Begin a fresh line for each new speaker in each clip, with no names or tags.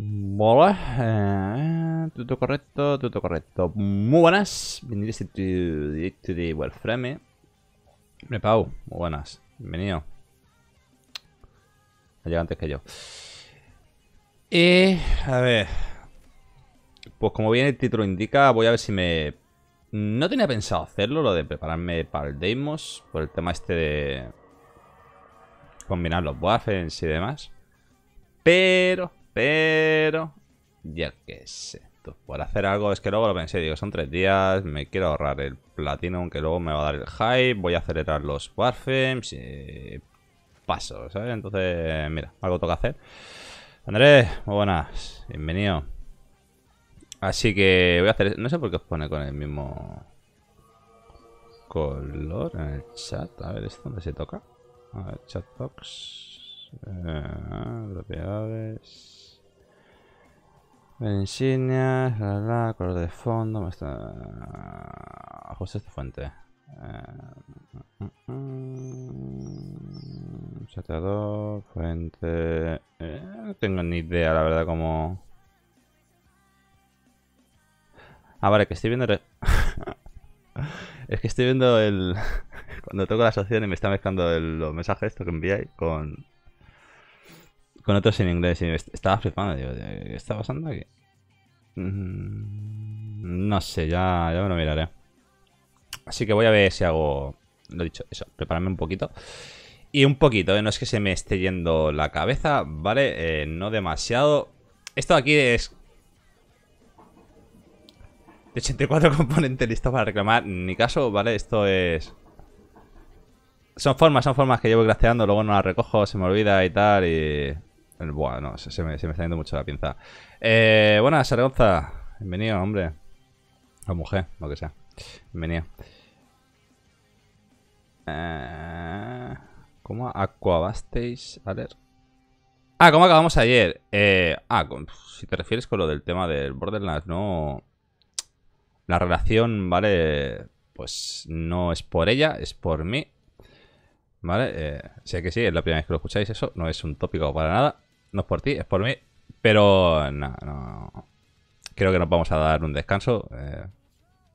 Vale. Eh, correcto, ¿todo correcto. Muy buenas. bienvenido a este de Warframe. Pau. Muy buenas. Bienvenido. Ha llegado antes que yo. Eh, a ver. Pues como bien el título indica, voy a ver si me... No tenía pensado hacerlo, lo de prepararme para el Deimos, por el tema este de... Combinar los buffs y demás. Pero pero... Ya que sé. por hacer algo, es que luego lo pensé, digo, son tres días, me quiero ahorrar el platino, aunque luego me va a dar el hype, voy a acelerar los warframes y paso, ¿sabes? Entonces, mira, algo toca hacer. Andrés, muy buenas, bienvenido. Así que voy a hacer... No sé por qué os pone con el mismo color en el chat. A ver, ¿esto dónde se toca? A ver, chatbox. Eh, propiedades. Insignias, la, la, color de fondo, me está... Eh, mm, mm, mm, fuente. fuente... Eh, no tengo ni idea, la verdad, cómo... Ah, vale, que estoy viendo... es que estoy viendo el... Cuando toco la asociación y me está mezclando los mensajes que envié con con otros en inglés. estaba flipando, digo, ¿qué está pasando aquí? Mm, no sé, ya, me lo miraré. Así que voy a ver si hago, lo dicho, eso, prepararme un poquito. Y un poquito, ¿eh? no es que se me esté yendo la cabeza, ¿vale? Eh, no demasiado. Esto aquí es... 84 componentes listos para reclamar, ni caso, ¿vale? Esto es... Son formas, son formas que llevo crafteando, luego no las recojo, se me olvida y tal, y... Buah, no, se, me, está yendo mucho la pinza. Eh, buenas, Sargonza. Bienvenido, hombre. O mujer, lo que sea. Bienvenido. Eh, ¿Cómo acabasteis? A ver. Ah, ¿cómo acabamos ayer? Eh, ah, si te refieres con lo del tema del Borderlands, no... La relación, ¿vale? Pues no es por ella, es por mí. ¿Vale? Eh, sé que sí, es la primera vez que lo escucháis eso, no es un tópico para nada. No es por ti, es por mí. Pero no, no. Creo que nos vamos a dar un descanso. Eh,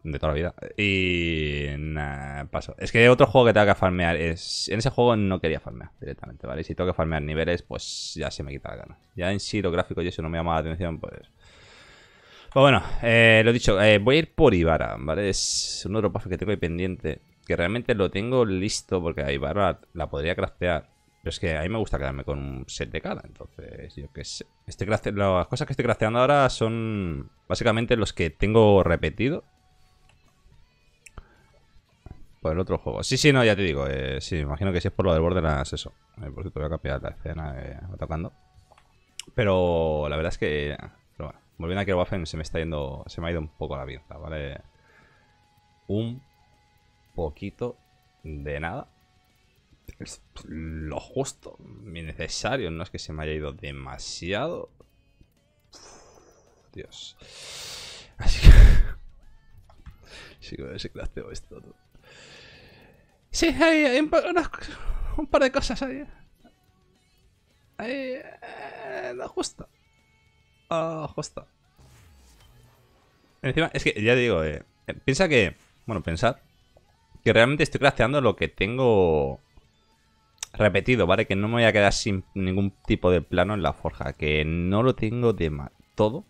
de toda la vida. Y nada, paso. Es que otro juego que tengo que farmear es... En ese juego no quería farmear directamente, ¿vale? si tengo que farmear niveles, pues ya se me quita la gana. Ya en sí, lo gráfico y eso no me llama la atención, pues... Pues bueno, eh, lo dicho, eh, voy a ir por Ibarra, ¿vale? Es un de los que tengo ahí pendiente. Que realmente lo tengo listo porque a Ibarra la podría craftear. Pero es que a mí me gusta quedarme con un set de cada, entonces yo qué sé. Este las cosas que estoy crafteando ahora son básicamente los que tengo repetido. Por el otro juego. Sí, sí, no, ya te digo. Eh, sí me imagino que si es por lo del Borderlands eso. porque eh, por cierto, voy a cambiar la escena eh, atacando. Pero la verdad es que... Pero bueno, volviendo a Waffen se me está yendo... Se me ha ido un poco la pinza, ¿vale? Un poquito de nada es lo justo, mi necesario. No es que se me haya ido demasiado. Dios. Así que... sí que esto. Sí, hay, un, par, de cosas ahí. Ahí... Eh, lo justo. justo. Encima, es que ya digo, eh, eh, piensa que... Bueno, pensar que realmente estoy crafteando lo que tengo repetido, ¿vale? Que no me voy a quedar sin ningún tipo de plano en la forja, que no lo tengo de todo,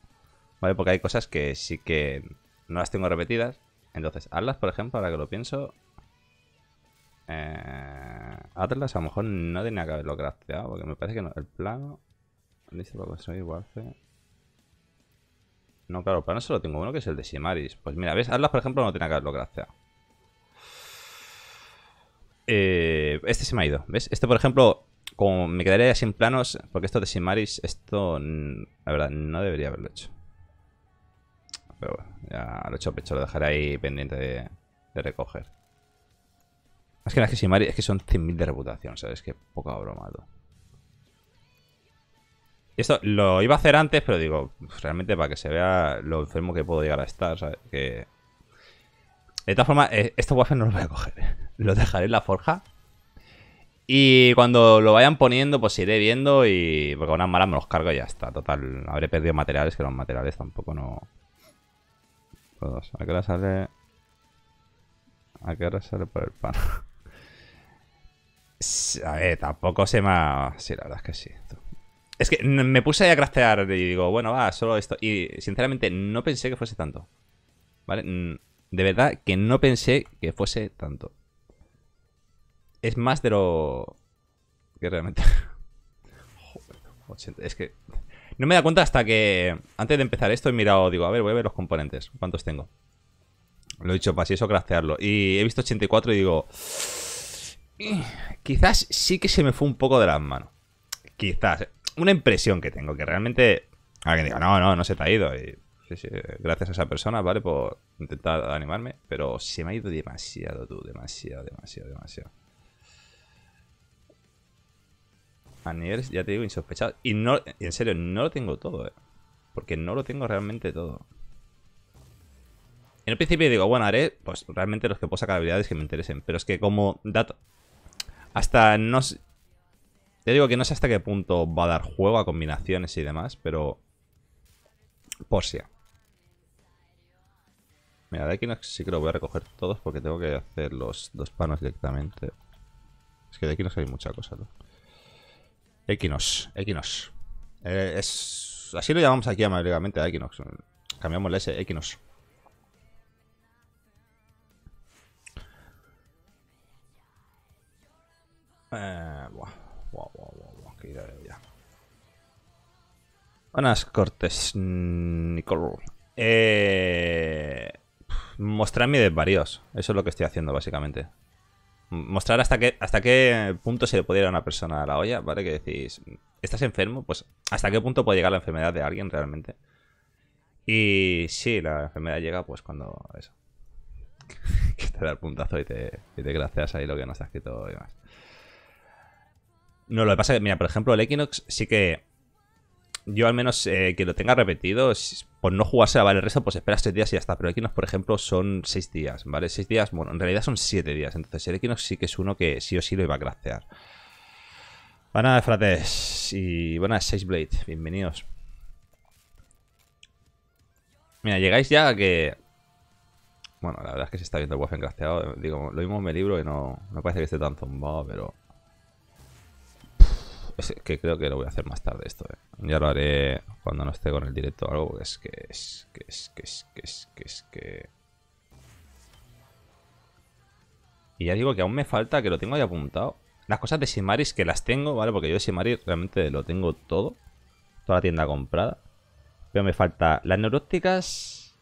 ¿vale? Porque hay cosas que sí que no las tengo repetidas. Entonces, Atlas, por ejemplo, ahora que lo pienso... Eh, Atlas a lo mejor no tenía que haberlo crafteado, porque me parece que no, el plano... No, claro, el plano solo tengo uno que es el de Simaris. Pues mira, ¿ves? Atlas, por ejemplo, no tenía que haberlo crafteado. Eh, este se me ha ido, ¿ves? Este, por ejemplo, como me quedaría sin planos, porque esto de Simaris, esto, mm, la verdad, no debería haberlo hecho. Pero bueno, ya lo he hecho pecho, lo dejaré ahí pendiente de, recoger. Es que nada es que Simaris, es que son 100.000 de reputación, ¿sabes? Que poca broma, Y Esto lo iba a hacer antes, pero digo, pues, realmente para que se vea lo enfermo que puedo llegar a estar, ¿sabes? Que... De todas formas, eh, estos waffles no los voy a coger lo dejaré en la forja. Y cuando lo vayan poniendo, pues iré viendo y porque unas malas me los cargo y ya está. Total, habré perdido materiales, que los materiales tampoco no... ¿A qué hora sale? ¿A qué hora sale por el pan? a ver, tampoco se me ha... Sí, la verdad es que sí. Es que me puse a craftear y digo, bueno, va, solo esto. Y sinceramente no pensé que fuese tanto. ¿Vale? De verdad que no pensé que fuese tanto es más de lo que realmente... es que... No me da cuenta hasta que antes de empezar esto he mirado, digo, a ver, voy a ver los componentes, cuántos tengo. Lo he dicho, para si eso craftearlo. Y he visto 84 y digo... Quizás sí que se me fue un poco de las manos. Quizás. Una impresión que tengo, que realmente... Alguien diga, no, no, no se te ha ido. gracias a esa persona, ¿vale? Por intentar animarme. Pero se me ha ido demasiado, tú. Demasiado, demasiado, demasiado. a ya te digo, insospechado Y no, en serio, no lo tengo todo, ¿eh? Porque no lo tengo realmente todo. En el principio digo, bueno, haré pues realmente los que puedo sacar habilidades que me interesen. Pero es que como dato... Hasta no sé... Ya digo que no sé hasta qué punto va a dar juego a combinaciones y demás, pero... Por si Mira, de aquí no sí que lo voy a recoger todos porque tengo que hacer los dos panos directamente. Es que de aquí no sale mucha cosa, ¿no? Equinox, Equinox. Eh, es, así lo llamamos aquí amablemente a Equinox. Cambiamos el S, Equinox. Eh, Buenas cortes, Nicole. Eh, mostrar mi desvaríos. Eso es lo que estoy haciendo, básicamente mostrar hasta qué, hasta qué punto se le puede ir a una persona a la olla, ¿vale? Que decís, ¿estás enfermo? Pues, ¿hasta qué punto puede llegar la enfermedad de alguien realmente? Y sí, la enfermedad llega pues cuando eso. que te da el puntazo y te, y gracias ahí lo que no está escrito y demás. No, lo que pasa es que, mira, por ejemplo, el Equinox sí que. Yo al menos eh, que lo tenga repetido, pues no jugarse vale el resto, pues esperas 6 días y ya está. Pero equinos Equinox, por ejemplo, son 6 días, ¿vale? 6 días, bueno, en realidad son 7 días. Entonces el Equinox sí que es uno que sí o sí lo iba a craftear. Bueno, frates y bueno, 6 Blade, bienvenidos. Mira, llegáis ya a que... Bueno, la verdad es que se está viendo el engraceado crafteado. Digo, lo mismo me libro y no, no parece que esté tan zombado pero... Es que creo que lo voy a hacer más tarde esto, eh. Ya lo haré cuando no esté con el directo o algo. Es que es que es que es que es que es que... Y ya digo que aún me falta, que lo tengo ahí apuntado. Las cosas de Simaris que las tengo, ¿vale? Porque yo de Simaris realmente lo tengo todo. Toda la tienda comprada. Pero me falta las neuróticas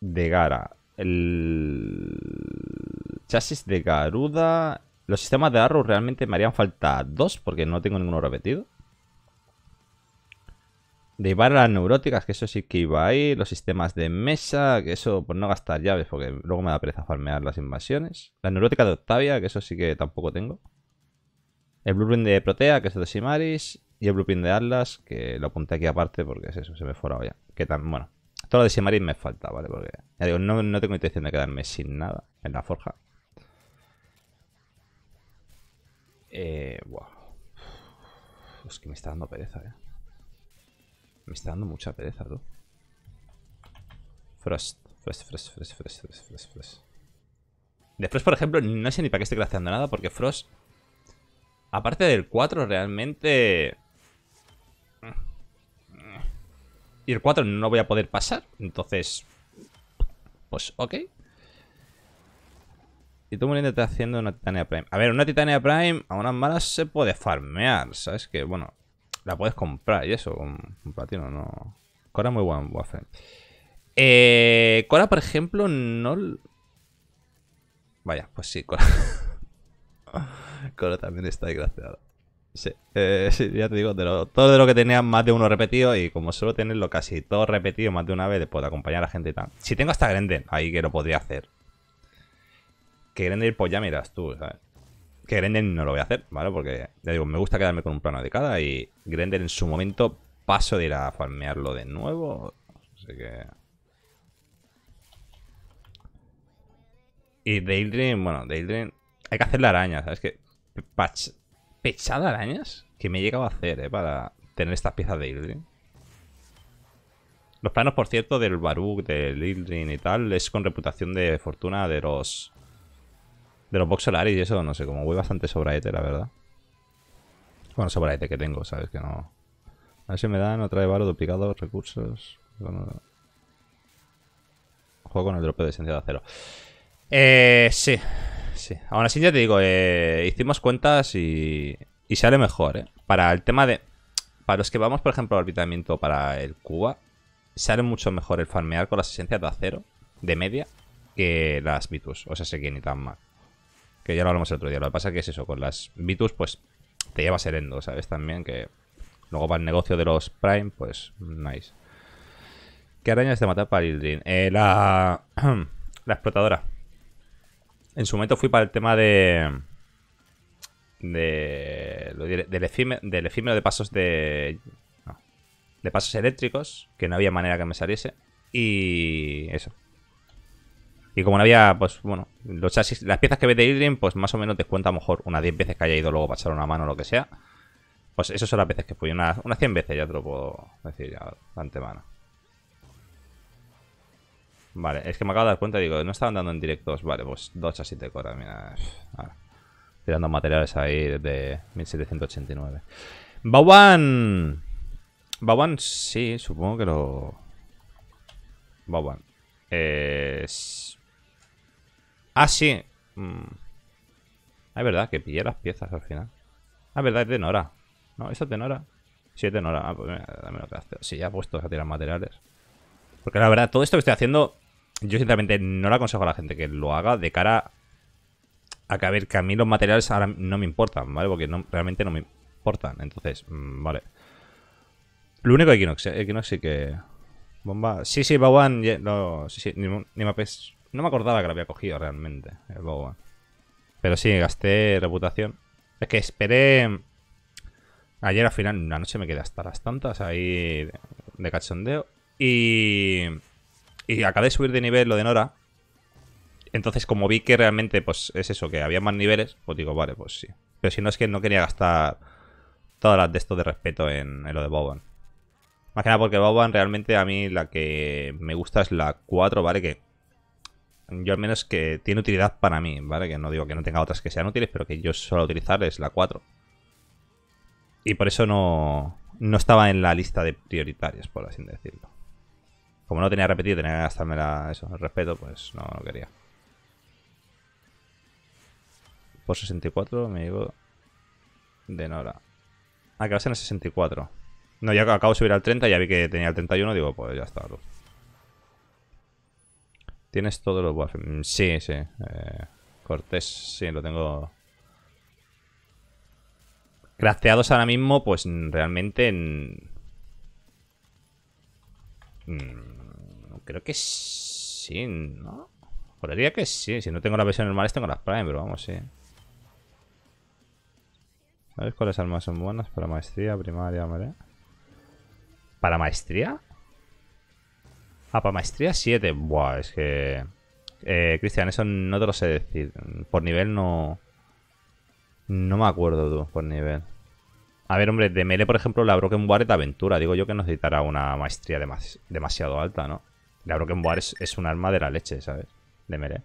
de Gara. El chasis de Garuda los sistemas de arrow realmente me harían falta dos porque no tengo ninguno repetido. De barras las neuróticas, que eso sí que iba ahí. Los sistemas de mesa, que eso pues no gastar llaves porque luego me da pereza farmear las invasiones. La neurótica de Octavia, que eso sí que tampoco tengo. El blueprint de Protea, que es de Simaris. Y el blueprint de Atlas, que lo apunté aquí aparte porque es eso, se me fuera ya. Que tan, bueno, todo lo de Simaris me falta, ¿vale? Porque ya digo, no tengo intención de quedarme sin nada en la forja. Eh, wow. Es que me está dando pereza, eh. Me está dando mucha pereza, tú. Frost. Frost, Frost, Frost, Frost, Frost, Frost, Frost. De Frost, por ejemplo, no sé ni para qué estoy crafteando nada, porque Frost... Aparte del 4, realmente... Y el 4 no voy a poder pasar, entonces... Pues ok. Y tú muriendo estás haciendo una Titania Prime. A ver, una Titania Prime a unas malas se puede farmear, ¿sabes? Que, bueno, la puedes comprar y eso, un, un platino, no... Cora muy buen waffle. Eh, Cora, por ejemplo, no... Vaya, pues sí, Cora. Cora también está desgraciado Sí, eh, sí, ya te digo, todo de lo que tenía más de uno repetido y como suelo tenerlo casi todo repetido más de una vez, pues, después acompañar a la gente y tal. Si tengo hasta Grendel, ahí que lo podría hacer. Que Grendel, pues ya miras tú, ¿sabes? Que Grendel no lo voy a hacer, ¿vale? Porque, ya digo, me gusta quedarme con un plano de cada y Grendel en su momento paso de ir a farmearlo de nuevo. Así que... Y Daydream, bueno, Daydream... Hay que hacer la araña, ¿sabes? Que pechada arañas que me he llegado a hacer, ¿eh? Para tener estas piezas de Ildrin. Los planos, por cierto, del Baruch, del Ildrin y tal, es con reputación de fortuna de los de los box solares y eso, no sé, como voy bastante sobre sobraete, la verdad. Bueno, sobre sobraete que tengo, ¿sabes? Que no... A ver si me dan otra de varo, duplicados, recursos... juego con el drop de esencia de acero. Eh, sí, sí. Aún así ya te digo, eh, hicimos cuentas y, y sale mejor, ¿eh? Para el tema de... Para los que vamos, por ejemplo, al orbitamiento para el Cuba, sale mucho mejor el farmear con las esencias de acero, de media, que las Vitus. O sea, sé que ni tan mal. Que ya lo hablamos el otro día. Lo que pasa es que es eso, con las Vitus, pues te llevas elendo ¿sabes? También que luego va el negocio de los Prime, pues nice. ¿Qué arañas te matar para Ildrin? Eh, la... la explotadora. En su momento fui para el tema de... De, del, efímero, del efímero de pasos de de pasos eléctricos, que no había manera que me saliese. Y eso, y como no había, pues bueno, los chasis, las piezas que ves de idrin pues más o menos te cuenta a mejor unas 10 veces que haya ido luego a echar una mano o lo que sea. Pues esas son las veces que fui, unas, una 100 veces, ya te lo puedo decir ya de antemano. Vale, es que me acabo de dar cuenta, digo, no estaban dando en directos. Vale, pues dos chasis de Cora, mira. tirando materiales ahí De... 1789. Bauan. Bauan, sí, supongo que lo. Bauan. Eh, Ah, sí. Mm. es verdad, que pillé las piezas al final. Ah, es verdad, es de Nora. No, eso es de Nora. Sí, es de Nora. Ah, pues dame lo que hace. Sí, ya puesto a tirar materiales. Porque la verdad, todo esto que estoy haciendo, yo sinceramente no le aconsejo a la gente que lo haga de cara a que, a que a mí los materiales ahora no me importan, ¿vale? Porque no, realmente no me importan. Entonces, mm, vale. Lo único que Equinox, eh, Equinox sí que... Bomba... Sí, sí, Bawan... No, sí, sí, ni, ni mapes no me acordaba que lo había cogido realmente, el Bowen. Pero sí, gasté reputación. Es que esperé... Ayer al final, una noche me quedé hasta las tantas ahí de cachondeo. Y... Y acabé de subir de nivel lo de Nora. Entonces, como vi que realmente, pues, es eso, que había más niveles, pues digo, vale, pues sí. Pero si no, es que no quería gastar todas las de esto de respeto en, lo de Boban. Más que nada porque Boban realmente a mí la que me gusta es la 4, ¿vale? Que yo al menos que tiene utilidad para mí, ¿vale? Que no digo que no tenga otras que sean útiles, pero que yo suelo utilizar es la 4. Y por eso no, no estaba en la lista de prioritarios por así decirlo. Como no tenía repetido, tenía que gastarme eso, el respeto, pues no, lo quería. Por 64 me digo de Nora. Ah, que va a ser en el 64. No, ya acabo de subir al 30, ya vi que tenía el 31, digo, pues ya está, luz. Tienes todos los buffs. Mm, sí, sí. Eh, Cortés, sí, lo tengo. Crafteados ahora mismo, pues realmente. En... Mm, creo que sí, ¿no? Podría que sí. Si no tengo las versiones normales, tengo las Prime, pero vamos, sí. ¿Sabes cuáles armas son buenas para maestría, primaria, ¿vale? ¿Para maestría? Ah, para maestría 7. Buah, es que... Eh, Cristian, eso no te lo sé decir. Por nivel no... No me acuerdo tú, por nivel. A ver, hombre, de Mele, por ejemplo, la Broken War es aventura. Digo yo que necesitará una maestría demasiado alta, ¿no? La Broken War es, un arma de la leche, ¿sabes? De Mele.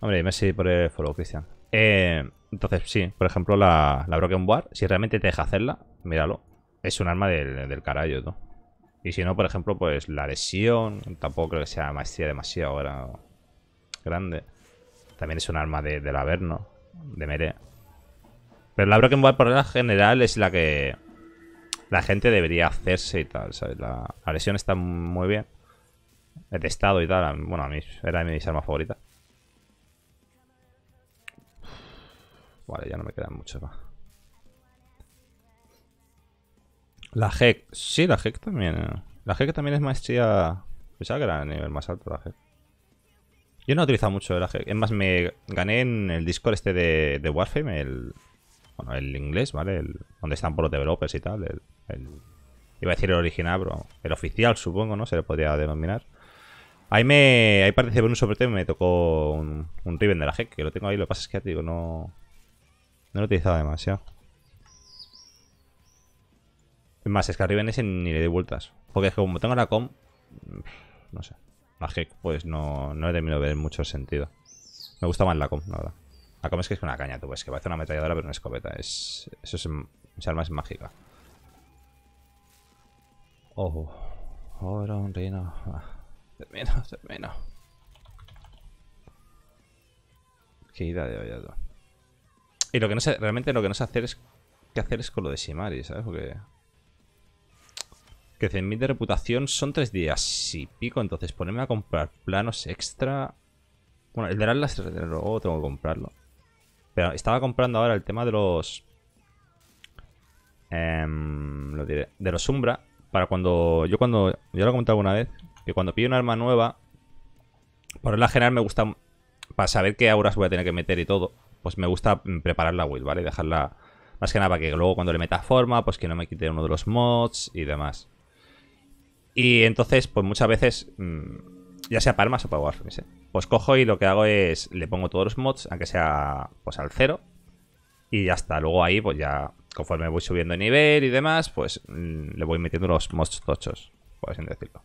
Hombre, dime si por el follow, Cristian. Eh, entonces, sí, por ejemplo, la, la Broken War, si realmente te deja hacerla, míralo. Es un arma del, del carajo, tú. Y si no, por ejemplo, pues la lesión. Tampoco creo que sea maestría demasiado grande. También es un arma de, del Averno, de Mere. Pero la Broken Ball por general es la que la gente debería hacerse y tal, ¿sabes? La, la lesión está muy bien. He testado y tal. Bueno, a mí era mi arma favorita Vale, ya no me quedan muchas más. La hec Sí, la hec también. Eh. La GEC también es maestría. Pensaba que era a nivel más alto la hec Yo no he utilizado mucho la hec Es más, me gané en el Discord este de, de Warframe, el. Bueno, el inglés, ¿vale? El, donde están por los developers y tal. iba a decir el original, pero el oficial, supongo, ¿no? Se le podría denominar. Ahí me. Ahí participé en un sorteo y me tocó un, un Riven de la hec que lo tengo ahí. Lo que pasa es que, digo, no. No lo he utilizado demasiado. Más, es que arriba en ese ni le doy vueltas. Porque es que como tengo la com... No sé. La pues no, no he terminado de ver mucho sentido. Me gusta más la com, la verdad. La com es que es una caña, tú. ves pues, que parece una metalladora pero una escopeta. Es, eso es, esa arma es mágica. ojo Ahora un reino. Ah, termino, termino. Qué ida de hoy, Y lo que no sé, realmente lo que no sé hacer es qué hacer es con lo de Simari, ¿sabes? Porque que 100.000 de reputación son tres días y pico, entonces ponerme a comprar planos extra... Bueno, el de las luego tengo que comprarlo. Pero estaba comprando ahora el tema de los... Em, de los Umbra. Para cuando... Yo cuando... Yo lo he comentado alguna vez. Que cuando pido un arma nueva... Ponerla a general me gusta... Para saber qué auras voy a tener que meter y todo. Pues me gusta preparar la build, ¿vale? Dejarla... Más que nada para que luego cuando le meta forma, pues que no me quite uno de los mods y demás. Y entonces, pues muchas veces, mm, ya sea para armas o para Warframes, pues cojo y lo que hago es, le pongo todos los mods, aunque sea pues al cero, y hasta Luego ahí, pues ya, conforme voy subiendo de nivel y demás, pues mm, le voy metiendo los mods tochos, por así decirlo.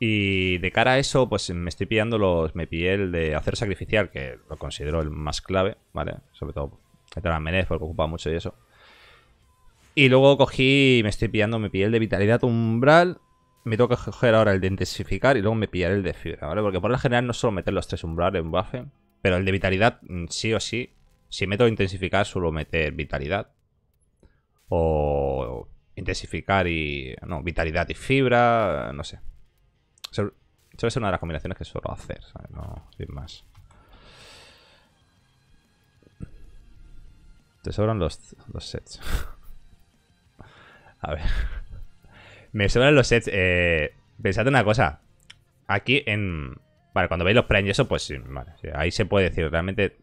Y de cara a eso, pues me estoy pillando los. Me pillé el de acero sacrificial, que lo considero el más clave, ¿vale? Sobre todo te la las porque ocupa mucho y eso. Y luego cogí, me estoy pillando, me pillé el de vitalidad umbral. Me tengo que coger ahora el de intensificar y luego me pillaré el de fibra, ¿vale? Porque por lo general no suelo meter los tres umbrales en buff, pero el de vitalidad mm, sí o sí. Si meto intensificar suelo meter vitalidad. O intensificar y... No, vitalidad y fibra, no sé. Suele ser una de las combinaciones que suelo hacer, ¿sabes? No, sin más. Te sobran los, los sets. A ver. Me sobran los sets. Eh, pensad una cosa. Aquí en... Vale, cuando veis los pre y eso, pues ahí se puede decir. Realmente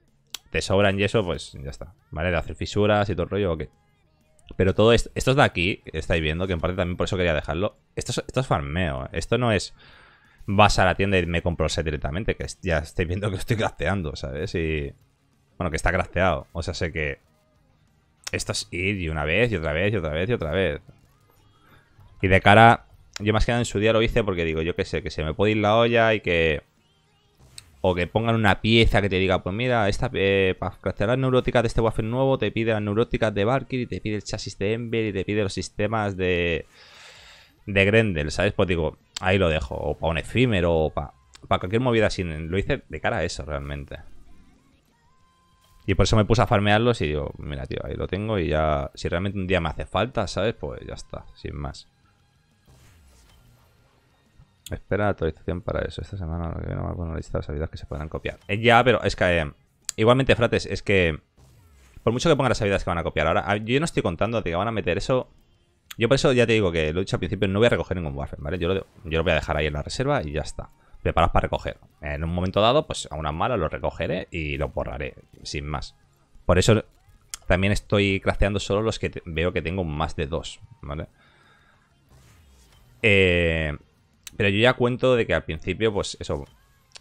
te sobran y eso, pues ya está. ¿Vale? De hacer fisuras y todo el rollo, ok. Pero todo esto, estos de aquí, estáis viendo, que en parte también por eso quería dejarlo. Esto es, farmeo. Esto no es vas a la tienda y me compro el set directamente, que ya estáis viendo que lo estoy crafteando, ¿sabes? Y... Bueno, que está crafteado. O sea, sé que esto es ir y una vez, y otra vez, y otra vez, y otra vez. Y de cara... Yo más que nada en su día lo hice porque digo, yo qué sé, que se me puede ir la olla y que... O que pongan una pieza que te diga, pues mira, esta, eh, para craftear las neuróticas de este wafer nuevo te pide las neuróticas de Barkir y te pide el chasis de Ember y te pide los sistemas de... De Grendel, ¿sabes? Pues digo, ahí lo dejo. O para un efímero, o para, para cualquier movida así. Lo hice de cara a eso realmente. Y por eso me puse a farmearlos y digo, mira, tío, ahí lo tengo y ya, si realmente un día me hace falta, ¿sabes? Pues ya está, sin más. Espera la actualización para eso. Esta semana lo que viene lista de las habilidades que se puedan copiar. Eh, ya, pero es que... Eh, igualmente, Frates, es que... Por mucho que pongan las habilidades que van a copiar ahora... Yo no estoy contando de que van a meter eso... Yo por eso ya te digo que lo he dicho al principio, no voy a recoger ningún Warframe, ¿vale? Yo lo, yo lo voy a dejar ahí en la reserva y ya está preparados para recoger. En un momento dado, pues a una mala lo recogeré y lo borraré, sin más. Por eso también estoy crafteando solo los que veo que tengo más de dos, ¿vale? Eh, pero yo ya cuento de que al principio, pues eso,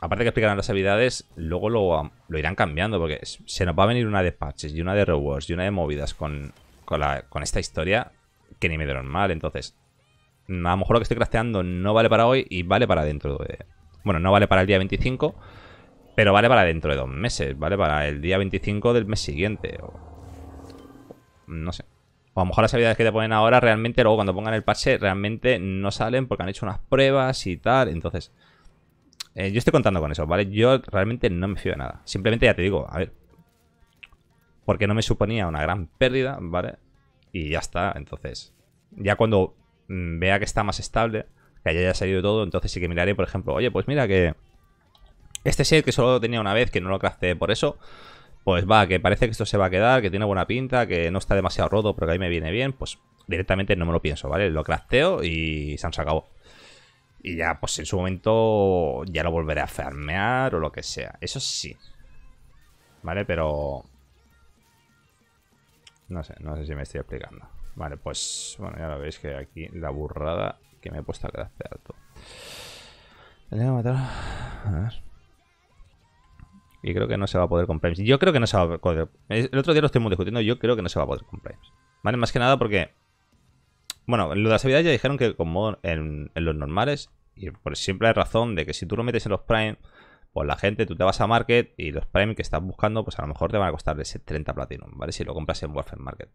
aparte que explicarán las habilidades, luego lo, irán cambiando, porque se nos va a venir una de patches y una de rewards y una de movidas con, con esta historia que ni me dieron mal, entonces... A lo mejor lo que estoy crafteando no vale para hoy y vale para dentro de, bueno, no vale para el día 25, pero vale para dentro de dos meses, ¿vale? Para el día 25 del mes siguiente. No sé. O a lo mejor las habilidades que te ponen ahora realmente, luego cuando pongan el parche, realmente no salen porque han hecho unas pruebas y tal. Entonces, eh, yo estoy contando con eso, ¿vale? Yo realmente no me fío de nada. Simplemente ya te digo, a ver. Porque no me suponía una gran pérdida, ¿vale? Y ya está. Entonces, ya cuando mm, vea que está más estable que haya, salido todo, entonces sí que miraré, por ejemplo, oye, pues mira que este set que solo tenía una vez, que no lo crafteé por eso, pues va, que parece que esto se va a quedar, que tiene buena pinta, que no está demasiado roto, pero que ahí me viene bien, pues directamente no me lo pienso, ¿vale? Lo crafteo y se han acabó. Y ya, pues en su momento ya lo volveré a farmear o lo que sea. Eso sí. ¿Vale? Pero... No sé, no sé si me estoy explicando. Vale, pues... Bueno, ya lo veis que aquí la burrada que me he puesto a alto. matar. A ver. Y creo que no se va a poder comprar Yo creo que no se va a poder. El otro día lo estuvimos discutiendo. Yo creo que no se va a poder comprar Vale, más que nada porque. Bueno, lo de las ya dijeron que como en, los normales. Y por simple razón de que si tú lo metes en los Prime, pues la gente, tú te vas a Market y los Prime que estás buscando, pues a lo mejor te van a costar ese 30 platino ¿vale? Si lo compras en Warfare Market.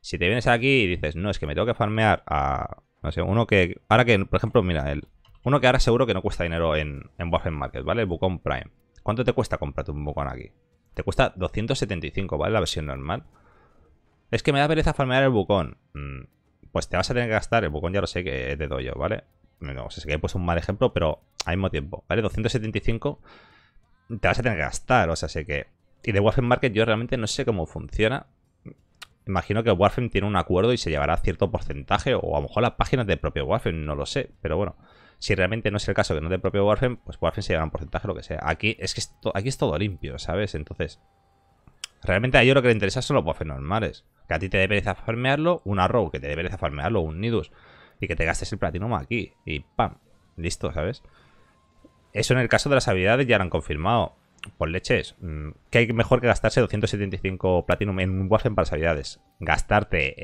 Si te vienes aquí y dices, no, es que me tengo que farmear a... No sé, uno que... Ahora que, por ejemplo, mira, el, uno que ahora seguro que no cuesta dinero en, en Warframe Market, ¿vale? El Bucon Prime. ¿Cuánto te cuesta comprarte un bucón aquí? Te cuesta 275, ¿vale? La versión normal. Es que me da pereza farmear el bucón. Mm, pues te vas a tener que gastar, el bucón, ya lo sé que te doy yo, ¿vale? No sé, sé que he puesto un mal ejemplo, pero al mismo tiempo, ¿vale? 275 te vas a tener que gastar, o sea, sé que... Y de Waffen Market yo realmente no sé cómo funciona, imagino que Warframe tiene un acuerdo y se llevará cierto porcentaje, o a lo mejor las páginas del propio Warframe, no lo sé, pero bueno. Si realmente no es el caso que no es del propio Warframe, pues Warframe se llevará un porcentaje, lo que sea. Aquí es que aquí es todo limpio, ¿sabes? Entonces, realmente a ellos lo que le interesa son los Warframe normales. Que a ti te debe pereza farmearlo, una row que te debe pereza farmearlo, un nidus, y que te gastes el platinum aquí, y pam, listo, ¿sabes? Eso en el caso de las habilidades ya lo han confirmado por leches, mm, qué hay mejor que gastarse 275 Platinum en un Waffen para habilidades. Gastarte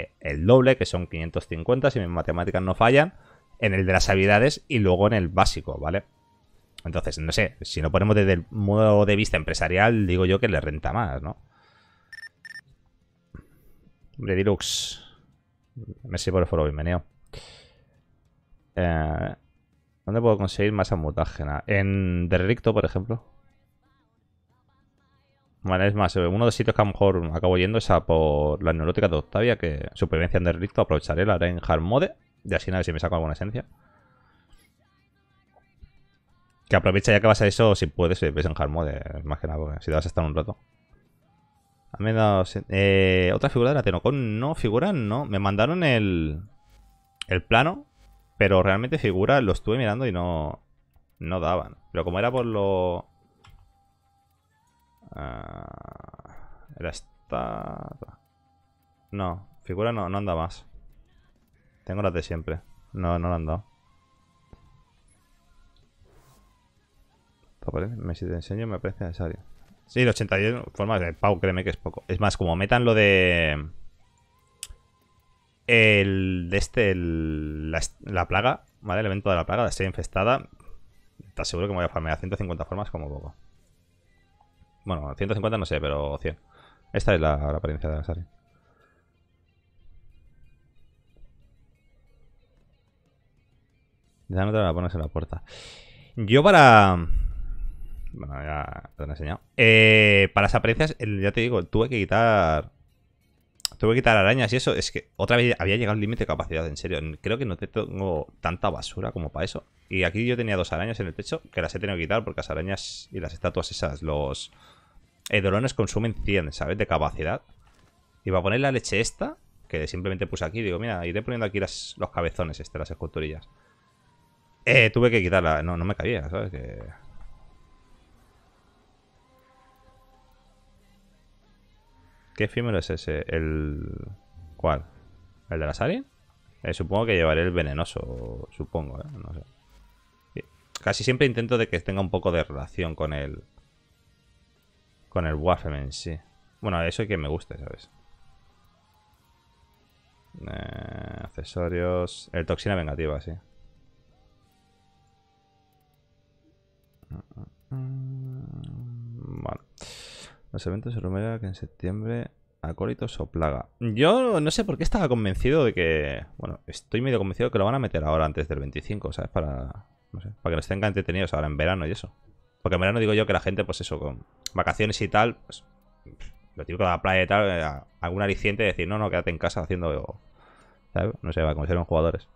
eh, el doble, que son 550, si mis matemáticas no fallan, en el de las habilidades y luego en el básico, ¿vale? Entonces, no sé, si lo ponemos desde el modo de vista empresarial, digo yo que le renta más, ¿no? Hombre, Dilux Merci por el foro, bienvenido. Eh, ¿Dónde puedo conseguir más mutágena? En Derricto, por ejemplo. Vale, es más, eh, uno de los sitios que a lo mejor acabo yendo es a por la neurótica de Octavia, que supervivencia en aprovecharé, la haré en hard mode, y así a ver si me saco alguna esencia. Que aprovecha ya que vas a eso, si puedes, ves en hard mode, eh, más que nada, porque si te vas a estar un rato. Al menos, eh, otra figura de la Tenocon no figuran no. Me mandaron el, el plano, pero realmente figura lo estuve mirando y no, no daban. Pero como era por lo Ah, era esta... No, figura no, no anda más. Tengo las de siempre. No, no la han dado. Me si te enseño me aprecia necesario. Sí, el 81 formas de Pau, créeme que es poco. Es más, como metan lo de... El... De este... la, plaga, ¿vale? El evento de la plaga, de ser infestada. está seguro que me voy a farmear 150 formas como poco. Bueno, 150 no sé, pero 100. Esta es la, apariencia de la Ya no te la pones en la puerta. Yo para... Bueno, ya te lo he enseñado. Eh, para las apariencias, ya te digo, tuve que quitar... Tuve que quitar arañas y eso. Es que otra vez había llegado el límite de capacidad, en serio. Creo que no tengo tanta basura como para eso. Y aquí yo tenía dos arañas en el techo que las he tenido que quitar porque las arañas y las estatuas esas, los eh, dolones consumen 100, ¿sabes? De capacidad. Y para poner la leche esta, que simplemente puse aquí, digo, mira, iré poniendo aquí los cabezones, este, las esculturillas. Eh, tuve que quitarla, no, no me cabía, ¿sabes? Que... ¿Qué efímero es ese? ¿El... cuál? ¿El de la sal? Eh, supongo que llevaré el venenoso, supongo, ¿eh? No sé. Casi siempre intento de que tenga un poco de relación con el con el waffen en sí. Bueno, eso hay que me guste, ¿sabes? Eh, accesorios. El toxina vengativa, sí. Bueno. Los eventos se rumorea que en septiembre acólitos o plaga. Yo no sé por qué estaba convencido de que. Bueno, estoy medio convencido de que lo van a meter ahora antes del 25, ¿sabes? Para. para que los tengan entretenidos ahora en verano y eso. Porque en no digo yo que la gente, pues eso, con vacaciones y tal, pues lo típico de la playa y tal, eh, algún aliciente decir, no, no, quédate en casa haciendo. ¿sabes? No sé, va como eran jugadores.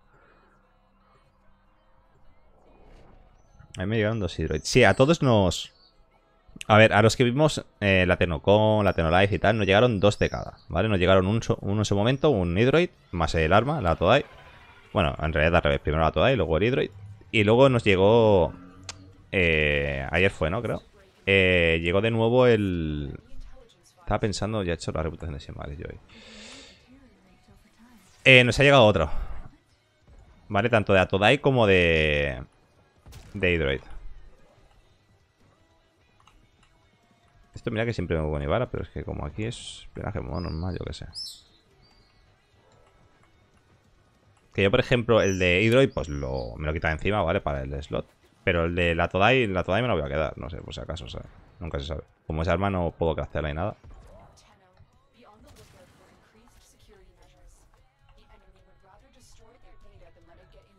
Ahí me llegaron dos hidroids Sí, a todos nos. A ver, a los que vimos eh, la Tenocon, la Tenolife y tal, nos llegaron dos de cada, ¿vale? Nos llegaron uno en ese momento, un hidroid más el arma, la Todai. Bueno, en realidad al revés, primero la Todai, luego el hidroid Y luego nos llegó eh, ayer fue, ¿no? Creo. Eh, llegó de nuevo el... Estaba pensando, ya he hecho la reputación de 100, eh, Nos ha llegado otro. Vale, tanto de Atodai como de... De Hydroid. Esto mira que siempre me pongo con Ibarra, pero es que como aquí es penaje normal, yo que sé. Que yo, por ejemplo, el de Hydroid, pues lo, me lo quitaba encima, ¿vale? Para el slot. Pero el de la Todai, la Todai me lo voy a quedar, no sé, por si acaso, nunca se sabe. Como es arma no puedo crecerla ni nada.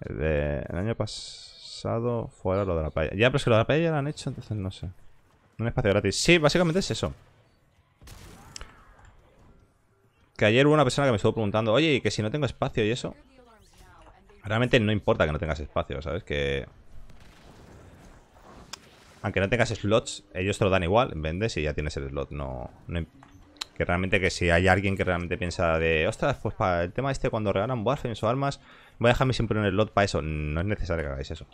El, de, el año pasado fuera lo de la playa Ya, pero es que lo de la playa ya lo han hecho, entonces no sé. Un espacio gratis. Sí, básicamente es eso. Que ayer hubo una persona que me estuvo preguntando, oye, ¿y que si no tengo espacio y eso. Realmente no importa que no tengas espacio, ¿sabes? Que aunque no tengas slots, ellos te lo dan igual, vendes y ya tienes el slot. No, que realmente que si hay alguien que realmente piensa de, ostras, pues para el tema este cuando regalan en sus armas, voy a dejarme siempre un slot para eso. No es necesario que hagáis eso.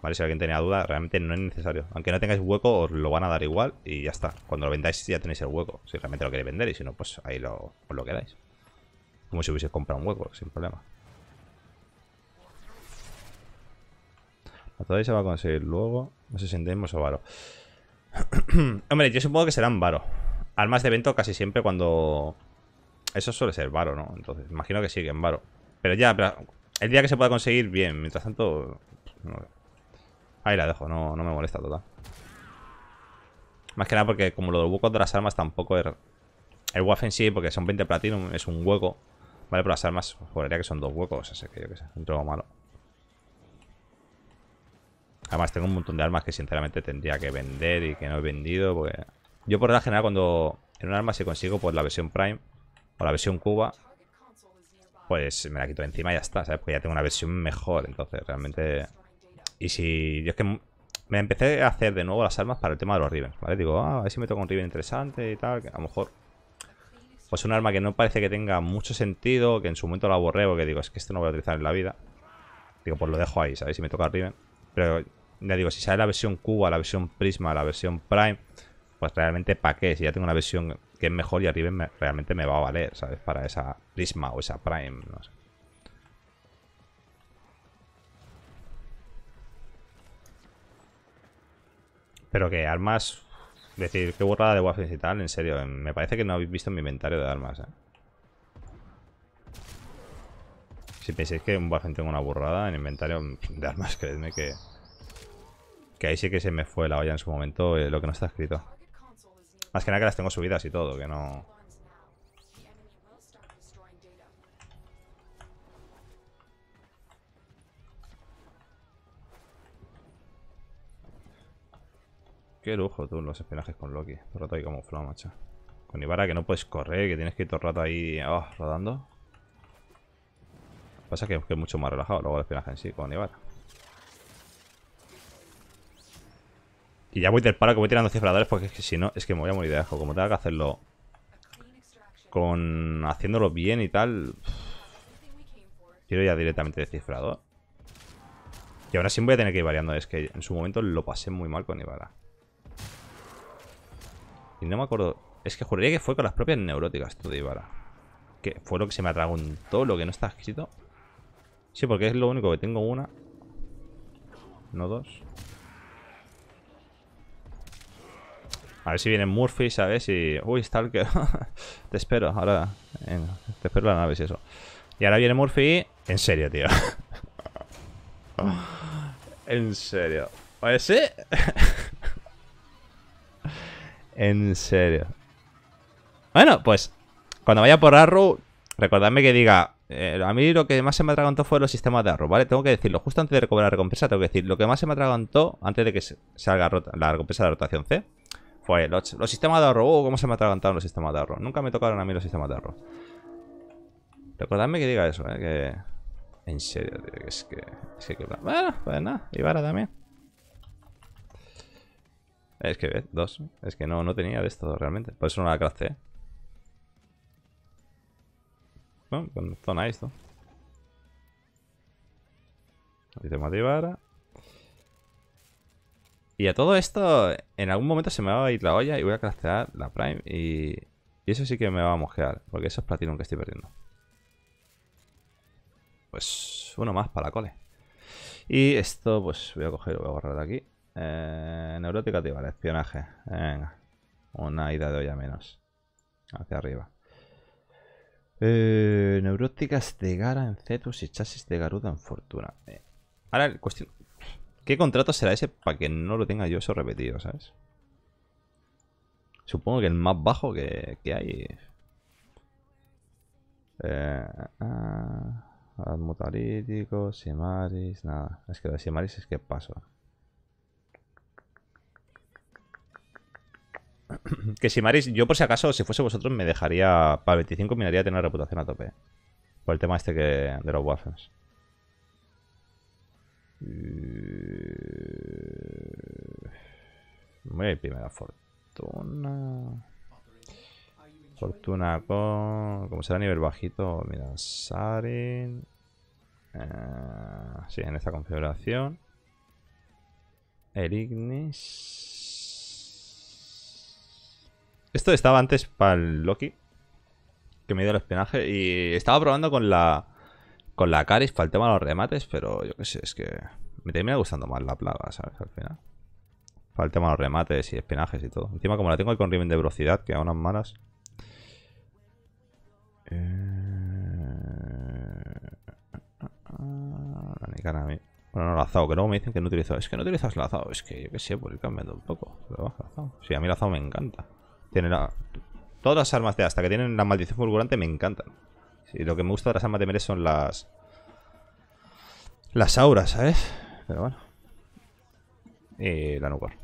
¿Vale? Si alguien tenía duda, realmente no es necesario. Aunque no tengáis hueco, os lo van a dar igual y ya está. Cuando lo vendáis ya tenéis el hueco, si realmente lo queréis vender y si no, pues ahí lo, os pues lo queráis. Como si hubiese comprado un hueco, sin problema. Todavía se va a conseguir luego. No sé si entendemos o Varo. Hombre, yo supongo que serán varos. Armas de evento casi siempre cuando... Eso suele ser Varo, ¿no? Entonces, imagino que siguen Varo. Pero ya, el día que se pueda conseguir, bien. Mientras tanto... No. Ahí la dejo, no, no me molesta total. Más que nada porque como lo huecos de las armas tampoco es... Er-, el en sí, porque son 20 platino es un hueco. Vale, pero las armas, juraría pues, que son dos huecos, así que yo qué sé, un truco malo. Además, tengo un montón de armas que sinceramente tendría que vender y que no he vendido. Porque... Yo por la general cuando en un arma si consigo pues la versión Prime o la versión Cuba, pues me la quito encima y ya está, ¿sabes? Porque ya tengo una versión mejor, entonces realmente... Y si... Yo es que me empecé a hacer de nuevo las armas para el tema de los riven. ¿vale? Digo, ah, a ver si me toca un Riven interesante y tal, que a lo mejor... Pues un arma que no parece que tenga mucho sentido, que en su momento la borré Que digo, es que esto no voy a utilizar en la vida. Digo, pues lo dejo ahí, ¿sabes? Si me toca el Riven. Pero ya digo, si sale la versión Cuba, la versión Prisma, la versión Prime, pues realmente para qué, si ya tengo una versión que es mejor y arriba realmente me va a valer, ¿sabes? Para esa Prisma o esa Prime, no sé. Pero que armas... Decir, qué burrada de waffles y tal, en serio. Em, me parece que no habéis visto mi inventario de armas, ¿eh? Si pensáis que un Waffen tengo una burrada en inventario em, de armas, creedme que... Que ahí sí que se me fue la olla en su momento eh, lo que no está escrito. Más que nada que las tengo subidas y todo, que no... Qué lujo, tú, los espionajes con Loki. Todo el rato ahí como flow, macho. Con Ibarra que no puedes correr, que tienes que ir todo el rato ahí Lo ah, rodando. Pasa que es mucho más relajado luego el espionaje en sí con Ibarra. Y ya voy del paro que voy tirando cifradores porque es que si no, es que me voy a morir de ajo. Como tenga que hacerlo con haciéndolo bien y tal... Quiero ya directamente de Y ahora sí voy a tener que ir variando. Es que en su momento lo pasé muy mal con Ibarra. Y no me acuerdo... Es que juraría que fue con las propias neuróticas esto de Ibarra. Que fue lo que se me atragó en todo lo que no está escrito. Sí, porque es lo único que tengo una. No dos. A ver si viene Murphy, ¿sabes? Y... Uy, que te espero, ahora... Te espero la nave y eso. Y ahora viene Murphy. En serio, tío. en serio. Oye, sí. en serio. Bueno, pues cuando vaya por Arrow, recordadme que diga... Eh, a mí lo que más se me atragantó fue los sistemas de Arrow, ¿vale? Tengo que decirlo. Justo antes de recobrar la recompensa, tengo que decir... Lo que más se me atragantó antes de que salga la recompensa de rotación C los, los, sistemas de ahorro. Oh, cómo se me atragantaron los sistemas de ahorro. Nunca me tocaron a mí los sistemas de ahorro. Recordadme que diga eso, ¿eh? Que... En serio, tío, que es que... Bueno, pues nada. Ibarra también. Es que, ¿ves? Dos. Es que no, no tenía de esto realmente. Por eso no la con zona esto. Sistema de Ibarra. Y a todo esto, en algún momento se me va a ir la olla y voy a craftear la Prime. Y, eso sí que me va a mojear, porque eso es platino que estoy perdiendo. Pues uno más para la cole. Y esto, pues voy a coger, voy a borrar de aquí. Eh, neurótica activa, vale, espionaje. Venga. Una ida de olla menos. Hacia arriba. Eh, neuróticas de Gara en Cetus y chasis de Garuda en Fortuna. Eh, ahora el cuestión, ¿Qué contrato será ese para que no lo tenga yo eso repetido, ¿sabes? Supongo que el más bajo que, hay... Eh, ah, ah, Simaris, nada. Es que de Simaris es que paso. que Simaris, yo por si acaso, si fuese vosotros, me dejaría... Para 25 miraría tener reputación a tope. Por el tema este que, de los waffles. Eh, voy a ir primero a Fortuna. Fortuna con... Como será nivel bajito, mira, Sarin. Ah, sí, en esta configuración. Erignis. Esto estaba antes para el Loki. Que me dio el espionaje. Y estaba probando con la con la Caris faltaban los remates, pero yo qué sé, es que me termina gustando más la plaga, ¿sabes? Al final. Faltaban los remates y espinajes y todo. Encima, como la tengo ahí con riven de velocidad, que a unas malas. La eh, a mí. Bueno, no lazado, que luego me dicen que no utilizo. Es que no utilizas lazado, es que yo qué sé, por ir cambiando un poco. Pero Sí, a mí lazao me encanta. Tiene la... Todas las armas de hasta que tienen la maldición fulgurante me encantan. Y lo que me gusta de las armas de son las... Las auras, ¿sabes? Pero bueno. Y la nuclear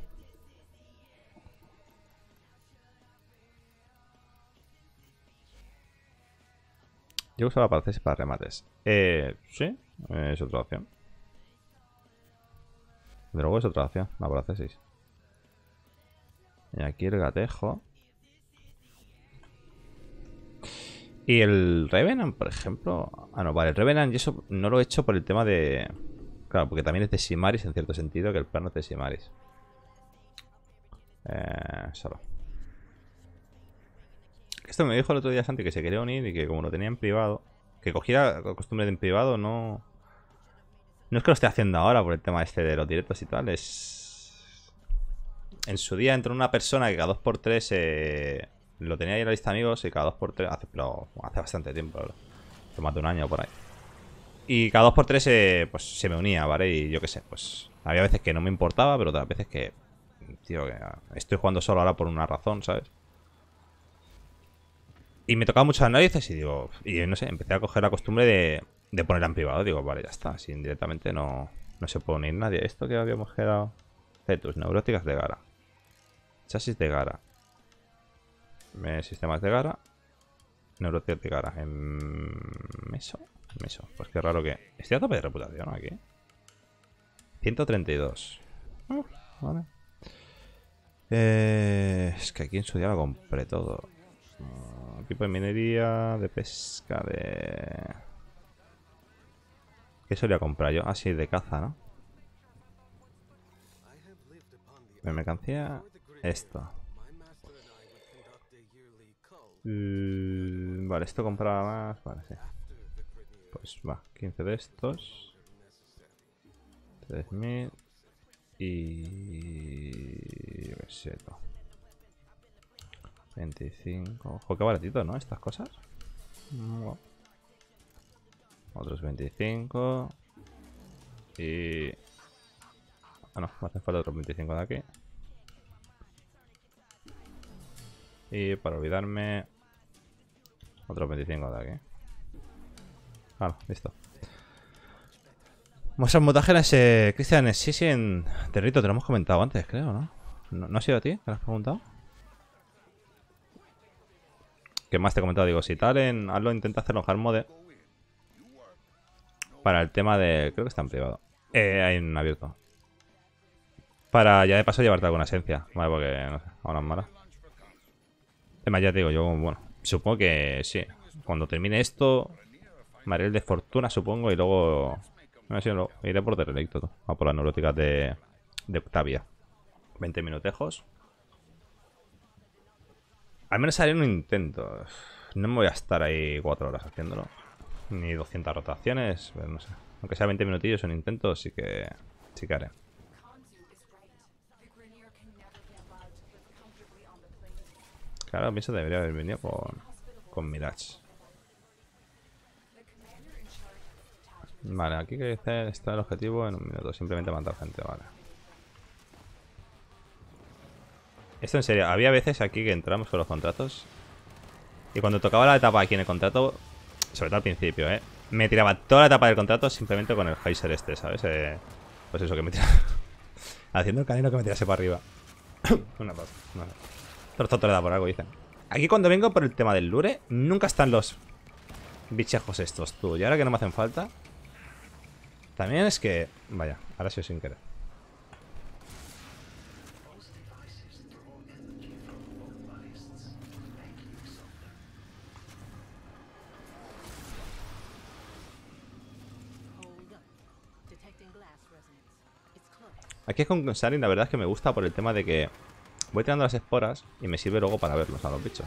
Yo usaba para para remates. Eh, sí, es otra opción. De luego es otra opción, la no, Y aquí el gatejo. Y el Revenant, por ejemplo... Ah, no, vale, el Revenant y eso no lo he hecho por el tema de... Claro, porque también es de Simaris en cierto sentido, que el plano es de Simaris. Eh, solo. Esto me dijo el otro día Santi que se quería unir y que como lo tenía en privado... Que cogiera costumbre de en privado, no... No es que lo esté haciendo ahora por el tema este de los directos y tal, es... En su día entró una persona que cada 2x3 se... Lo tenía ahí en la lista amigos y cada 2x3, hace, pero hace bastante tiempo, la de un año por ahí. Y cada 2x3 se, eh, pues, se me unía, ¿vale? Y yo qué sé, pues había veces que no me importaba, pero otras veces que, tío, que estoy jugando solo ahora por una razón, ¿sabes? Y me tocaba mucho las narices y digo, y no sé, empecé a coger la costumbre de, de ponerla en privado. Digo, vale, ya está, si directamente no, se puede unir nadie. Esto que habíamos quedado? Cetus, neuróticas de Gara. Chasis de Gara sistemas de Gara. Neurotier de Gara. En Meso. Meso. Pues qué raro que... Estoy a tope de reputación aquí. 132. Ah, vale. Eh, es que aquí en su día lo compré todo. Mm, equipo de minería, de pesca, de... ¿Qué solía comprar yo? ah sí, de caza, ¿no? me mercancía... Esto. Mm, vale, esto compraba más. Vale, sí. Pues va, 15 de estos. 3000. Y... 25. Ojo, qué baratito, ¿no? Estas cosas. Otros 25. Y... Ah, no, me hacen falta otros 25 de aquí. Y para olvidarme... Otros 25 de aquí. Ah, listo. Mosas pues mutagenes, ese Cristian, sí, en Territo te lo hemos comentado antes, creo, ¿no? ¿No, ha sido a ti que lo has preguntado? ¿Qué más te he comentado? Digo, si tal, en, hazlo, intenta hacerlo en mode. Para el tema de... Creo que está en privado. Eh, hay un abierto. Para ya de paso llevarte alguna esencia. Vale, porque no sé, a unas malas. Además, ya digo, yo, bueno, supongo que sí. Cuando termine esto, el de Fortuna, supongo, y luego... No sé, iré por Derelicto, relicto por las neuróticas de, Octavia. 20 minutejos. Al menos haré un intento. No me voy a estar ahí 4 horas haciéndolo. Ni 200 rotaciones, no sé. Aunque sea 20 minutillos un intento, sí que, sí que haré. Claro, pienso debería haber venido con, con Mirage. Vale, aquí que está, el objetivo en un minuto. Simplemente matar gente, vale. Esto en serio, había veces aquí que entramos con los contratos y cuando tocaba la etapa aquí en el contrato, sobre todo al principio, ¿eh? Me tiraba toda la etapa del contrato simplemente con el Heiser este, ¿sabes? Eh, pues eso, que me tiraba... Haciendo el canino que me tirase para arriba. Una pausa. Vale esto le da por algo, dicen. Aquí cuando vengo por el tema del lure, nunca están los bichejos estos, tú. Y ahora que no me hacen falta... También es que... Vaya, ahora sí sin querer. Aquí es con Sarin, la verdad es que me gusta por el tema de que Voy tirando las esporas y me sirve luego para verlos a los bichos.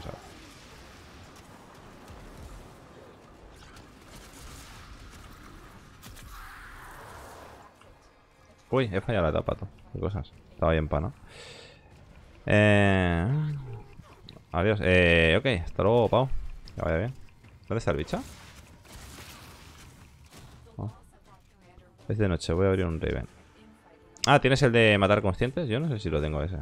Uy, he fallado la etapa, tú. cosas. Estaba bien pana. Eh... Adiós. Eh, ok, hasta luego, Pau. Que vaya bien. ¿Dónde está el bicho? Oh. Es de noche, voy a abrir un Raven. Ah, ¿tienes el de matar conscientes? Yo no sé si lo tengo ese.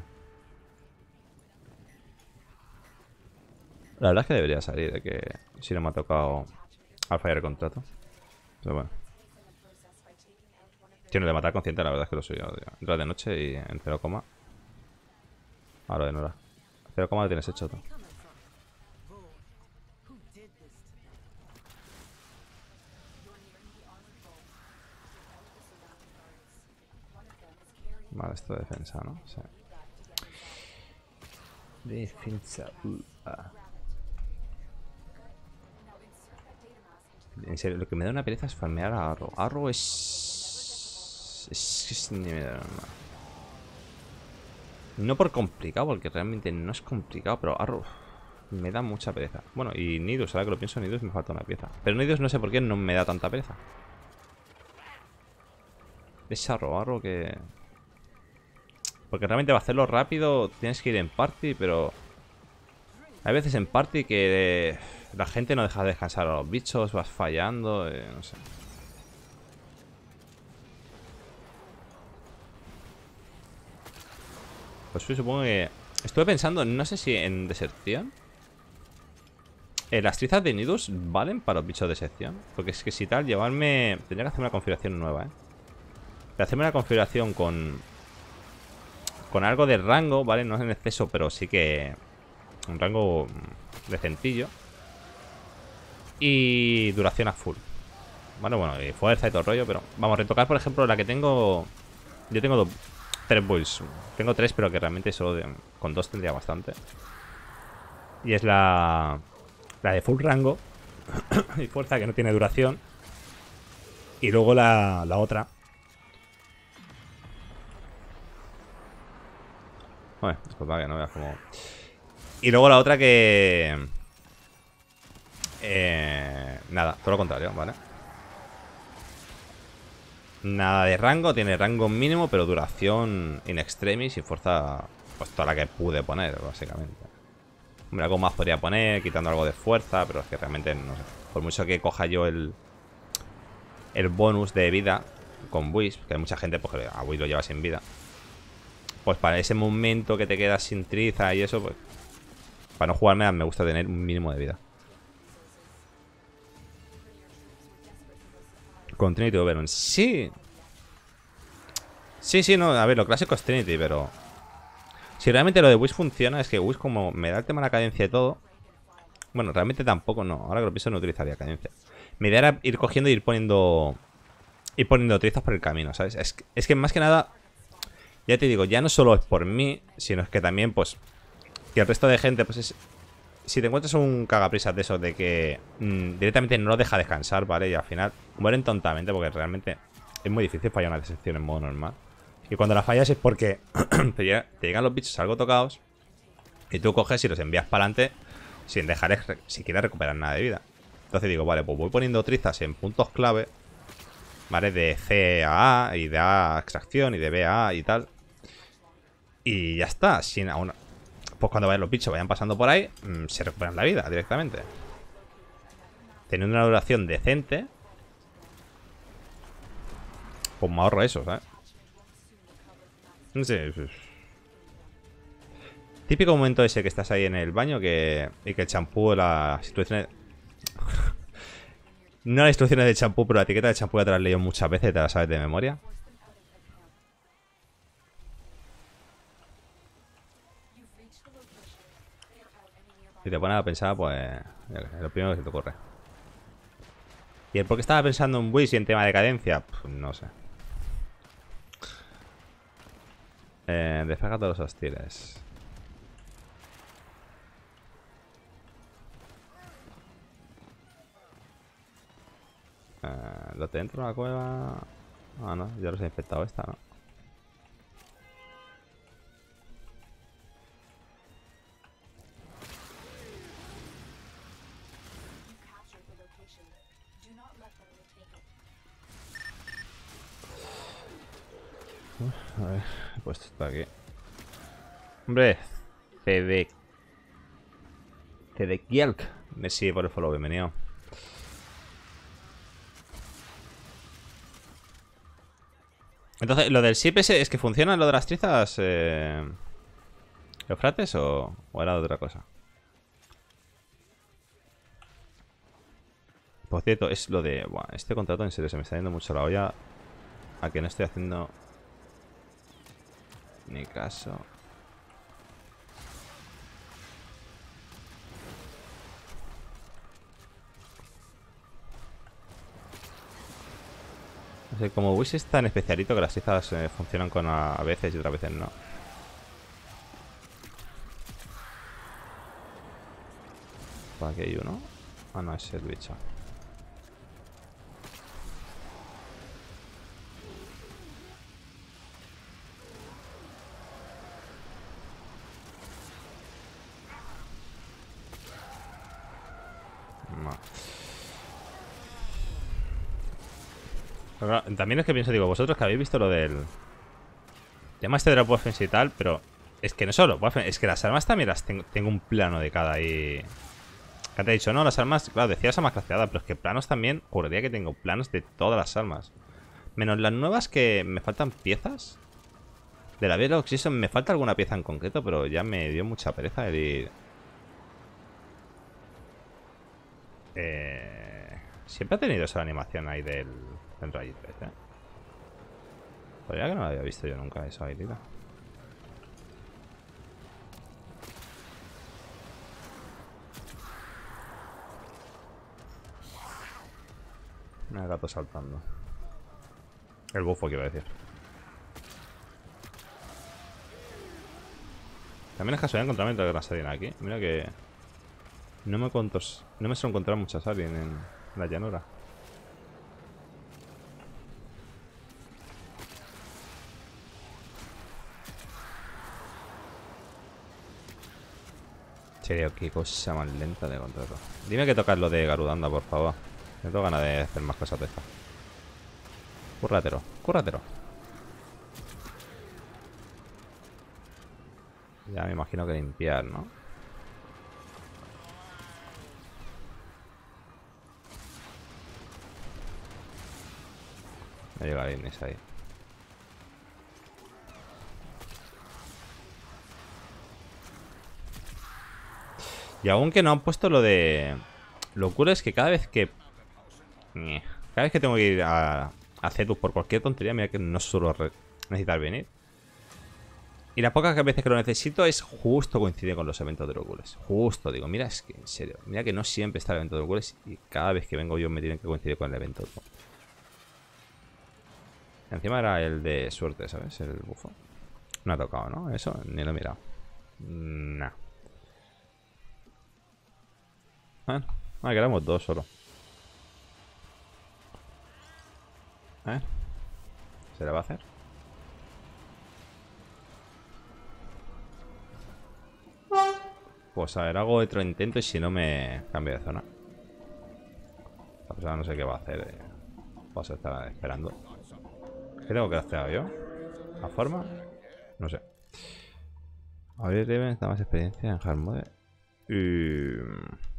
La verdad es que debería salir de que si no me ha tocado al fallar el contrato. Pero bueno. Tiene de matar consciente, la verdad es que lo soy. Entra de noche y en 0, ahora de Nora. 0, lo tienes hecho tú. Vale, esto de defensa, ¿no? Sí. Defensa. Uh, ah. En serio, lo que me da una pereza es farmear a Arro. Arro es... Es, es No por complicado, porque realmente no es complicado, pero Arro me da mucha pereza. Bueno, y Nidus, ahora que lo pienso, Nidus me falta una pieza. Pero Nidus no sé por qué no me da tanta pereza. Es Arro, Arro que... Porque realmente va a hacerlo rápido tienes que ir en party, pero... Hay veces en party que... Eh, la gente no deja de descansar a los bichos, vas fallando, eh, no sé. Pues supongo que... Estuve pensando, no sé si en deserción... Eh, las trizas de nidus valen para los bichos de sección. Porque es que si tal, llevarme... Tendría que hacer una configuración nueva, ¿eh? De hacerme una configuración con... Con algo de rango, ¿vale? No es en exceso, pero sí que... Un rango mm, decentillo y duración a full. Bueno, bueno, y fuerza y todo el rollo, pero vamos a retocar, por ejemplo, la que tengo... Yo tengo dos, tres builds. Tengo tres, pero que realmente solo con dos tendría bastante. Y es la, la de full rango y fuerza, que no tiene duración. Y luego la, la otra. Bueno, que no veas como... Y luego la otra que... Eh, nada, todo lo contrario, ¿vale? Nada de rango, tiene rango mínimo, pero duración in extremis y fuerza, pues toda la que pude poner, básicamente. Hombre, algo más podría poner, quitando algo de fuerza, pero es que realmente no sé. Por mucho que coja yo el, el bonus de vida con Wish, que hay mucha gente pues, que a Wish lo lleva sin vida. Pues para ese momento que te quedas sin triza y eso, pues para no jugarme me gusta tener un mínimo de vida. Con Trinity Veron, Sí. Sí, sí, no. A ver, lo clásico es Trinity, pero... Si realmente lo de Wish funciona, es que Wish como me da el tema de la cadencia y todo... Bueno, realmente tampoco, no. Ahora que lo pienso, no utilizaría cadencia. Mi idea era ir cogiendo y ir poniendo... Ir poniendo trizas por el camino, ¿sabes? Es que, más que nada... Ya te digo, ya no solo es por mí, sino es que también, pues... Que el resto de gente, pues es, si te encuentras un cagaprisas de esos de que mm, directamente no lo deja descansar, ¿vale? Y al final mueren tontamente porque realmente es muy difícil fallar una decepción en modo normal. Y cuando la fallas es porque te, llegan, los bichos algo tocados y tú coges y los envías para adelante sin dejar siquiera recuperar nada de vida. Entonces digo, vale, pues voy poniendo trizas en puntos clave, ¿vale? De C a A y de A a extracción y de B a A y tal. Y ya está, sin, aún, pues cuando vayan los bichos, vayan pasando por ahí, mm, se recuperan la vida directamente. Teniendo una duración decente, pues me ahorro eso, ¿sabes? Sí, sí Típico momento ese que estás ahí en el baño que, y que el champú, la no las instrucciones de champú, pero la etiqueta de champú ya te la has leído muchas veces, te la sabes de memoria. Si te pones a pensar, pues. es Lo primero que se te ocurre. ¿Y el por qué estaba pensando en Wish y en tema de cadencia? Pues no sé. Eh, todos los hostiles. Eh, ¿Lo dentro de la cueva? Ah, no, ya los he infectado esta, ¿no? A ver, pues está aquí. Hombre, CD. CD Kielk. Me sigue por el follow, bienvenido. Entonces, ¿lo del SIP es que funciona lo de las trizas? Eh, ¿Los frates o, era otra cosa? Por cierto, es lo de... este contrato en serio se me está yendo mucho la olla a que no estoy haciendo ni caso. No sé, como Wish es tan especialito que las cifras eh, funcionan con a, veces y otras veces no. Por pues aquí hay uno. Ah, no, es el bicho. también es que pienso, digo, vosotros que habéis visto lo del... Llama este de y tal, pero... Es que no solo es que las armas también las tengo, tengo un plano de cada y... Que te he dicho? No, las armas, claro, decía esa más graciada, pero es que planos también, juraría que tengo planos de todas las armas. Menos las nuevas que me faltan piezas. De la Velo son me falta alguna pieza en concreto, pero ya me dio mucha pereza el eh, Siempre ha tenido esa animación ahí del en 3, ¿eh? Todavía que no había visto yo nunca esa habilidad. ha gato saltando. El bufo, quiero decir. También es casualidad encontrarme de las sardinas aquí. Mira que... No me, contos, no me suelo encontrar muchas alguien en la llanura. Serio, qué cosa más lenta de contrato. Dime que tocas lo de Garudanda, por favor. Me tengo ganas de hacer más cosas de estas. Cúrratelo, cúrratelo. Ya me imagino que limpiar, ¿no? Me llega a ahí. Y aunque no han puesto lo de... Lo es que cada vez que... Eh, cada vez que tengo que ir a, a por cualquier tontería, mira que no suelo necesitar venir. Y las pocas veces que lo necesito es justo coincidir con los eventos de Locules. Justo, digo, mira, es que en serio, mira que no siempre está el evento de Locules y cada vez que vengo yo me tienen que coincidir con el evento. Encima era el de suerte, ¿sabes? El bufo. No ha tocado, ¿no? Eso, ni lo he mirado. Nah. Bueno, Ah, quedamos dos solo. ver... ¿Se le va a hacer? Pues a ver, hago otro intento y si no me cambio de zona. La persona no sé qué va a hacer. Vamos eh. pues a estar esperando. ¿Qué tengo que hacer yo? ¿La forma? No sé. A ver, deben está más experiencia en hard Y...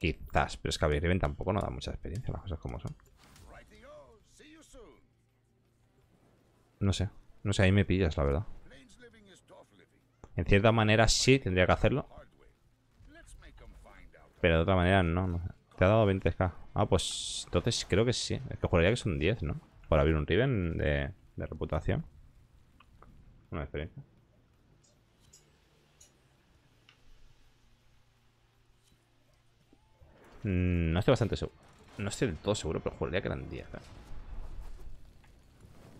Quizás, pero es que un Riven tampoco no da mucha experiencia, las cosas como son. No sé, no sé, ahí me pillas, la verdad. En cierta manera sí tendría que hacerlo. Pero de otra manera no, no. Te ha dado 20k. Ah, pues entonces creo que sí. Es que juraría que son 10, ¿no? Por abrir un Riven de, de reputación. Una experiencia. Mm, no estoy bastante seguro. No estoy del todo seguro, pero jugaría eran 10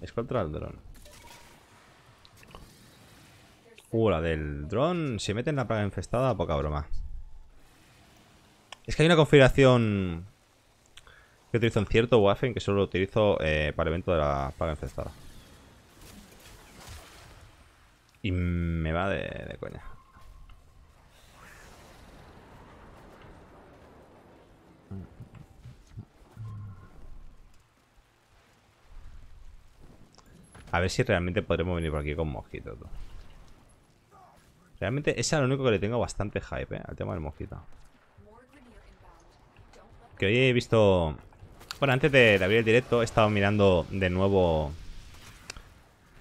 Es contra el dron. Uh, del dron. Si meten la plaga infestada, poca broma. Es que hay una configuración que utilizo en cierto Waffen que solo lo utilizo eh, para el evento de la plaga infestada. Y me va de, de coña. A ver si realmente podremos venir por aquí con mosquitos Realmente es lo único que le tengo bastante hype, ¿eh? Al tema del mosquito. Que hoy he visto... Bueno, antes de, abrir el directo he estado mirando de nuevo...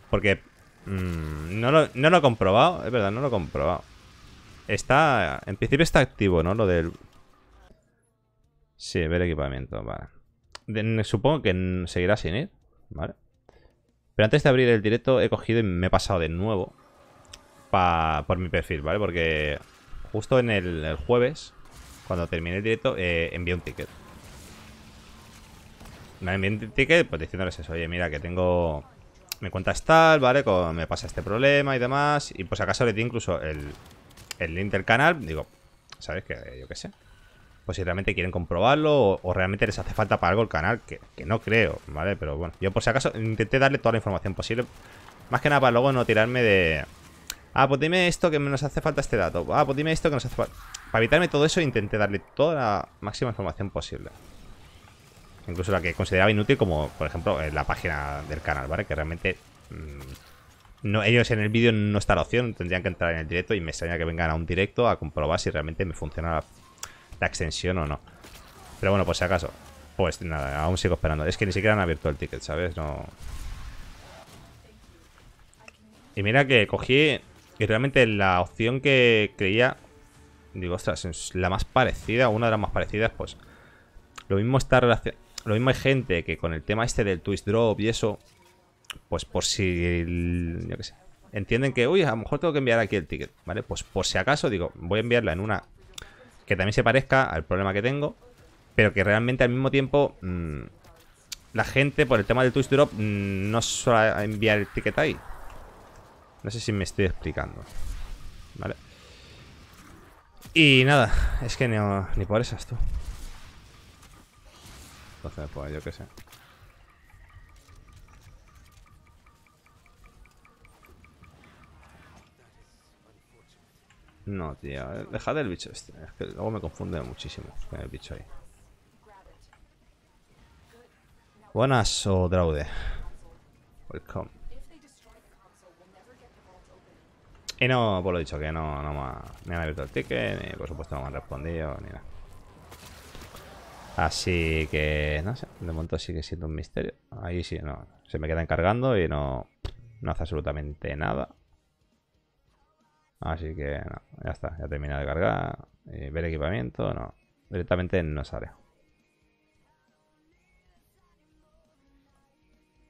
Porque... Mm, no, lo, no lo he comprobado, es verdad, no lo he comprobado. Está... En principio está activo, ¿no? Lo del... Sí, ver equipamiento, vale. supongo que seguirá sin ir, ¿vale? Pero antes de abrir el directo he cogido y me he pasado de nuevo pa, por mi perfil, ¿vale? Porque justo en el, jueves, cuando terminé el directo, eh, envié un ticket. Me envié un ticket pues diciéndoles eso, oye, mira que tengo... me cuenta tal, ¿vale? me pasa este problema y demás. Y pues acaso le di incluso el, el link del canal. Digo, ¿sabes? qué? yo qué sé pues si realmente quieren comprobarlo o, realmente les hace falta para algo el canal, que, no creo, ¿vale? Pero bueno, yo por si acaso intenté darle toda la información posible, más que nada para luego no tirarme de... Ah, pues dime esto que nos hace falta este dato. Ah, pues dime esto que nos hace falta... Para evitarme todo eso intenté darle toda la máxima información posible. Incluso la que consideraba inútil, como por ejemplo la página del canal, ¿vale? Que realmente mm, no, ellos en el vídeo no está la opción, tendrían que entrar en el directo y me extraña que vengan a un directo a comprobar si realmente me funciona la la extensión o no. Pero bueno, pues si acaso. Pues nada, aún sigo esperando. Es que ni siquiera han abierto el ticket, ¿sabes? No... Y mira que cogí... Y realmente la opción que creía... Digo, ostras, es la más parecida, una de las más parecidas, pues... Lo mismo está relacionado. Lo mismo hay gente que con el tema este del twist drop y eso... Pues por si... Yo qué sé. Entienden que, uy, a lo mejor tengo que enviar aquí el ticket, ¿vale? Pues por si acaso, digo, voy a enviarla en una que también se parezca al problema que tengo, pero que realmente al mismo tiempo mm, la gente por el tema del twist Drop mm, no suele enviar el ticket ahí. No sé si me estoy explicando. Vale. Y nada, es que ni por esas tú. Entonces, pues yo qué sé. No, tío. Eh, dejad el bicho este. Es que luego me confunde muchísimo con el bicho ahí. Buenas, o Draude. Welcome. Y no, por pues lo dicho, que no, me, han abierto el ticket, ni por supuesto no me han respondido, ni nada. Así que, no sé, de momento sigue siendo un misterio. Ahí sí, no, se me queda encargando y no, no hace absolutamente nada. Así que no, ya está, ya termina de cargar. Eh, ver equipamiento, no. Directamente no sale.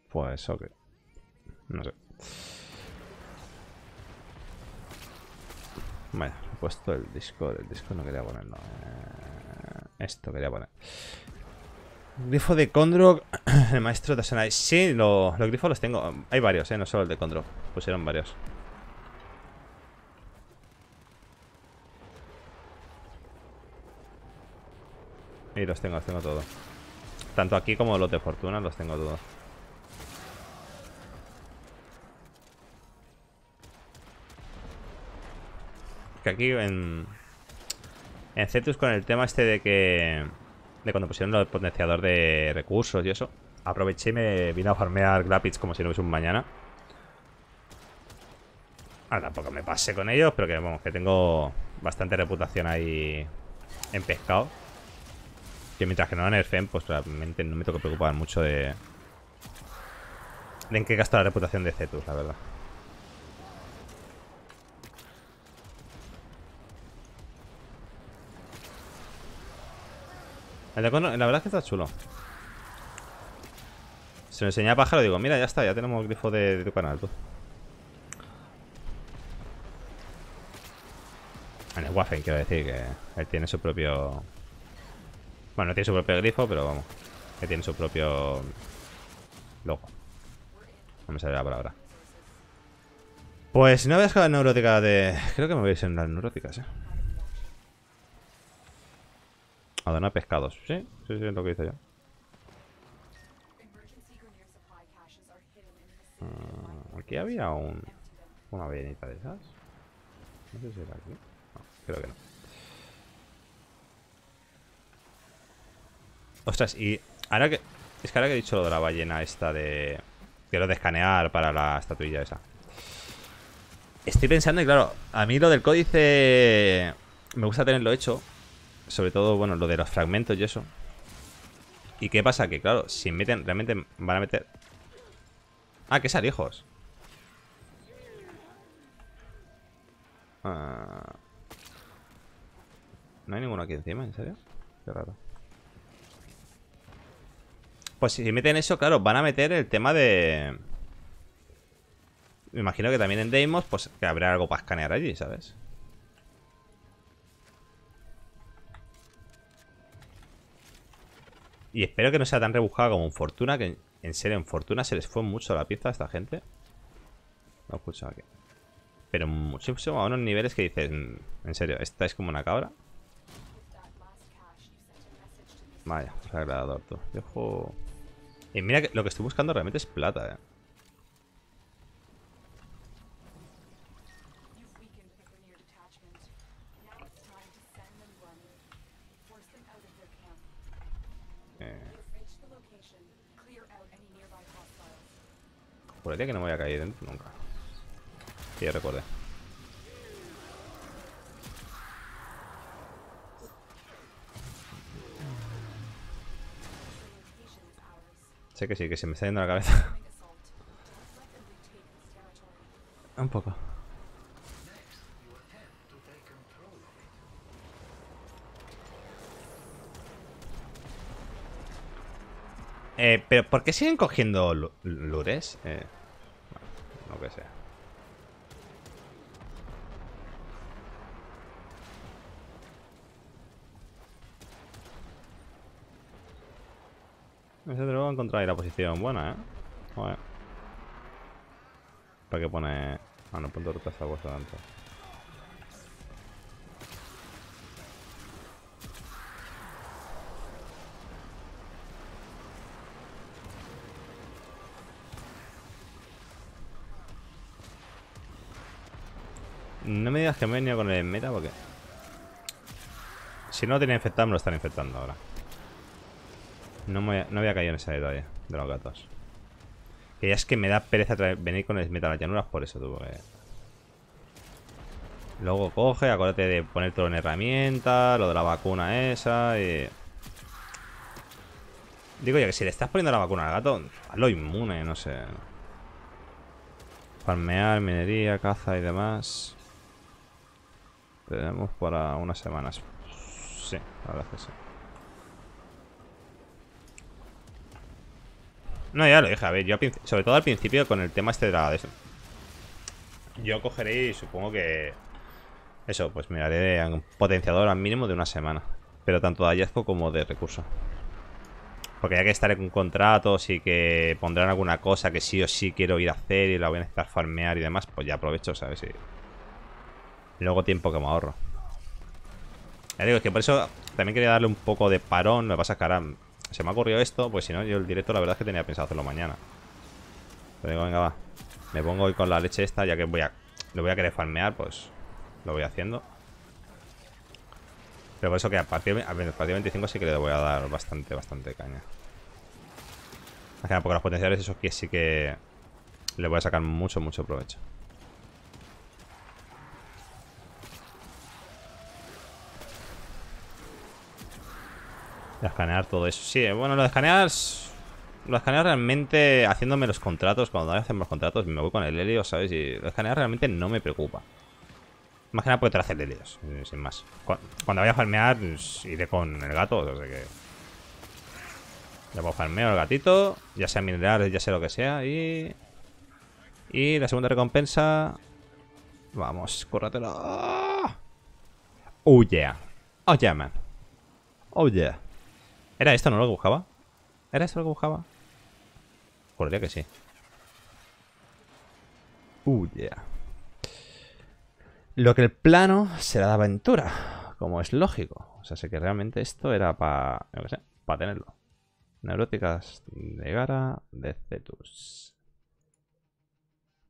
Pues ok. No sé. Bueno, he puesto el disco. El disco no quería ponerlo. Eh, esto quería poner. Grifo de Condro, el maestro de Asenai. Sí, los grifos los tengo. Hay varios, eh, no solo el de Condro. Pusieron varios. Y los tengo, los tengo todos. Tanto aquí como los de fortuna los tengo todos. Que aquí en... En Cetus con el tema este de que... De cuando pusieron el potenciador de recursos y eso. Aproveché y me vine a farmear Glapits como si no hubiese un mañana. Ahora tampoco me pase con ellos, pero que vamos, que tengo bastante reputación ahí en pescado. Que mientras que no el fen pues realmente no me tengo que preocupar mucho de... De en qué gasta la reputación de Cetus, la verdad. La verdad es que está chulo. Se lo enseña a pájaro, digo, mira, ya está, ya tenemos grifo de, de tu canal, tú. En el Waffen, quiero decir, que él tiene su propio bueno, no tiene su propio grifo, pero vamos. Que tiene su propio logo. No me sale la palabra. Pues no voy a la neurótica de... Creo que me voy a ir en las neuróticas, eh. A donar pescados. Sí, sí, sí, es lo que hice yo. Ah, aquí había un... Una avenida de esas. No sé si era aquí. No, creo que no. Ostras, y ahora que... Es que ahora que he dicho lo de la ballena esta de... Quiero de escanear para la estatuilla esa. Estoy pensando, y claro, a mí lo del códice... Me gusta tenerlo hecho. Sobre todo, bueno, lo de los fragmentos y eso. ¿Y qué pasa? Que claro, si meten... Realmente van a meter... Ah, que salijos. Ah... No hay ninguno aquí encima, ¿en serio? Qué raro. Pues si meten eso, claro, van a meter el tema de... Me imagino que también en Deimos, pues que habrá algo para escanear allí, ¿sabes? Y espero que no sea tan rebujada como en Fortuna, que en serio, en Fortuna se les fue mucho la pieza a esta gente. No escuchado aquí. Pero muchísimo a unos niveles que dices, mm, en serio, esta es como una cabra. Vaya, ha tú. Yo Dejo... Y mira que lo que estoy buscando realmente es plata, eh. eh. Juraría que no me voy a caer dentro nunca. Que ya recuerde. Sé que sí, que se me está yendo la cabeza. Un poco. Eh, pero ¿por qué siguen cogiendo lures? Eh, no que sea. Ese te lo encontrar la posición buena, ¿eh? Joder. ¿Para qué pone...? Ah, no, punto de ruta está tanto. No me digas que me he venido con el meta porque... Si no lo tienen infectado, me lo están infectando ahora. No, me, no había caído en esa de los gatos. Que ya es que me da pereza venir con el metal a las llanuras por eso, tuvo que Luego coge, acuérdate de poner todo en herramienta, lo de la vacuna esa y... Digo ya que si le estás poniendo la vacuna al gato, hazlo inmune, no sé. Farmear, minería, caza y demás. Tenemos para unas semanas. Sí, la sí. No, ya lo dije, a ver, yo sobre todo al principio con el tema este de la... Yo cogeré y supongo que... Eso, pues miraré un potenciador al mínimo de una semana. Pero tanto de hallazgo como de recurso. Porque ya que estaré con contratos y que pondrán alguna cosa que sí o sí quiero ir a hacer y la voy a necesitar farmear y demás, pues ya aprovecho, ¿sabes? Y luego tiempo que me ahorro. Ya digo, es que por eso también quería darle un poco de parón. Me pasa que ahora se me ha ocurrido esto, pues si no, yo el directo la verdad es que tenía pensado hacerlo mañana. venga, va. Me pongo hoy con la leche esta, ya que voy a. Lo voy a querer farmear, pues. Lo voy haciendo. Pero por eso que a partir, de, 25 sí que le voy a dar bastante, bastante caña. Porque los potenciales esos que sí que le voy a sacar mucho, mucho provecho. De escanear todo eso. Sí, eh, bueno, lo de escanear. Lo de escanear realmente, haciéndome los contratos, cuando hacemos los contratos, me voy con el helio, ¿sabes? Y lo de escanear realmente no me preocupa. Más que nada puede traer helios, eh, sin más. Cuando vaya a farmear, pues, iré con el gato, o sea que. Ya puedo farmear el gatito, ya sea mineral ya sea lo que sea, y. Y la segunda recompensa. Vamos, córratelo. ¡Uy! Oh, yeah. Oh yeah, man. Oh yeah. ¿Era esto no lo que buscaba? ¿Era esto lo que buscaba? Juraría que sí. Uy uh, ya. Lo que el plano será de aventura, como es lógico. O sea, sé que realmente esto era para... No sé, para tenerlo. Neuróticas de Gara de Cetus.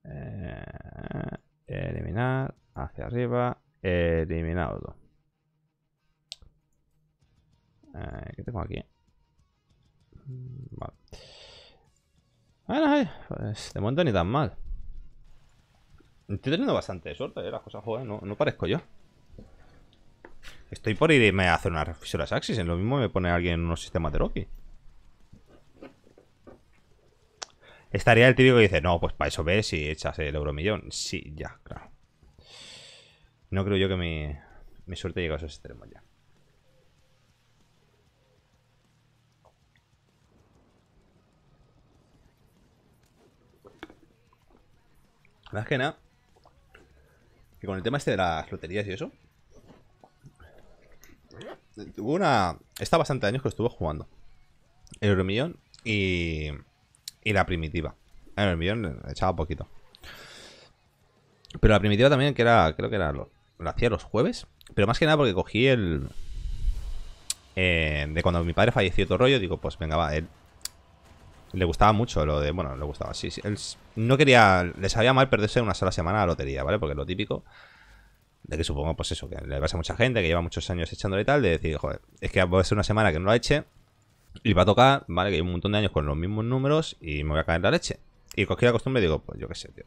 Eh, eliminar hacia arriba. Eliminado. Eh, ¿Qué tengo aquí? Mm, vale. Pues, de momento ni tan mal. Estoy teniendo bastante suerte, ¿eh? las cosas joder, no, parezco yo. Estoy por irme a hacer una reflexión Axis, Saxis, en lo mismo me pone alguien en unos sistemas de Rocky Estaría el típico que dice, no, pues para eso ves Y echas el euromillón. Sí, ya, claro. No creo yo que mi, mi suerte llegue a esos extremos ya. Más que nada, que con el tema este de las loterías y eso, tuvo una. Está bastante años que estuve jugando. El Euromillón y. Y la primitiva. El ah, Euromillón echaba poquito. Pero la primitiva también, que era. Creo que era. Lo, hacía los jueves. Pero más que nada porque cogí el. Eh, de cuando mi padre falleció todo rollo, digo, pues venga, va, él le gustaba mucho lo de. Bueno, le gustaba, sí. sí no quería. Le sabía mal perderse una sola semana a la lotería, ¿vale? Porque lo típico. De que supongo, pues eso, que le pasa a mucha gente que lleva muchos años echándole y tal. De decir, joder, es que puede a ser una semana que no la eche. Y va a tocar, ¿vale? Que hay un montón de años con los mismos números y me voy a caer la leche. Y cogí la costumbre y digo, pues yo qué sé, tío.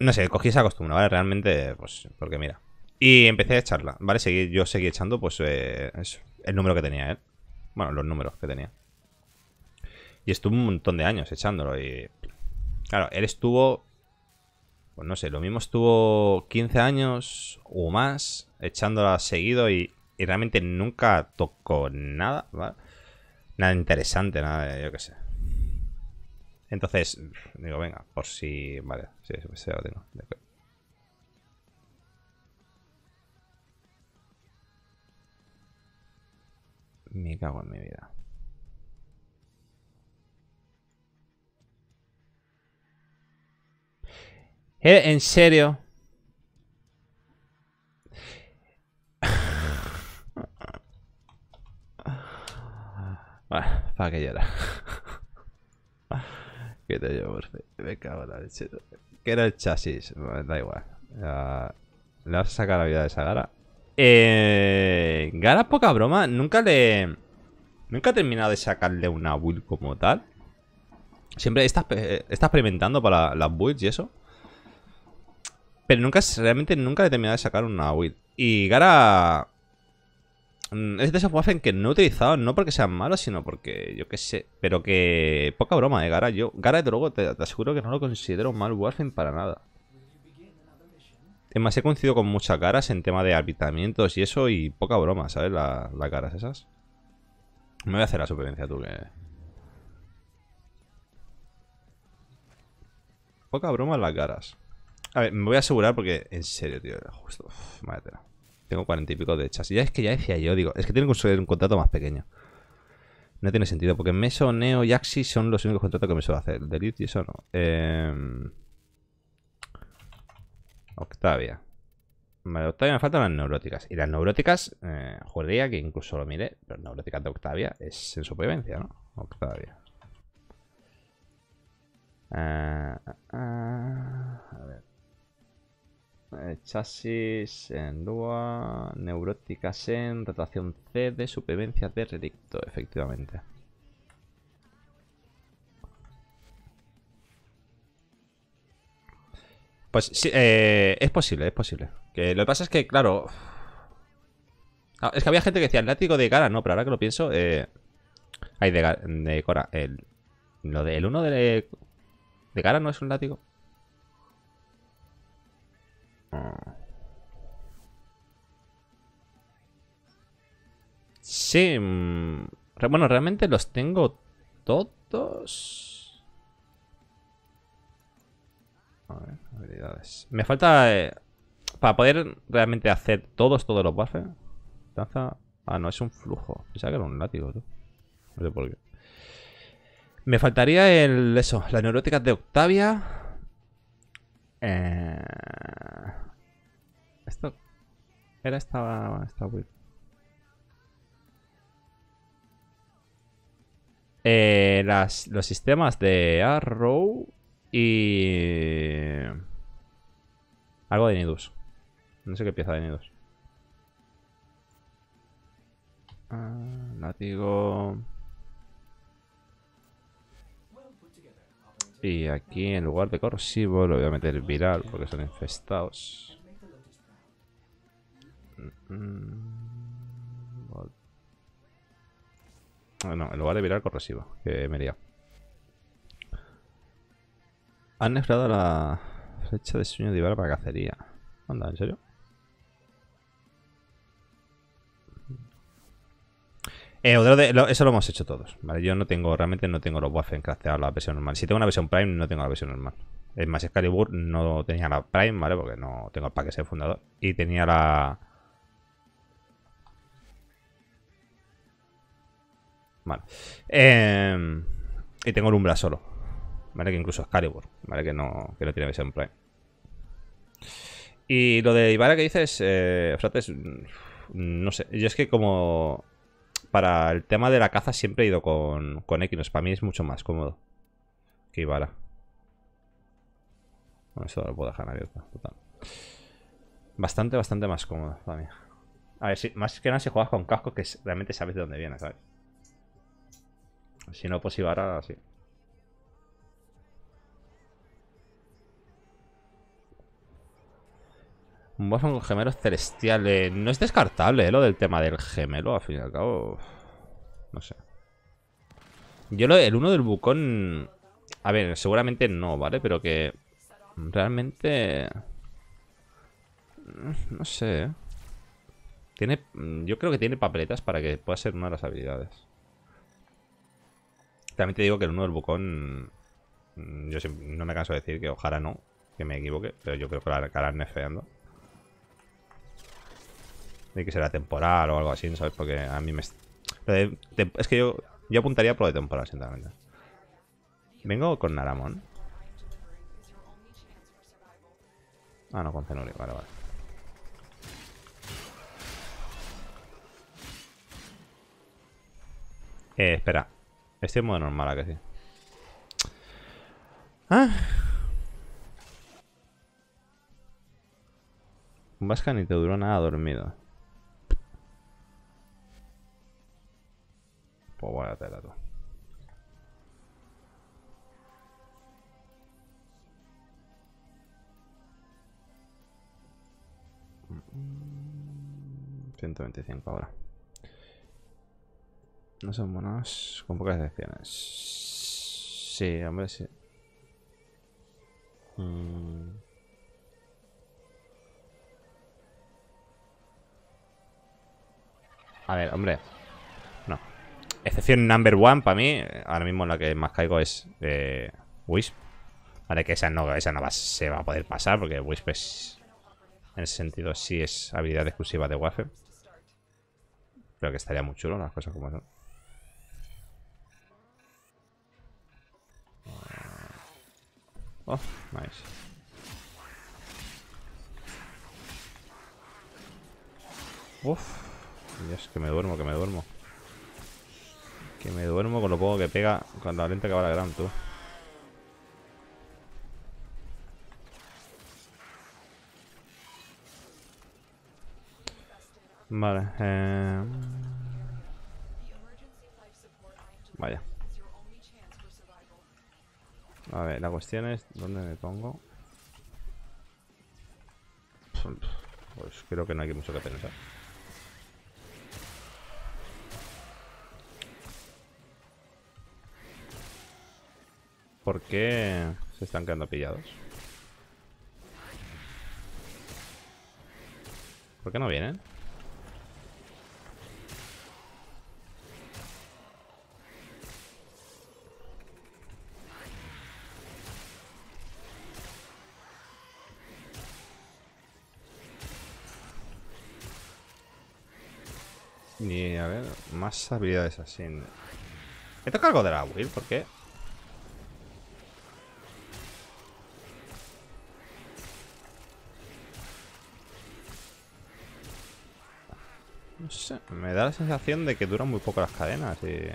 No sé, cogí esa costumbre, ¿vale? Realmente, pues, porque mira. Y empecé a echarla, ¿vale? yo seguí echando, pues, eh, el número que tenía, ¿eh? Bueno, los números que tenía. Y estuvo un montón de años echándolo. Y claro, él estuvo, pues no sé, lo mismo estuvo 15 años o más echándola seguido y, realmente nunca tocó nada, Nada interesante, nada de, yo qué sé. Entonces, digo, venga, por si... Vale, sí, lo tengo. Me cago en mi vida. En serio. Bueno, ah, para que llora. ¿Qué te llevo, me cago en la leche. ¿Qué era el chasis, da igual. Ah, ¿Le vas a sacar la vida de esa gara? Eh, gara, poca broma, nunca le. Nunca he terminado de sacarle una build como tal. Siempre está experimentando para las builds y eso. Pero nunca, realmente nunca he terminado de sacar una build. Y Gara... Mm, es de esos Waffen que no he utilizado, no porque sean malos, sino porque, yo qué sé, pero que... Poca broma, eh, Gara. Yo, Gara de Drogo, te, te aseguro que no lo considero mal Waffen para nada. Es más, he coincidido con muchas caras en tema de habitamientos y eso, y poca broma, ¿sabes? Las caras esas. Me voy a hacer la supervivencia tú, que... Poca broma las caras. A ver, me voy a asegurar porque, en serio, tío, justo. Tengo cuarenta y pico de hechas. ya es que ya decía yo, digo, es que tiene que ser un contrato más pequeño. No tiene sentido, porque Meso, Neo y Axis son los únicos contratos que me suelo hacer. Delete y eso no. Em, Octavia. Vale, Octavia me faltan las neuróticas. Y las neuróticas, eh, Jodería que incluso lo mire. Las neuróticas de Octavia es en supervivencia, ¿no? Octavia. Eh, eh, a ver. Eh, chasis en Lua, neurótica en rotación C de supervivencia de redicto efectivamente. Pues sí, eh, es posible, es posible. Que lo que pasa es que, claro. Ah, es que había gente que decía el látigo de cara, no, pero ahora que lo pienso. Hay eh, de, Cora. El, lo del de, uno de, de Gara no es un látigo. Sí. Mm, bueno, realmente los tengo todos. A ver, Me falta... Eh, para poder realmente hacer todos, todos los buffs. Danza... Ah, no, es un flujo. Pensaba que era un látigo, tú. No sé por qué. Me faltaría el... Eso, las neuróticas de Octavia. Eh... Esto era esta, esta Eh, las, los sistemas de Arrow y... Algo de Nidus. No sé qué pieza de Nidus. Ah, Y aquí en lugar de corrosivo lo voy a meter viral porque son infestados. Mm, no, en lugar de viral corrosivo, que me he Han nefrado la flecha de sueño de Ibarra para cacería. Anda, ¿en serio? Eh, eso lo hemos hecho todos, ¿vale? Yo no tengo, realmente no tengo los Waffen crafteados la versión normal. Si tengo una versión Prime, no tengo la versión normal. Es más, Excalibur no tenía la Prime, ¿vale? Porque no tengo Para que ser fundador. Y tenía la... Vale. Em, y tengo el solo. ¿Vale? Que incluso Excalibur, ¿vale? Que no, que no tiene versión Prime. Y lo de Ibarra que dices, eh, Frates, mm, no sé. Yo es que como para el tema de la caza siempre he ido con, con Equinos. Para mí es mucho más cómodo que Ibara. Bueno, esto lo puedo dejar abierto. Bastante, bastante más cómodo para A ver, si, más que nada si juegas con casco que realmente sabes de dónde viene, ¿sabes? Si no, pues Ibara, sí. boss con gemelos celestiales. No es descartable eh, lo del tema del gemelo, al fin y al cabo. No sé. Yo lo, el uno del bucón... A ver, seguramente no, ¿vale? Pero que... Realmente... No sé. ¿eh? Tiene... Yo creo que tiene papeletas para que pueda ser una de las habilidades. También te digo que el uno del bucón... Yo no me canso de decir que ojalá no, que me equivoque, pero yo creo que la acabarán nefeando que será temporal o algo así, ¿sabes? Porque a mí me... es que yo, yo apuntaría por lo de temporal, sinceramente. ¿Vengo con Naramon? Ah, no, con Zenuri, vale, vale. Eh, espera. Estoy en modo normal, ¿a que sí? Ah. Vasca ni te duró nada dormido. Pues vaya tela tú. Mm 125 ahora. No son monos con pocas excepciones. Sí, hombre, sí. Mm. A ver, hombre excepción number one para mí, ahora mismo la que más caigo es eh, Wisp. Vale, que esa no, esa no va, se va a poder pasar porque Wisp es, en ese sentido, sí es habilidad exclusiva de Waffle. Creo que estaría muy chulo las cosas como eso. Ah. Oh, nice. Uf, Dios, que me duermo, que me duermo. Que me duermo con lo poco que pega con la lenta que va la gran, tú. Vale, eh... Vaya. A ver, la cuestión es ¿Dónde me pongo? Pues creo que no hay mucho que pensar por qué se están quedando pillados. ¿Por qué no vienen? Ni a ver, más habilidades así. ¿Me toca algo de la Will? ¿Por qué? me da la sensación de que duran muy poco las cadenas y...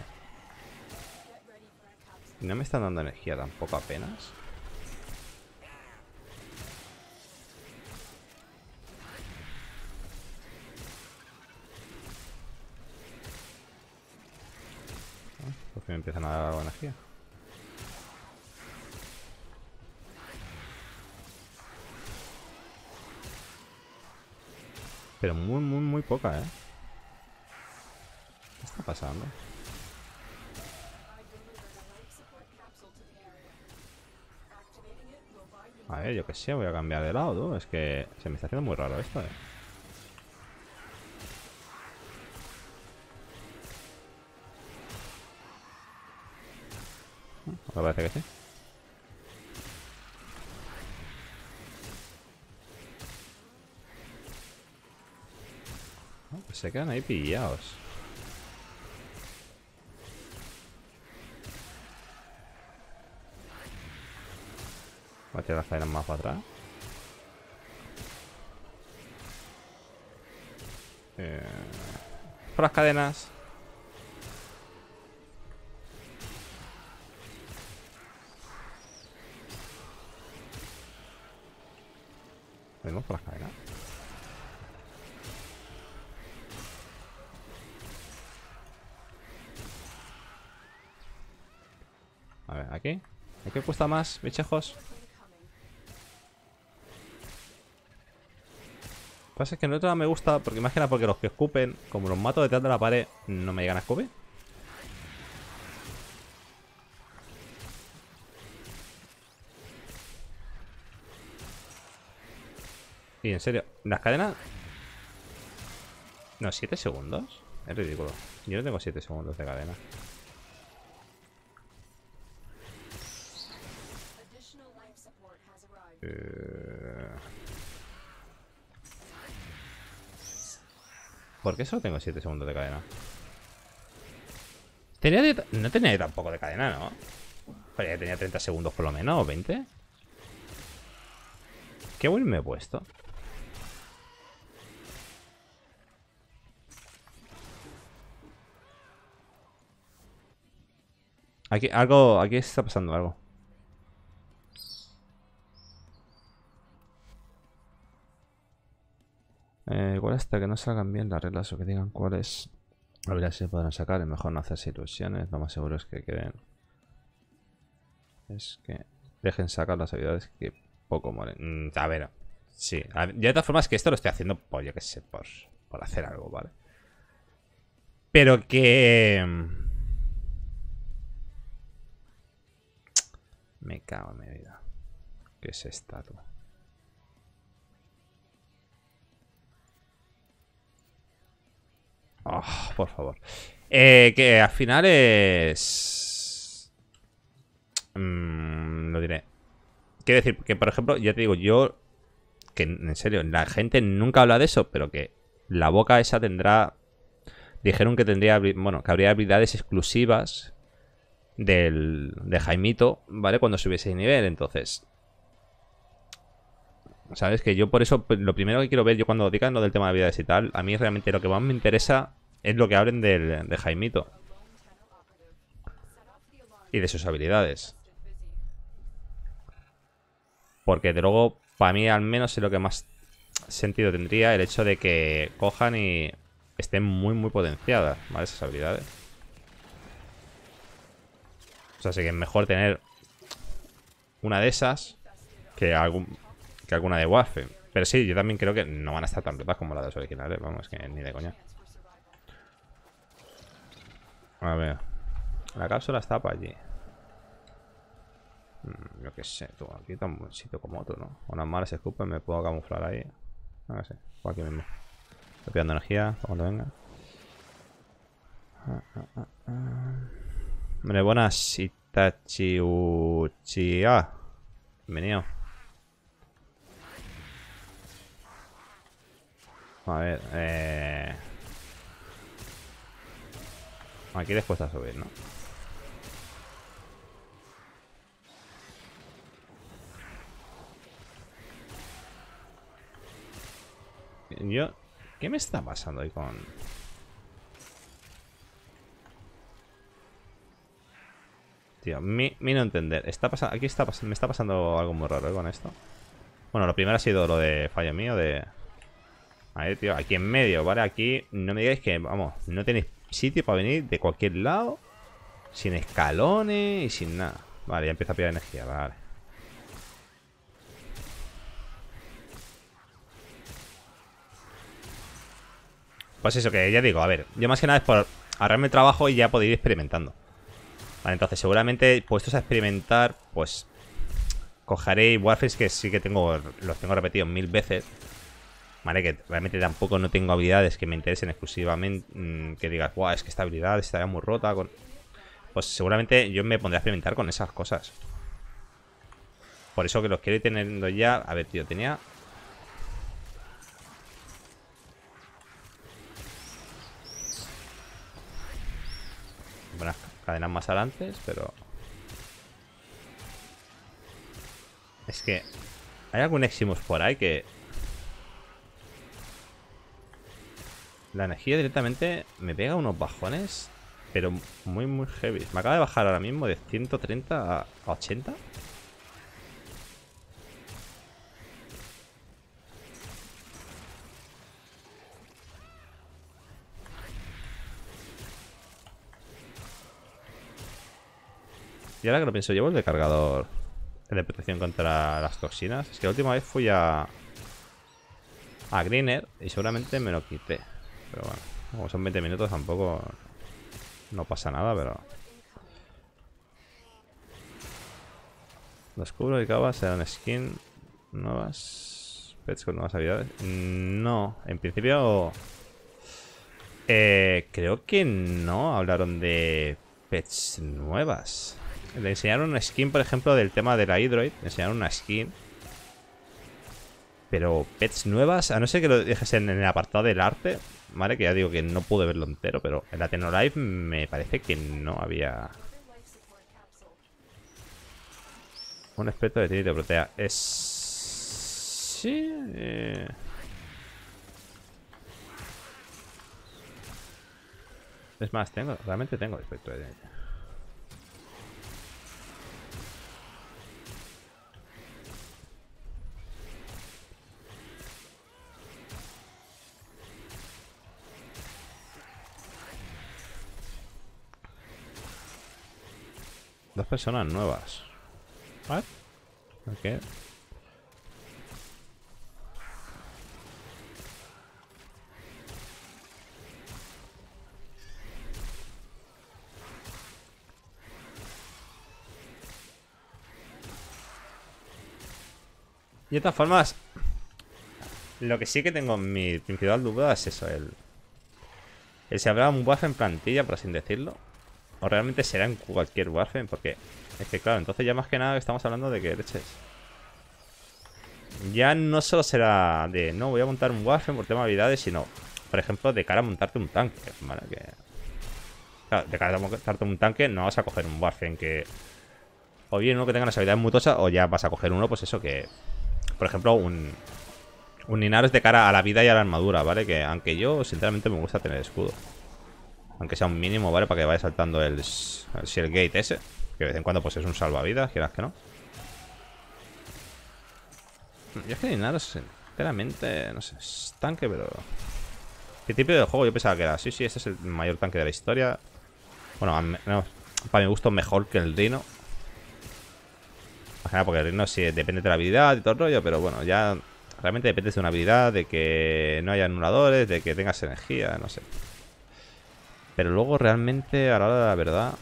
No me están dando energía tampoco apenas. Ah, Porque pues me empiezan a dar algo de energía. Pero muy, muy, muy poca, ¿eh? pasando? A ver, yo que sé, voy a cambiar de lado, Es que se me está haciendo muy raro esto, eh. parece que sí. Ah, pues se quedan ahí pillados. Va a tirar las cadenas más para atrás. Eh... Por las cadenas. Venimos por las cadenas. A ver, aquí. Aquí cuesta más, bichejos. Lo que Pasa es que no otra me gusta, porque imagina porque los que escupen, como los mato detrás de la pared, no me llegan a escupir. Y en serio, las cadenas... No, 7 segundos. Es ridículo. Yo no tengo 7 segundos de cadena. ¿Por qué solo tengo 7 segundos de cadena? Tenía No tenía tampoco de cadena, ¿no? Pero ya tenía 30 segundos por lo menos, o 20. ¿Qué buen me he puesto? Aquí, algo, aquí está pasando algo. Eh, igual hasta que no salgan bien las reglas o que digan cuáles habilidades se podrán sacar, es mejor no hacerse ilusiones Lo más seguro es que queden. Es que dejen sacar las habilidades que poco moren. Mm, a ver, sí. de todas formas, que esto lo estoy haciendo por, yo que sé, por, por hacer algo, ¿vale? Pero que. Mm, me cago en mi vida. ¿Qué es esta, tú? Ah, por favor. Eh, que al final es... Mm, lo diré. Quiero decir que, por ejemplo, ya te digo, yo... Que en serio, la gente nunca habla de eso, pero que la boca esa tendrá... Dijeron que tendría, bueno, que habría habilidades exclusivas del, de Jaimito, ¿vale? Cuando subiese de nivel, entonces ¿Sabes? Que yo por eso, pues, lo primero que quiero ver yo cuando digan lo del tema de habilidades y tal, a mí realmente lo que más me interesa es lo que hablen de Jaimito. Y de sus habilidades. Porque de luego, para mí al menos es lo que más sentido tendría el hecho de que cojan y estén muy, muy potenciadas, ¿vale? Esas habilidades. O sea, sí que es mejor tener una de esas que algún, alguna de Wafe. Pero sí, yo también creo que no van a estar tan brutas como las dos originales. Vamos, que ni de coña. A ver. La cápsula está para allí. Mm, yo qué sé, Aquí está un buen sitio como otro, ¿no? Unas malas escupen me puedo camuflar ahí. No sé, por aquí mismo. Estoy energía cuando venga. Ah, ah, ah, Hombre, buenas Itachi Bienvenido. A ver, eh... Aquí después cuesta subir, ¿no? Yo... ¿Qué me está pasando ahí con...? Tío, mi, no entender. Está aquí está, me está pasando algo muy raro eh, con esto. Bueno, lo primero ha sido lo de fallo mío de... A ver, tío, aquí en medio, ¿vale? Aquí no me digáis que, vamos, no tenéis sitio para venir de cualquier lado. Sin escalones y sin nada. Vale, ya empieza a pillar energía, vale. Pues eso que ya digo, a ver, yo más que nada es por ahorrarme el trabajo y ya poder ir experimentando. Vale, entonces seguramente puestos a experimentar, pues Cojaréis Warfare que sí que tengo los tengo repetidos mil veces. Vale, que realmente tampoco no tengo habilidades que me interesen exclusivamente. Mm, que digas, guau, es que esta habilidad está muy rota. Con... Pues seguramente yo me pondré a experimentar con esas cosas. Por eso que los quiero ir teniendo ya. A ver, tío, tenía. Buenas cadenas más adelante, pero. Es que. Hay algún Eximus por ahí que La energía directamente me pega unos bajones, pero muy, muy heavy. Me acaba de bajar ahora mismo de 130 a 80. Y ahora que lo pienso, llevo el de cargador de protección contra las toxinas. Es que la última vez fui a... A Greener y seguramente me lo quité. Pero bueno, como son 20 minutos tampoco no pasa nada, pero... Descubro que Cava serán skin nuevas. Pets con nuevas habilidades. No, en principio... Eh, creo que no hablaron de pets nuevas. Le enseñaron una skin, por ejemplo, del tema de la Hydroid. Le enseñaron una skin. Pero pets nuevas, a no ser que lo dejes en el apartado del arte, ¿vale? Que ya digo que no pude verlo entero, pero en la Tenolive me parece que no había... Un aspecto de de protea. Es... Sí... Eh. Es más, tengo, realmente tengo aspecto de tiro. Dos personas nuevas. ¿What? Ok. Y de todas formas, lo que sí que tengo en mi principal duda es eso, el... se habrá un buff en plantilla, por así decirlo. O realmente será en cualquier Warframe, porque es que claro, entonces ya más que nada estamos hablando de que leches. Ya no solo será de no voy a montar un Warframe por tema de habilidades, sino, por ejemplo, de cara a montarte un tanque. ¿vale? de cara a montarte un tanque no vas a coger un Warframe que. O bien uno que tenga las habilidades mutosas, o ya vas a coger uno, pues eso que. Por ejemplo, un. Un es de cara a la vida y a la armadura, ¿vale? Que aunque yo, sinceramente, me gusta tener escudo. Aunque sea un mínimo, ¿vale? Para que vaya saltando el, el gate ese. Que de vez en cuando pues es un salvavidas, quieras que no. Hmm, yo es que ni nada, sinceramente, no sé, es tanque, pero... ¿Qué tipo de juego yo pensaba que era? Sí, sí, este es el mayor tanque de la historia. Bueno, no, para mi gusto mejor que el dino porque el Rhino sí depende de la habilidad y todo el rollo, pero bueno, ya realmente depende de una habilidad, de que no haya anuladores, de que tengas energía, no sé. Pero luego realmente, a la hora de la verdad...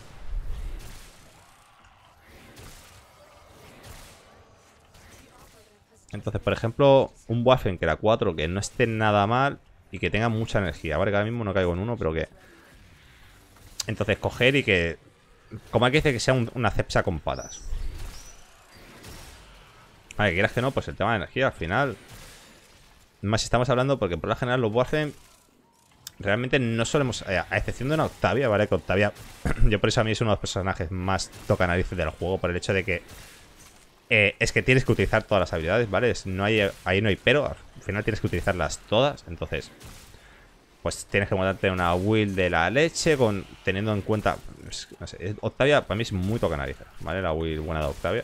Entonces, por ejemplo, un Waffen que era 4, que no esté nada mal y que tenga mucha energía. Vale, que ahora mismo no caigo en uno, pero que... Entonces, coger y que... Como hay que decir que sea una cepsa con patas. Vale, que quieras que no, pues el tema de energía al final... Más estamos hablando porque por la general los Waffen realmente no solemos, eh, a excepción de una Octavia, ¿vale? Que Octavia, yo por eso a mí es uno de los personajes más toca narices del juego, por el hecho de que eh, es que tienes que utilizar todas las habilidades, ¿vale? No hay, ahí no hay pero, al final tienes que utilizarlas todas, entonces, pues tienes que montarte una will de la leche, con teniendo en cuenta, pues, no sé, Octavia para mí es muy toca narices, ¿vale? La will buena de Octavia.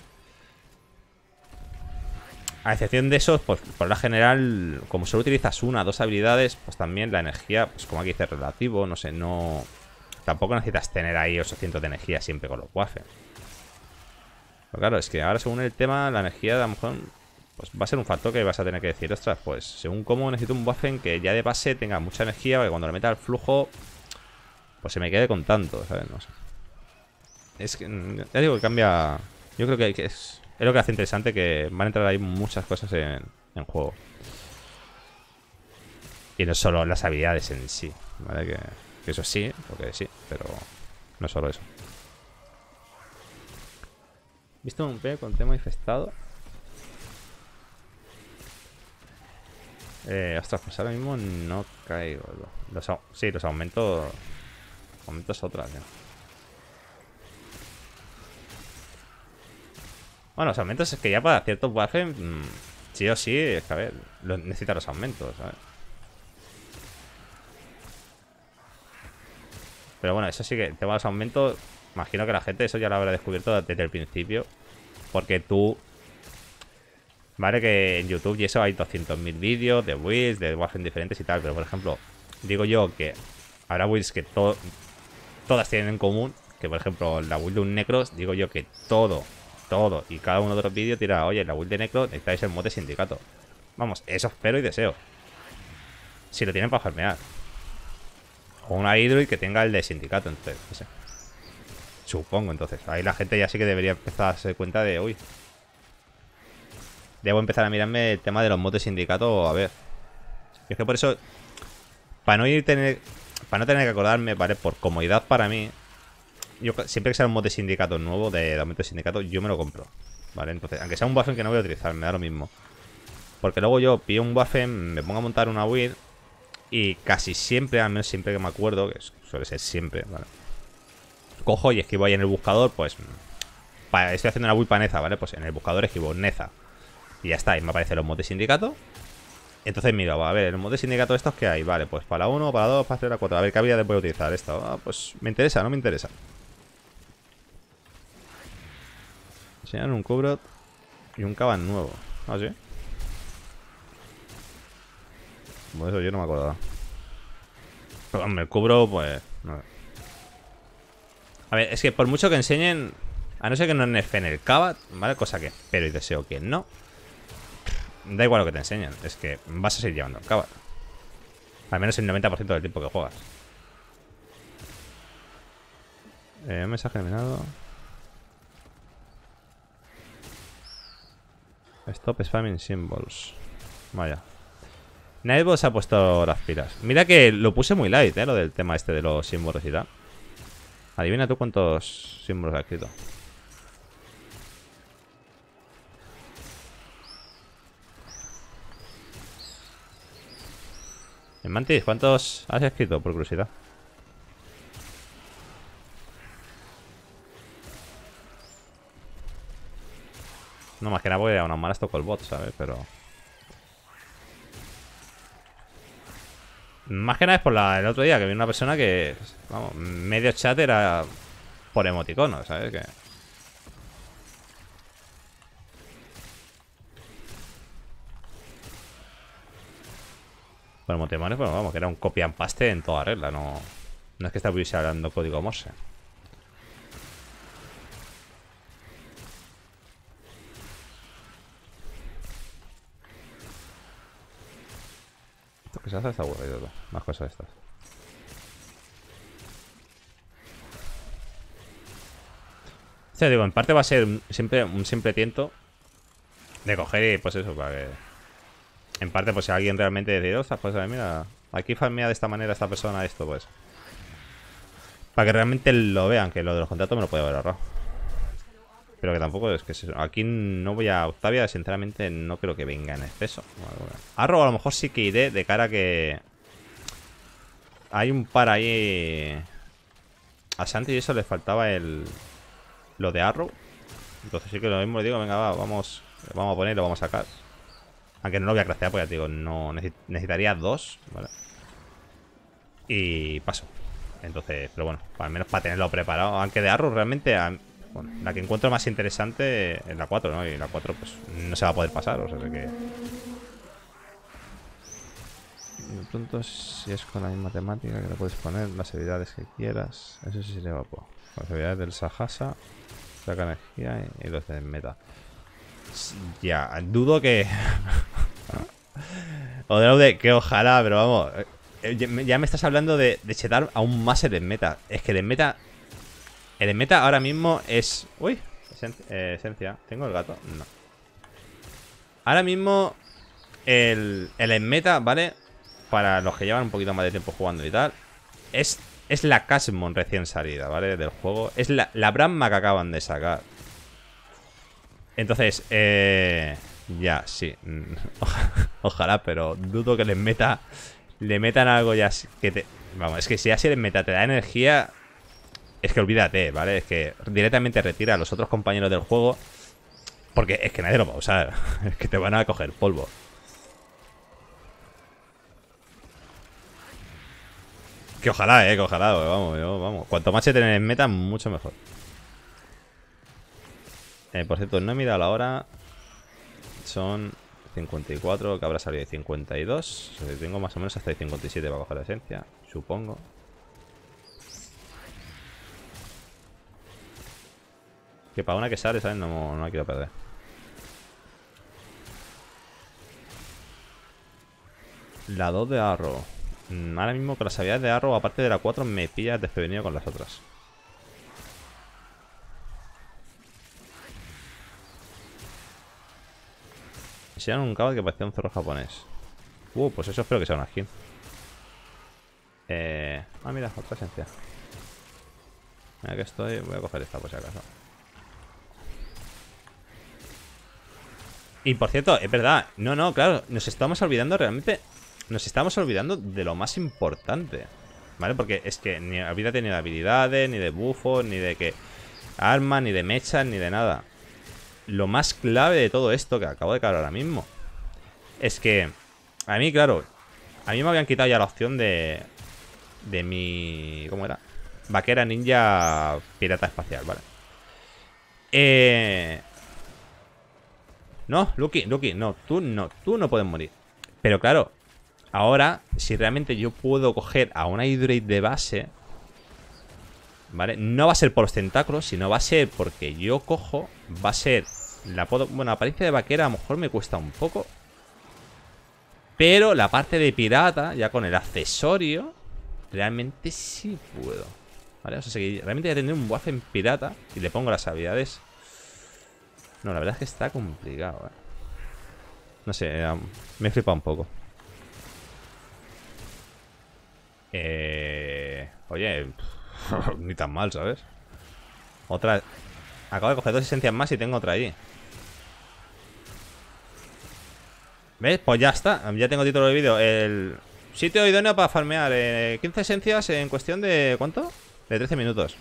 A excepción de eso, pues por la general, como solo utilizas una, dos habilidades, pues también la energía, pues como aquí dice, relativo, no sé, no... Tampoco necesitas tener ahí 800 de energía siempre con los waffles. Pero claro, es que ahora según el tema, la energía a lo mejor pues va a ser un factor que vas a tener que decir, ostras, pues según cómo necesito un buffen que ya de base tenga mucha energía, que cuando le meta al flujo, pues se me quede con tanto, ¿sabes? No sé. Es que, mm, ya digo que cambia... Yo creo que hay que... Es lo que hace interesante que van a entrar ahí muchas cosas en, juego. Y no solo las habilidades en sí, ¿vale? Que, eso sí, porque sí, pero no solo eso. ¿Visto un P con tema infestado? Eh, ostras, pues ahora mismo no caigo. Los, sí, los aumentos... Aumentos otra, tío. Bueno, los aumentos es que ya para ciertos Waffen, mm, sí o sí, es que a ver, necesita los aumentos, ¿sabes? Pero bueno, eso sí que, el tema de los aumentos, imagino que la gente eso ya lo habrá descubierto desde el principio. Porque tú... Vale que en YouTube y eso hay 200.000 vídeos de builds, de warfen diferentes y tal. Pero por ejemplo, digo yo que habrá builds que todas tienen en común. Que por ejemplo la build de un Necros, digo yo que todo todo. Y cada uno de los vídeos tira oye, en la build de Necro necesitáis el mod sindicato. Vamos, eso espero y deseo. Si lo tienen para farmear. O una Hydroid que tenga el de sindicato, entonces, no sé. Supongo, entonces. Ahí la gente ya sí que debería empezar a darse cuenta de, uy. Debo empezar a mirarme el tema de los motes sindicato, a ver. Y es que por eso, para no ir tener, para no tener que acordarme, ¿vale? Por comodidad para mí, siempre que sea un mod de sindicato nuevo, de, aumento de sindicato, yo me lo compro. ¿Vale? Entonces, aunque sea un buffen que no voy a utilizar, me da lo mismo. Porque luego yo pido un buffen, me pongo a montar una wii y casi siempre, al menos siempre que me acuerdo, que suele ser siempre, ¿vale? Cojo y esquivo ahí en el buscador, pues... estoy haciendo una build para Neza, ¿vale? Pues en el buscador esquivo Neza. Y ya está, y me aparecen los mods de sindicato. Entonces mira, a ver, el mod de sindicato estos que hay, vale, pues para la 1, para dos para 3, para 4, a ver qué habilidades voy a utilizar esto. Ah, pues me interesa, no me interesa. Enseñan un cubro y un Caban nuevo. ¿Ah, sí? Bueno, eso yo no me acordaba. Pero me cubro, pues... A ver, es que por mucho que enseñen... A no ser que no nefen el cabat, ¿vale? Cosa que espero y deseo que no. Da igual lo que te enseñen. Es que vas a seguir llevando el Al menos el 90% del tiempo que juegas. Eh, un mensaje Stop spamming symbols. Vaya. Nightbot ha puesto las pilas. Mira que lo puse muy light, ¿eh? Lo del tema este de los símbolos y tal. Adivina tú cuántos símbolos ha escrito. En Mantis, ¿cuántos has escrito? Por curiosidad. No, más que nada voy a unas malas tocó el bot, ¿sabes? Pero... Más que nada es por la, el otro día que vi una persona que... Vamos, medio chat era por emoticono, ¿sabes? Que... Por emoticono, bueno, vamos, que era un copia and paste en toda regla, no... No es que está hablando código morse. se hace aburrido. Más cosas estas. O digo, en parte va a ser siempre un simple tiento de coger y pues eso, para que... En parte, pues si alguien realmente decide, ostras, pues mira, aquí farmea de esta manera esta persona esto, pues... Para que realmente lo vean, que lo de los contratos me lo puede haber ahorrado. Pero que tampoco es que... Aquí no voy a Octavia, sinceramente no creo que venga en exceso. Arrow a lo mejor sí que iré de cara que... Hay un par ahí... A Santi y eso le faltaba el... Lo de Arrow. Entonces sí que lo mismo le digo, venga, va, vamos... Vamos a ponerlo, vamos a sacar. Aunque no lo voy a craftear, pues ya digo, no... necesitaría dos, Y paso. Entonces, pero bueno, al menos para tenerlo preparado. Aunque de Arrow realmente la que encuentro más interesante es la 4, ¿no? Y la 4 pues no se va a poder pasar, o sea que... De pronto si es con la misma temática que le puedes poner, las habilidades que quieras, eso sí sería guapo. Las habilidades del Sahasa, saca energía y, los de meta. Ya, dudo que... o de, que ojalá, pero vamos... Eh, ya me estás hablando de, chetar aún más el de meta. Es que de meta el meta ahora mismo es... Uy, eh, esencia. ¿Tengo el gato? No. Ahora mismo el, el meta, ¿vale? Para los que llevan un poquito más de tiempo jugando y tal. Es, es la Casmon recién salida, ¿vale? Del juego. Es la, la Brahma que acaban de sacar. Entonces, eh... Ya, sí. Ojalá, pero dudo que les meta. Le metan algo ya Vamos, es que si así en meta te da energía. Es que olvídate, ¿vale? Es que directamente retira a los otros compañeros del juego. Porque es que nadie lo va a usar. Es que te van a coger polvo. Que ojalá, eh, que ojalá, eh, vamos, vamos. Cuanto más se tenga en meta, mucho mejor. Eh, por cierto, no he mirado la hora. Son 54, que habrá salido de 52. tengo más o menos hasta de 57 para coger la esencia, supongo. Que para una que sale, ¿sabes? No, la quiero perder. La 2 de arro mm, Ahora mismo con las habilidades de arro aparte de la 4, me pillas desprevenido con las otras. Enseñaron un cabo que parecía un cerro japonés. Uh, pues eso espero que sea una skin. Eh... Ah, mira, otra esencia. Mira que estoy... Voy a coger esta por si acaso. Y por cierto, es verdad. No, no, claro. Nos estamos olvidando realmente. Nos estamos olvidando de lo más importante. ¿Vale? Porque es que ni olvídate ni de habilidades, ni de buffos, ni de que armas, ni de mechas, ni de nada. Lo más clave de todo esto que acabo de caer ahora mismo es que a mí, claro, a mí me habían quitado ya la opción de de mi ¿cómo era? Vaquera ninja pirata espacial, ¿vale? Eh, no, Lucky, Lucky, no, tú no, tú no puedes morir. Pero claro, ahora, si realmente yo puedo coger a una Hydrate de base, ¿vale? No va a ser por los tentáculos, sino va a ser porque yo cojo, va a ser... La bueno, la apariencia de vaquera a lo mejor me cuesta un poco. Pero la parte de pirata, ya con el accesorio, realmente sí puedo. ¿Vale? O sea, realmente ya tener un buff en pirata y le pongo las habilidades no, la verdad es que está complicado, eh. No sé, eh, me he flipado un poco. Eh, oye, ni tan mal, ¿sabes? Otra... Acabo de coger dos esencias más y tengo otra allí. ¿Ves? Pues ya está. Ya tengo título de vídeo. El sitio idóneo para farmear. 15 eh, esencias en cuestión de... ¿Cuánto? De 13 minutos.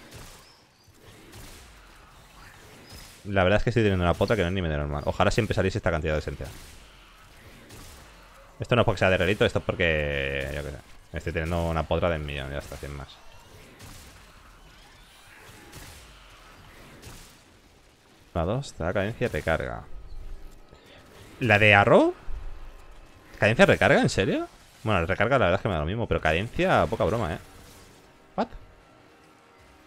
La verdad es que estoy teniendo una potra que no es ni medio normal. Ojalá siempre saliese esta cantidad de esencia Esto no es porque sea de relito, esto es porque... Yo qué sé. Estoy teniendo una potra de un millón, ya está, 100 más. La dos La cadencia recarga. ¿La de arrow? ¿Cadencia recarga? ¿En serio? Bueno, recarga la verdad es que me da lo mismo, pero cadencia, poca broma, ¿eh? ¿What?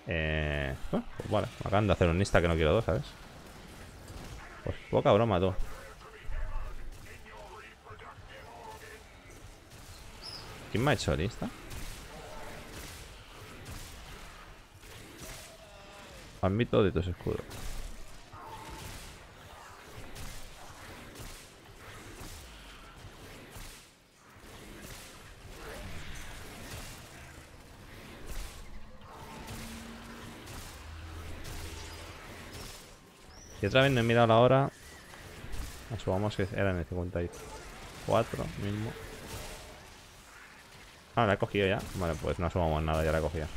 Eh, bueno, pues vale, me de hacer un lista que no quiero dos, ¿sabes? Poca broma, tú. ¿Quién me ha hecho lista? Ámbito de tus escudos. Y otra vez no he mirado la hora. Asumamos que era en el 54 mismo. Ah, la he cogido ya. Vale, pues no asumamos nada, ya la he cogido.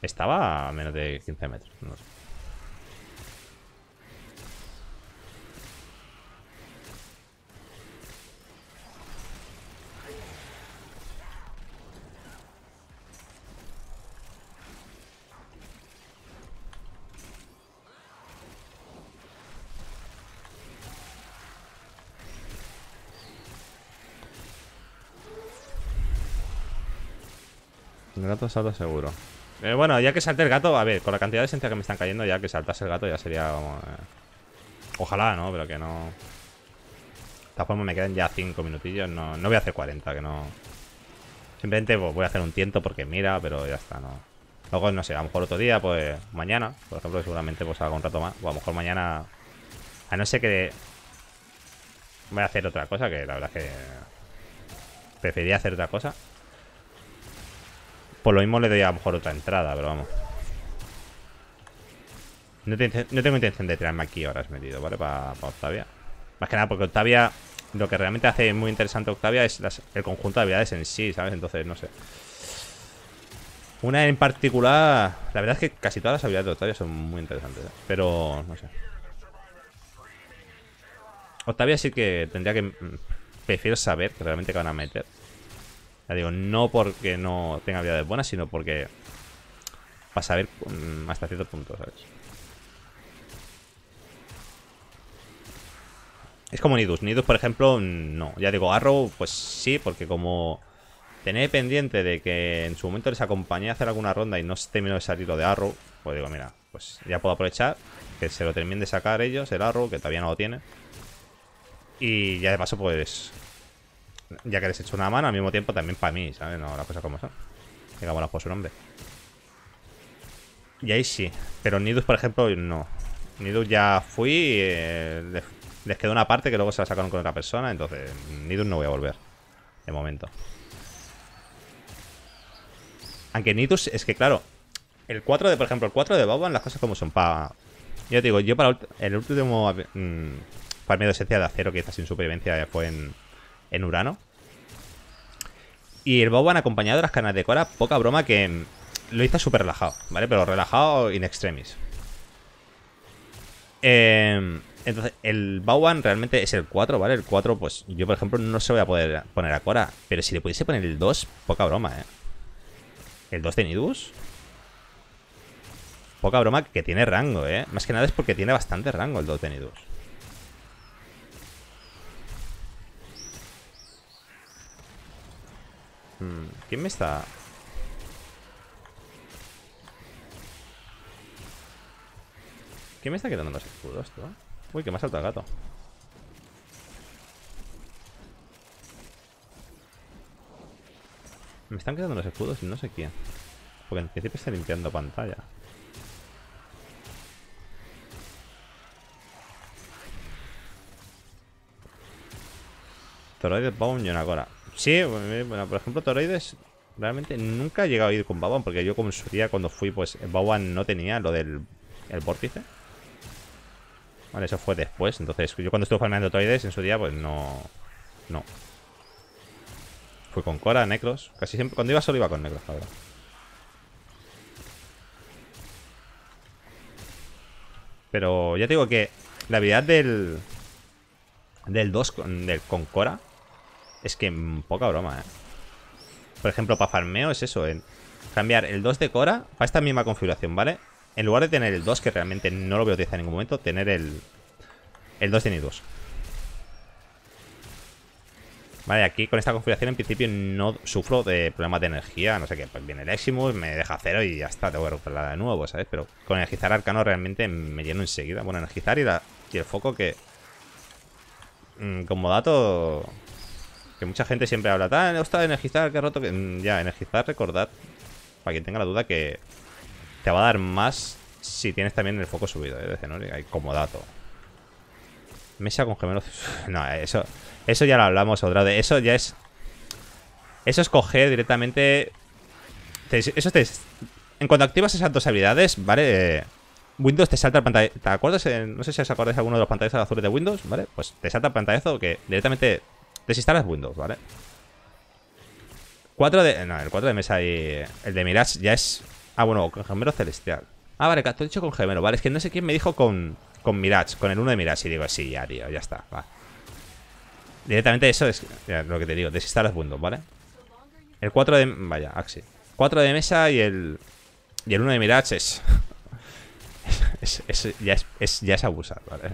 Estaba a menos de 15 metros, no sé. El gato salta seguro. Eh, bueno, ya que salte el gato, a ver, con la cantidad de esencia que me están cayendo, ya que saltase el gato ya sería como... Eh, ojalá, ¿no? Pero que no... De forma me quedan ya 5 minutillos. No, no voy a hacer 40, que no... Simplemente voy a hacer un tiento porque mira, pero ya está, no... Luego, no sé, a lo mejor otro día, pues mañana, por ejemplo, seguramente pues haga un rato más. O a lo mejor mañana... A no ser que... Voy a hacer otra cosa, que la verdad que... prefería hacer otra cosa. Por lo mismo le doy a lo mejor otra entrada, pero vamos. No, tengo intención de tirarme aquí Ahora es metido, ¿vale? Para Octavia. Más que nada porque Octavia... Lo que realmente hace muy interesante Octavia es el conjunto de habilidades en sí, ¿sabes? Entonces, no sé. Una en particular... La verdad es que casi todas las habilidades de Octavia son muy interesantes. ¿eh? Pero, no sé. Octavia sí que tendría que... Mm, prefiero saber realmente qué van a meter. Ya digo, no porque no tenga habilidades buenas, sino porque... a saber mm, hasta cierto puntos. ¿sabes? Es como Nidus. Nidus, por ejemplo, no. Ya digo, Arrow, pues sí, porque como... tenéis pendiente de que en su momento les acompañé a hacer alguna ronda y no se terminó de salir lo de Arrow, pues digo, mira, pues ya puedo aprovechar que se lo terminen de sacar ellos, el Arrow, que todavía no lo tiene. Y ya de paso, pues ya que les he hecho una mano, al mismo tiempo también para mí, ¿sabes? No, las cosas como son. Digámoslas por su nombre. Y ahí sí. Pero Nidus, por ejemplo, no. Nidus ya fui. Eh, les, quedó una parte que luego se la sacaron con otra persona. Entonces, Nidus no voy a volver. De momento. Aunque Nidus es que, claro. El 4 de, por ejemplo, el 4 de Boban, las cosas como son. Para. Yo digo, yo para el último. Mm, para el esencia de acero que está sin supervivencia fue en en Urano. Y el Bowan acompañado de las canas de Cora, poca broma que lo hizo súper relajado, ¿vale? Pero relajado in extremis. Em, entonces, el Bowan realmente es el 4, ¿vale? El 4, pues yo, por ejemplo, no se voy a poder poner a Cora. Pero si le pudiese poner el 2, poca broma, ¿eh? El 2 de Nidus. Poca broma que tiene rango, ¿eh? Más que nada es porque tiene bastante rango el 2 de Hmm, ¿Quién me está...? ¿Quién me está quedando los escudos, tú? Uy, que me ha salto el gato Me están quedando los escudos y no sé quién Porque en principio está limpiando pantalla Toroid Bone y una Sí, eh, bueno, por ejemplo, Toroides realmente nunca he llegado a ir con Bawan porque yo como en su día cuando fui, pues Bawan no tenía lo del el vórtice. Vale, eso fue después, entonces yo cuando estuve farmeando Toroides en su día, pues no... No. Fui con Cora, Necros, casi siempre, cuando iba solo iba con Necros, la Pero ya te digo que la habilidad del... Del 2, del con Cora, es que mm, poca broma, ¿eh? Por ejemplo, para farmeo es eso, en cambiar el 2 de Cora para esta misma configuración, ¿vale? En lugar de tener el 2, que realmente no lo voy a utilizar en ningún momento, tener el, el 2 de Nidus. Vale, aquí con esta configuración en principio no sufro de problemas de energía, no sé qué, pues viene el Eximus, me deja cero y ya está, tengo que recuperarla de nuevo, ¿sabes? Pero con energizar arcano realmente me lleno enseguida. Bueno, energizar y, y el foco que... Mm, como dato, que mucha gente siempre habla, Me ah, está energizar, que roto. Mm, ya, energizar, recordad, para quien tenga la duda, que te va a dar más si tienes también el foco subido, ¿eh? de como dato. Mesa con gemelos. No, eso, eso ya lo hablamos otra vez. Eso ya es. Eso es coger directamente. Eso es en cuanto activas esas dos habilidades, ¿vale? Windows te salta el pantalla ¿Te acuerdas? No sé si os acordáis alguno de los pantallas azules de Windows, ¿vale? Pues te salta el pantallazo que directamente Desinstalas Windows, ¿vale? 4 de... No, el 4 de mesa y... El de Mirage ya es... Ah, bueno, con gemelo celestial Ah, vale, te he dicho con gemelo Vale, es que no sé quién me dijo con, con Mirage Con el 1 de Mirage Y digo, sí, ya, tío, ya está va. Directamente eso es lo que te digo Desinstalas Windows, ¿vale? El 4 de... Vaya, Axi ah, 4 de mesa y el... Y el 1 de Mirage es... ya, es, ya es abusar, ¿vale?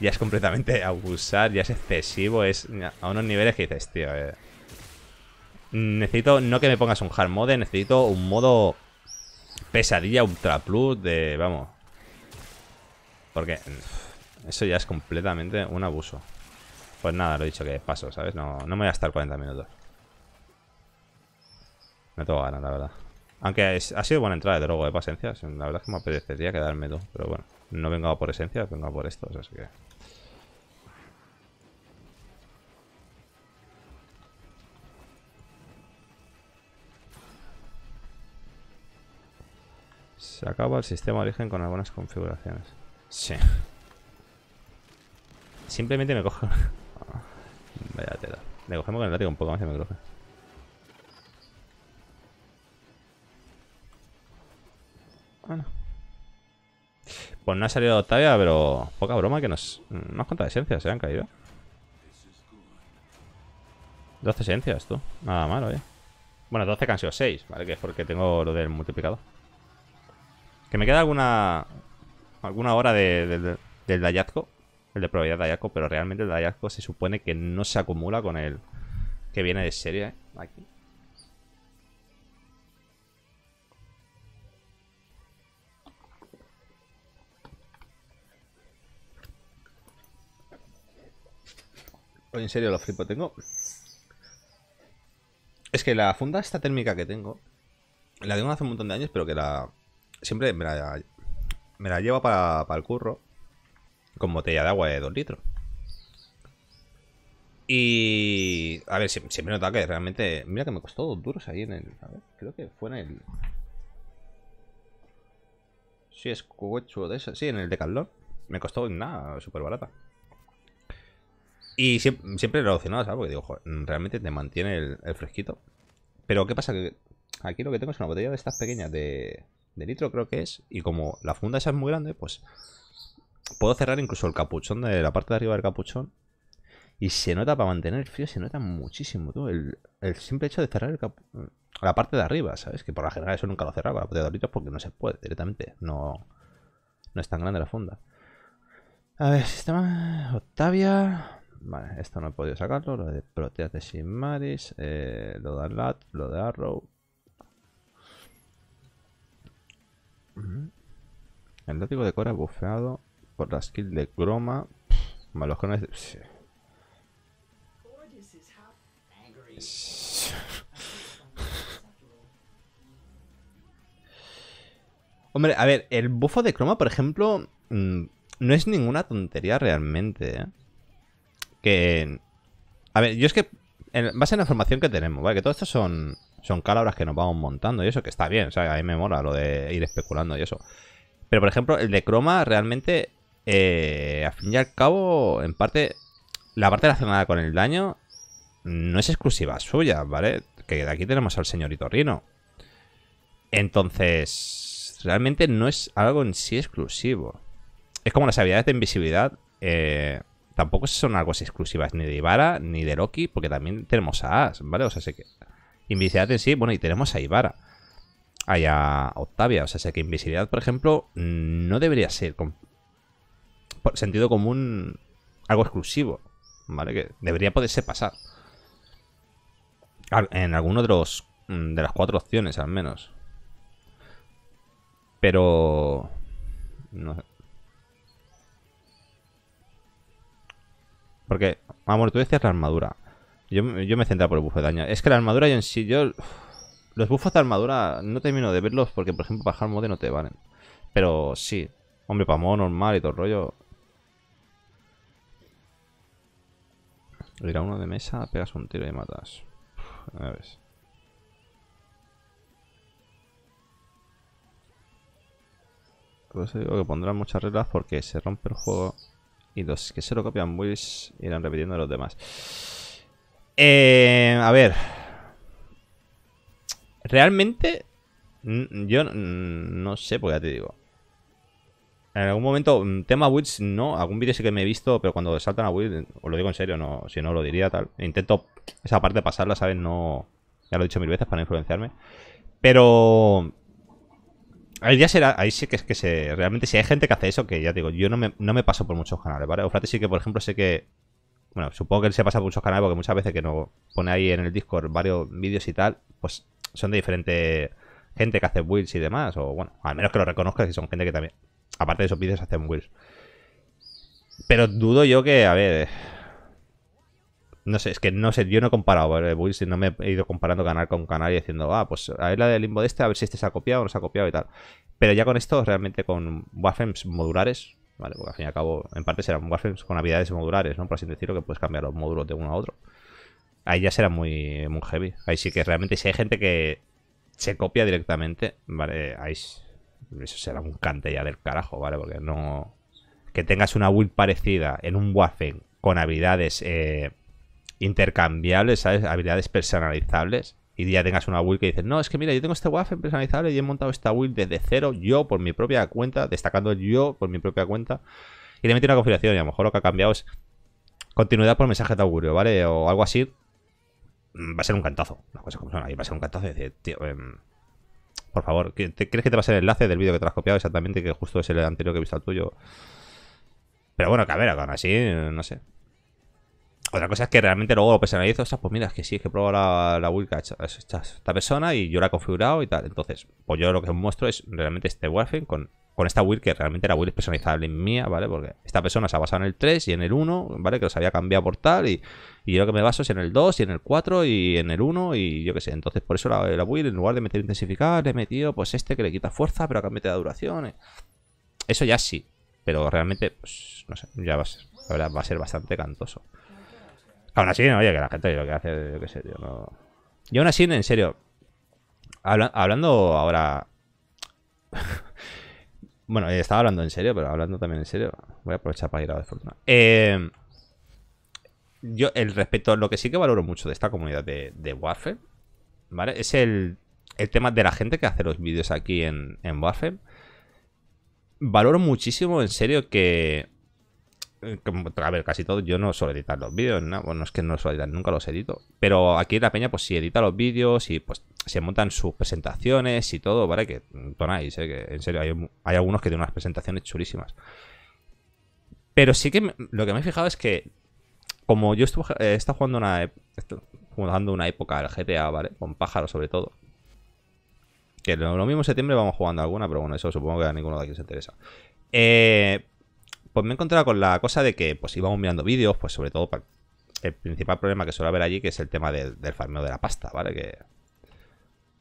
ya es completamente abusar, ya es excesivo, es a unos niveles que dices, tío. Eh, necesito no que me pongas un hard mode, necesito un modo pesadilla ultra plus de, vamos. Porque mm, eso ya es completamente un abuso. Pues nada, lo he dicho que paso, ¿sabes? No, me voy a estar 40 minutos. No tengo ganas, la verdad. Aunque ha sido buena entrada de drogo de ¿eh? paciencia. La verdad es que me apetecería quedarme tú. Pero bueno, no vengo por esencia, vengo por esto. Así que... Se acaba el sistema de origen con algunas configuraciones. Sí. Simplemente me cojo... Vaya tela. Le cogemos con el látigo un poco más y me coge. Bueno. Pues no ha salido Octavia, pero poca broma que nos... Nos has esencias, se ¿eh? han caído. 12 esencias, tú. Nada malo, eh. Bueno, 12 que han sido 6, ¿vale? Que es porque tengo lo del multiplicado. Que me queda alguna alguna hora del hallazgo el de probabilidad de pero realmente el hallazgo se supone que no se acumula con el que viene de serie, ¿eh? Aquí. en serio lo flipo, tengo... Es que la funda esta térmica que tengo, la tengo hace un montón de años, pero que la, siempre me la, me llevo para, el curro con botella de agua de 2 litros. Y. A ver, siempre nota que realmente. Mira que me costó dos duros ahí en el. creo que fue en el. Sí, es cuecho de eso. Sí, en el de calor Me costó nada, súper barata. Y siempre, siempre relacionado, ¿sabes? Porque digo, joder, realmente te mantiene el, el, fresquito. Pero ¿qué pasa? Que aquí lo que tengo es una botella de estas pequeñas de litro creo que es. Y como la funda esa es muy grande, pues puedo cerrar incluso el capuchón de la parte de arriba del capuchón. Y se nota para mantener el frío, se nota muchísimo, El, el simple hecho de cerrar el la parte de arriba, ¿sabes? Que por la general eso nunca lo cerraba, porque no se puede directamente. No, no es tan grande la funda. A ver, sistema Octavia. Vale, esto no he podido sacarlo. Lo de Proteas de simaris eh, lo de Arlat lo de Arrow. El látigo de Cora bufeado por la skill de Groma. Malos con Hombre, a ver, el bufo de croma, por ejemplo, mm, no es ninguna tontería realmente. ¿eh? Que... A ver, yo es que en base a la información que tenemos, ¿vale? Que todo esto son, son que nos vamos montando y eso, que está bien, o sea, a mí me mola lo de ir especulando y eso. Pero, por ejemplo, el de croma realmente, eh, al fin y al cabo, en parte, la parte relacionada con el daño no es exclusiva suya, ¿vale? Que de aquí tenemos al señorito Rino. Entonces, realmente no es algo en sí exclusivo. Es como las habilidades de invisibilidad. Eh, tampoco son algo exclusivas ni de Ivara ni de Loki, porque también tenemos a As, ¿vale? O sea, sé que invisibilidad en sí, bueno, y tenemos a Ivara hay a Octavia, o sea, sé que invisibilidad, por ejemplo, no debería ser con, por sentido común algo exclusivo, ¿vale? Que debería poderse pasar. En alguno de los mm, de las cuatro opciones, al menos. Pero no, sé. Porque, amor, tú decías la armadura. Yo, yo me centra por el buff de daño. Es que la armadura yo en sí, yo... Los buffos de armadura no termino de verlos porque, por ejemplo, bajar mode no te valen. Pero sí. Hombre, para modo normal y todo el rollo... Le uno de mesa, pegas un tiro y matas. a ver. Pues digo que pondrán muchas reglas porque se rompe el juego y los que se lo copian Wills irán repitiendo los demás. Eh, a ver. Realmente, yo no sé, por ya te digo. En algún momento, mm, tema Wills, no. Algún vídeo sí que me he visto, pero cuando saltan a Wills, os lo digo en serio, no, si no lo diría tal. Intento esa parte pasarla, ¿sabes? No. Ya lo he dicho mil veces para no influenciarme. Pero Ahí ya será, ahí sí que es que se, realmente si hay gente que hace eso, que ya digo, yo no me, paso por muchos canales, ¿vale? Ofrate sí que, por ejemplo, sé que, bueno, supongo que él se pasa por muchos canales porque muchas veces que no pone ahí en el Discord varios vídeos y tal, pues son de diferente gente que hace builds y demás, o bueno, al menos que lo reconozcas que son gente que también, aparte de esos vídeos, hacen builds. Pero dudo yo que, a ver, no sé, es que no sé, yo no he comparado, ¿vale? no me he ido comparando canal con canal y diciendo, ah, pues a ver la del limbo de este, a ver si este se ha copiado o no se ha copiado y tal. Pero ya con esto, realmente con Warframes modulares, ¿vale? Porque al fin y al cabo, en parte serán Warframes con habilidades modulares, ¿no? Por así decirlo, que puedes cambiar los módulos de uno a otro. Ahí ya será muy, muy heavy. Ahí sí que realmente si hay gente que se copia directamente, ¿vale? Ahí eso será un cante ya del carajo, ¿vale? Porque no... Que tengas una build parecida en un Warframe con habilidades... Eh, intercambiables, ¿sabes? Habilidades personalizables. Y ya tengas una build que dices, no, es que mira, yo tengo este waffle personalizable y he montado esta build desde cero, yo por mi propia cuenta, destacando yo por mi propia cuenta. Y le metí una configuración y a lo mejor lo que ha cambiado es continuidad por mensaje de augurio, ¿vale? O algo así. Mm, va a ser un cantazo. Las cosas como son ahí, va a ser un cantazo decir, tío, em, por favor, ¿crees que te va a ser el enlace del vídeo que te has copiado exactamente? Que justo es el anterior que he visto al tuyo. Pero bueno, que a ver, aún así, no sé. Otra cosa es que realmente luego lo personalizo, o sea, pues mira, es que sí, es que he probado la, la que esta, esta, persona y yo la he configurado y tal. Entonces, pues yo lo que os muestro es realmente este Warframe con, esta build que realmente la build es personalizable mía, ¿vale? Porque esta persona se ha basado en el 3 y en el 1, ¿vale? Que los había cambiado por tal y, yo lo que me baso es en el 2 y en el 4 y en el 1 y yo qué sé. Entonces, por eso la, la build, en lugar de meter intensificar, le he metido pues este que le quita fuerza pero que mete la duración. Eso ya sí, pero realmente, pues, no sé, ya va a ser, va a ser bastante cantoso. Aún así, no, oye, que la gente lo que hace, yo qué sé, yo no. Y aún así, en serio, hablando ahora. bueno, eh, estaba hablando en serio, pero hablando también en serio. Voy a aprovechar para ir a la eh, yo, el respecto, lo que sí que valoro mucho de esta comunidad de, de Warfare, ¿vale? Es el, el, tema de la gente que hace los vídeos aquí en, en Warfare. Valoro muchísimo, en serio, que eh, a ver, casi todo, yo no suelo editar los vídeos, ¿no? Bueno, es que no suelo editar, nunca los edito. Pero aquí en la peña, pues si edita los vídeos y pues se montan sus presentaciones y todo, ¿vale? Que tonáis, ¿eh? que en serio, hay, algunos que tienen unas presentaciones chulísimas. Pero sí que lo que me he fijado es que, como yo estuve, eh, está jugando una, jugando una época del GTA, ¿vale? Con pájaros sobre todo. Que lo, lo mismo en septiembre vamos jugando alguna, pero bueno, eso supongo que a ninguno de aquí se interesa. Eh, pues me he encontrado con la cosa de que pues íbamos mirando vídeos, pues sobre todo para el principal problema que suele haber allí, que es el tema del farmeo de la pasta, ¿vale? Que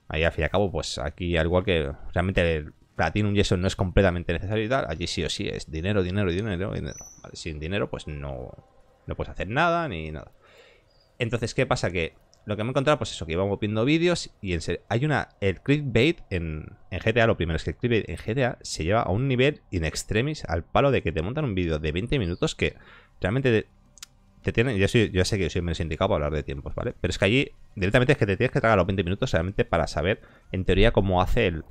ahí al fin y al cabo, pues aquí al igual que realmente el Platinum y yeso no es completamente necesario y tal, allí sí o sí es dinero, dinero, dinero, dinero. Sin dinero pues no, no puedes hacer nada ni nada. Entonces, ¿qué pasa? Que lo que me he encontrado, pues eso, que vamos viendo vídeos y en hay una. El clickbait en, en GTA, lo primero es que el clickbait en GTA se lleva a un nivel in extremis al palo de que te montan un vídeo de 20 minutos que realmente te, tienen. Yo, sé que yo soy menos indicado para hablar de tiempos, ¿vale? Pero es que allí directamente es que te tienes que tragar los 20 minutos solamente para saber, en teoría, cómo hace el.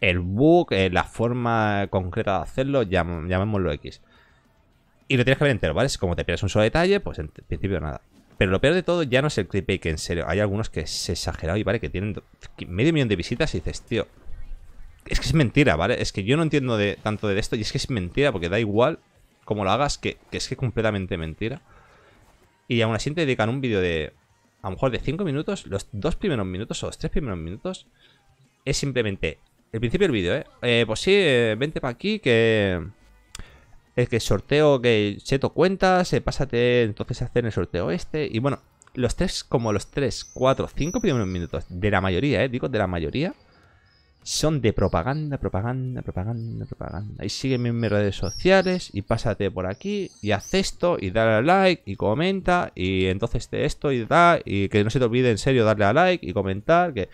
El bug, eh, la forma concreta de hacerlo, llamémoslo X. Y lo tienes que ver entero, ¿vale? Si como te pierdes un solo detalle, pues en principio nada. Pero lo peor de todo ya no es el clickbait, que en serio, hay algunos que se exagerado y vale, que tienen medio millón de visitas y dices, tío, es que es mentira, ¿vale? Es que yo no entiendo de, tanto de esto y es que es mentira porque da igual cómo lo hagas, que, que es que completamente mentira. Y aún así te dedican un vídeo de, a lo mejor de 5 minutos, los dos primeros minutos o los tres primeros minutos, es simplemente el principio del vídeo, ¿eh? ¿eh? Pues sí, eh, vente para aquí que es que el sorteo que se to cuenta, se eh, pásate entonces a hacer el sorteo este. Y bueno, los tres, como los tres, cuatro, cinco primeros minutos de la mayoría, eh, digo de la mayoría, son de propaganda, propaganda, propaganda, propaganda. Y sígueme en mis redes sociales y pásate por aquí y haz esto y dale a like y comenta y entonces de esto y da y que no se te olvide en serio darle a like y comentar que...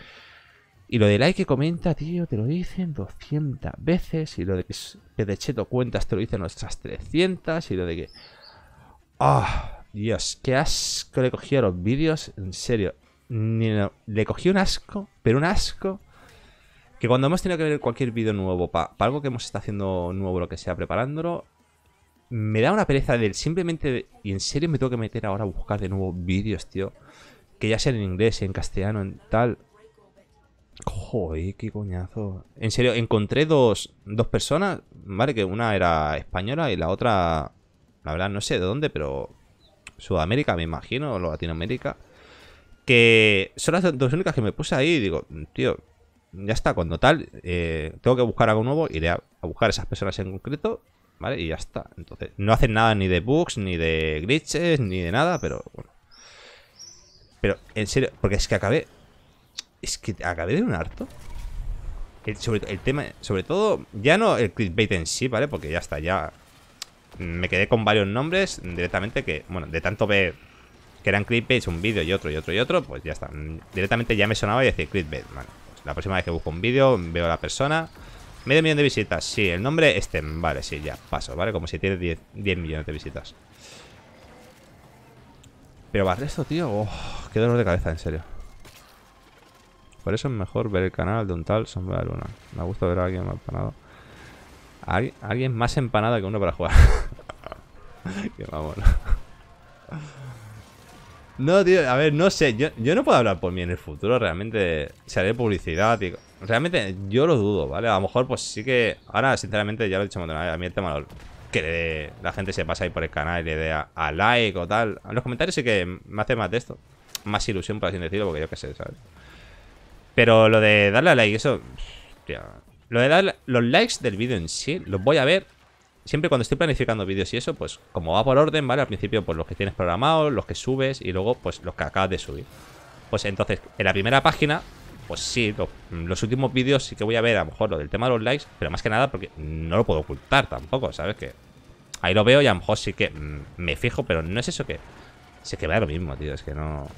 Y lo de like que comenta, tío, te lo dicen 200 veces. Y lo de que, de cheto cuentas te lo dicen nuestras 300. Y lo de que... ¡Ah! Dios, qué asco le cogí a los vídeos. En serio. le cogí un asco, pero un asco. Que cuando hemos tenido que ver cualquier vídeo nuevo, para algo que hemos estado haciendo nuevo, lo que sea, preparándolo, me da una pereza del simplemente. Y en serio me tengo que meter ahora a buscar de nuevo vídeos, tío. Que ya sean en inglés, en castellano, en tal. Joder, qué coñazo. En serio, encontré dos, personas, ¿vale? Que una era española y la otra, la verdad, no sé de dónde, pero Sudamérica, me imagino, o Latinoamérica. Que son las dos únicas que me puse ahí y digo, tío, ya está, cuando tal, eh, tengo que buscar algo nuevo, iré a, a buscar esas personas en concreto, ¿vale? Y ya está. Entonces, no hacen nada ni de bugs, ni de glitches, ni de nada, pero bueno. Pero, en serio, porque es que acabé es que acabé de un harto. El, sobre, tema, sobre todo, ya no el clickbait en sí, ¿vale? Porque ya está, ya me quedé con varios nombres directamente que, bueno, de tanto ver que eran clickbaits, un vídeo y otro y otro y otro, pues ya está. Directamente ya me sonaba y decía clickbait, vale. Pues la próxima vez que busco un vídeo, veo a la persona. Medio millón de visitas, sí, el nombre este, vale, sí, ya, paso, ¿vale? Como si tiene 10, millones de visitas. Pero va, esto, tío, oh, qué dolor de cabeza, en serio. Por eso es mejor ver el canal de un tal Sombra de Luna. Me gusta ver a alguien más empanado. alguien más empanada que uno para jugar. que vamos. No, tío, a ver, no sé. Yo, yo, no puedo hablar por mí en el futuro. Realmente, si haré publicidad, tío. Realmente, yo lo dudo, ¿vale? A lo mejor, pues sí que. Ahora, sinceramente, ya lo he dicho montón. A mí el tema lo, que la gente se pasa ahí por el canal y le dé a, like o tal. En los comentarios sí que me hace más de esto. Más ilusión, por así decirlo, porque yo qué sé, ¿sabes? Pero lo de darle a like, eso... lo de dar los likes del vídeo en sí, los voy a ver siempre cuando estoy planificando vídeos y eso, pues como va por orden, ¿vale? Al principio, pues los que tienes programados, los que subes y luego, pues los que acabas de subir. Pues entonces, en la primera página, pues sí, los últimos vídeos sí que voy a ver a lo mejor lo del tema de los likes, pero más que nada porque no lo puedo ocultar tampoco, ¿sabes? Que ahí lo veo y a lo mejor sí que mm, me fijo, pero no es eso que... Se que vea lo mismo, tío, es que no...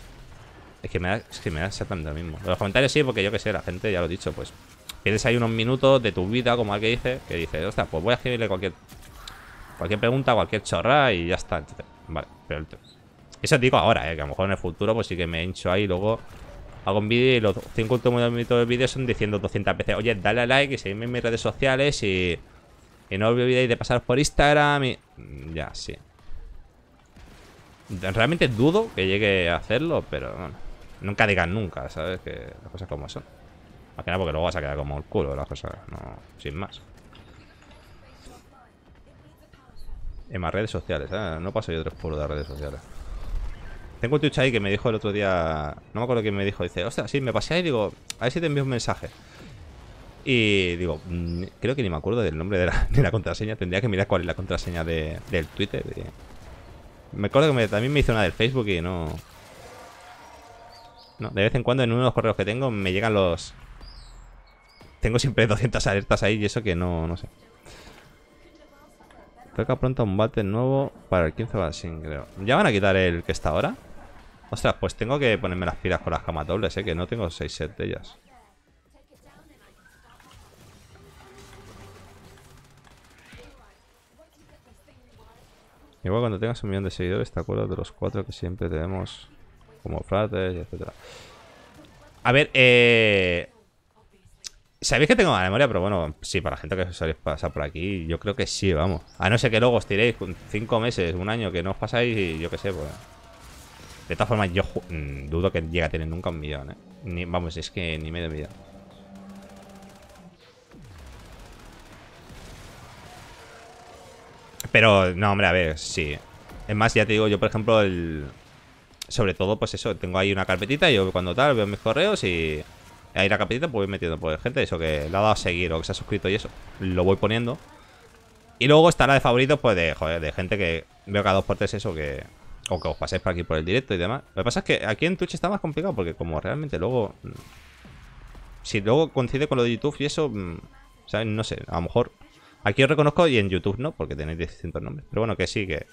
Es que me da, es que me da exactamente lo mismo. Los comentarios sí, porque yo qué sé, la gente, ya lo he dicho, pues tienes ahí unos minutos de tu vida, como alguien dice, que dice, ostras, pues voy a escribirle cualquier cualquier pregunta, cualquier chorra y ya está. vale, pero eso digo ahora, ¿eh? que a lo mejor en el futuro pues sí que me hincho ahí luego hago un vídeo y los cinco últimos minutos del vídeo son diciendo 200 veces, oye, dale a like y seguidme en mis redes sociales y, y no olvidéis de pasaros por Instagram y... Ya, sí. Realmente dudo que llegue a hacerlo, pero bueno. Nunca digas nunca, ¿sabes? Que las cosas como son. Más que nada porque luego vas a quedar como el culo las cosas, no, sin más. En más redes sociales, ¿eh? No paso yo tres por de redes sociales. Tengo un Twitch ahí que me dijo el otro día. No me acuerdo quién me dijo. Dice, ostras, sí, me pasé y digo, a ver si te envío un mensaje. Y digo, mm, creo que ni me acuerdo del nombre de la, contraseña. Tendría que mirar cuál es la contraseña del Twitter. Me acuerdo que también me hizo una del Facebook y no. No, de vez en cuando en uno de los correos que tengo me llegan los... Tengo siempre 200 alertas ahí y eso que no, no sé. Toca pronto un bate nuevo para el 15 sin creo. ¿Ya van a quitar el que está ahora? Ostras, pues tengo que ponerme las pilas con las camas dobles, eh, que no tengo 6 sets de ellas. Igual cuando tengas un millón de seguidores, te acuerdas de los cuatro que siempre tenemos como Flatter, etc. A ver, eh... Sabéis que tengo mala memoria, pero bueno, sí, para la gente que os a pasar por aquí, yo creo que sí, vamos. A no ser que luego os tiréis cinco meses, un año, que no os pasáis y yo qué sé, pues... De todas formas, yo mm, dudo que llegue a tener nunca un millón, ¿eh? Ni, vamos, es que ni medio millón. Pero, no, hombre, a ver, sí. Es más, ya te digo, yo por ejemplo, el sobre todo, pues eso, tengo ahí una carpetita y yo cuando tal veo mis correos y ahí la carpetita pues voy metiendo, pues gente, eso que le ha dado a seguir o que se ha suscrito y eso, lo voy poniendo. Y luego estará de favoritos, pues de, joder, de gente que veo cada dos por eso que... O que os paséis por aquí por el directo y demás. Lo que pasa es que aquí en Twitch está más complicado porque como realmente luego... Mm, si luego coincide con lo de YouTube y eso... Mm, ¿Sabes? No sé, a lo mejor... Aquí os reconozco y en YouTube no, porque tenéis distintos nombres. Pero bueno, que sí, que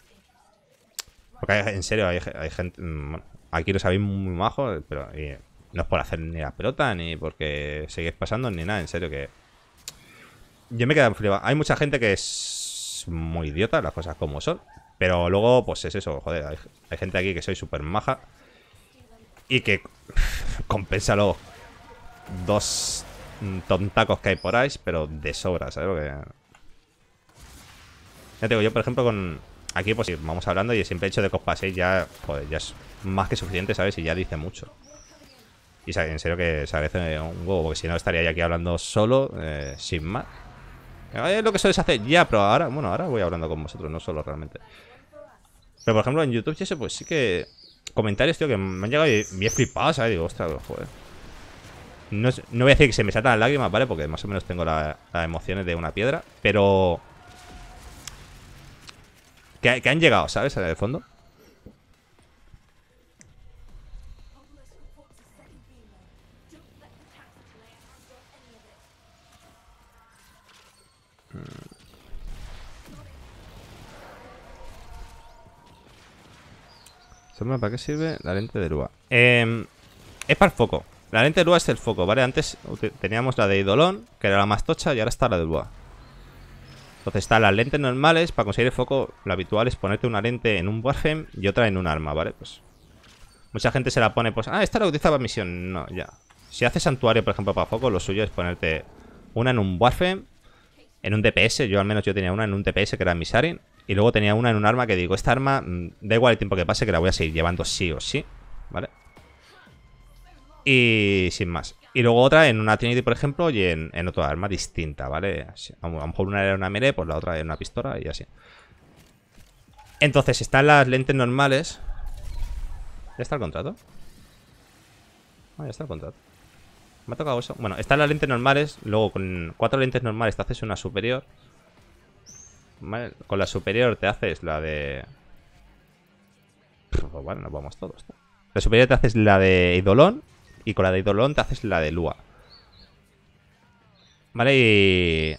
porque en serio, hay, gente. Mm, aquí lo sabéis muy majo, pero no es por hacer ni la pelota, ni porque Seguís pasando, ni nada, en serio que. Yo me quedo flipado. Hay mucha gente que es muy idiota, las cosas como son. Pero luego, pues es eso, joder, hay, gente aquí que soy súper maja. Y que compensa los dos tontacos que hay por ahí, pero de sobra, ¿sabes? Porque... Ya tengo yo por ejemplo con, Aquí pues vamos hablando y siempre simple hecho de que paséis ya, joder, pues, ya es más que suficiente, ¿sabes? Y ya dice mucho. Y en serio que se agradece un huevo, porque si no estaría yo aquí hablando solo, eh, sin más. Eh, es lo que sueles hacer ya, pero ahora, bueno, ahora voy hablando con vosotros, no solo realmente. Pero por ejemplo en YouTube pues sí que... Comentarios, tío, que me han llegado y me he flipado, ¿sabes? Digo, ostras, pues, joder. No, voy a decir que se me saltan las lágrimas, ¿vale? Porque más o menos tengo las emociones de una piedra, pero... Que, han llegado, ¿sabes? En de fondo. Mm. ¿Para qué sirve la lente de lua? Em, es para el foco. La lente de lua es el foco, ¿vale? Antes teníamos la de idolón, que era la más tocha, y ahora está la de lua entonces están las lentes normales. Para conseguir el foco, lo habitual es ponerte una lente en un Warframe y otra en un arma, ¿vale? Pues mucha gente se la pone, pues, ah, esta la utilizaba para misión. No, ya. Si haces santuario, por ejemplo, para foco, lo suyo es ponerte una en un Warframe, en un DPS. Yo al menos yo tenía una en un DPS que era Misarin. Y luego tenía una en un arma que digo, esta arma, mm, da igual el tiempo que pase, que la voy a seguir llevando sí o sí, ¿vale? Y sin más. Y luego otra en una Trinity, por ejemplo, y en, otra arma distinta, ¿vale? A lo mejor una era una melee, pues la otra era una pistola y así. Entonces, están las lentes normales. ¿Ya está el contrato? Ah, ya está el contrato. Me ha tocado eso. Bueno, están las lentes normales. Luego, con cuatro lentes normales te haces una superior. ¿Vale? Con la superior te haces la de... Pues bueno, nos vamos todos. La superior te haces la de Idolón y con la de Idolon te haces la de Lua. Vale, y...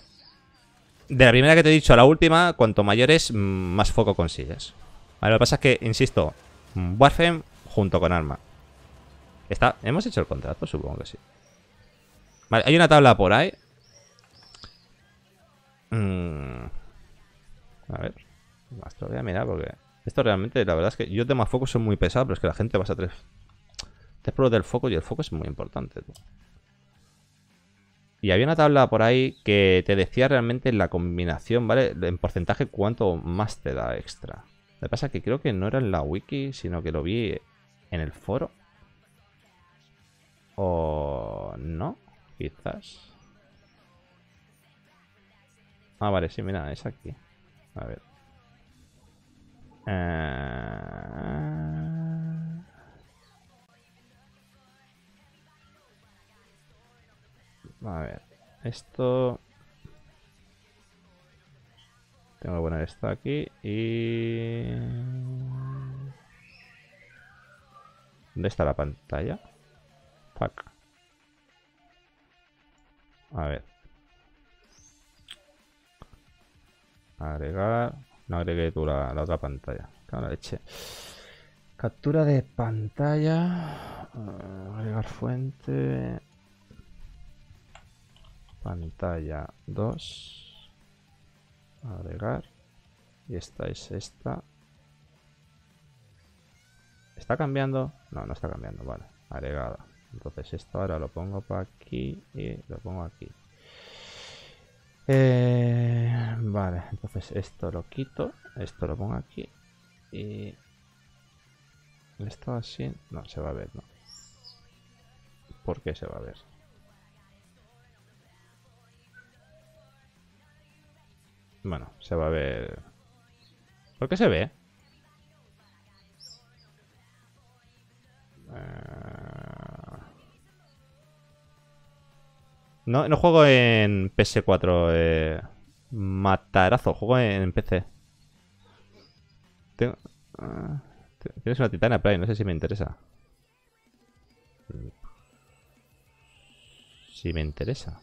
De la primera que te he dicho a la última, cuanto mayor es, más foco consigues. Vale, lo que pasa es que, insisto, Warfem junto con arma. Está... ¿Hemos hecho el contrato? Supongo que sí. Vale, hay una tabla por ahí. Mm. A ver. Más voy a porque... Esto realmente, la verdad es que yo tema foco soy muy pesado, pero es que la gente pasa tres... Te este por del foco y el foco es muy importante. Y había una tabla por ahí que te decía realmente la combinación, ¿vale? En porcentaje cuánto más te da extra. Lo pasa que creo que no era en la wiki, sino que lo vi en el foro. O no, quizás. Ah, vale, sí, mira, es aquí. A ver. Eh, A ver, esto... Tengo que poner esto aquí y... ¿Dónde está la pantalla? A ver. Agregar. No agregué tú la, otra pantalla. la leche. Captura de pantalla. Eh, agregar fuente pantalla 2, agregar, y esta es esta. ¿Está cambiando? No, no está cambiando, vale, agregada. Entonces esto ahora lo pongo para aquí y lo pongo aquí. Eh, vale, entonces esto lo quito, esto lo pongo aquí y esto así no se va a ver, ¿no? ¿Por qué se va a ver? Bueno, se va a ver... ¿Por qué se ve? Eh. No, no juego en PS4 eh. Matarazo, juego en PC Tengo... Ah, tienes una titana Prime, no sé si me interesa Si me interesa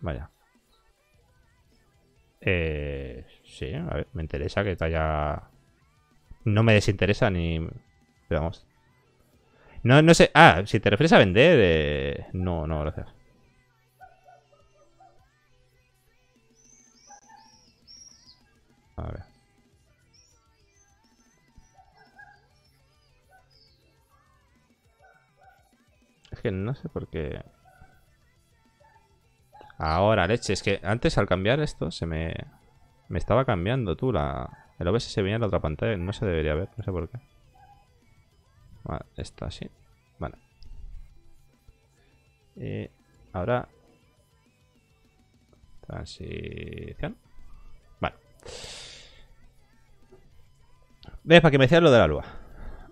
Vaya eh, sí, a ver, me interesa que te No me desinteresa ni. Pero vamos. No, no sé. Ah, si te refieres a vender. Eh, no, no, gracias. A ver. Es que no sé por qué. Ahora, leche. Es que antes al cambiar esto se me... Me estaba cambiando tú la... El OBS se veía en la otra pantalla. No se debería ver. No sé por qué. Vale, esto así. Vale. Y ahora... Transición. Vale. ¿Ves? Para que me decías lo de la lua.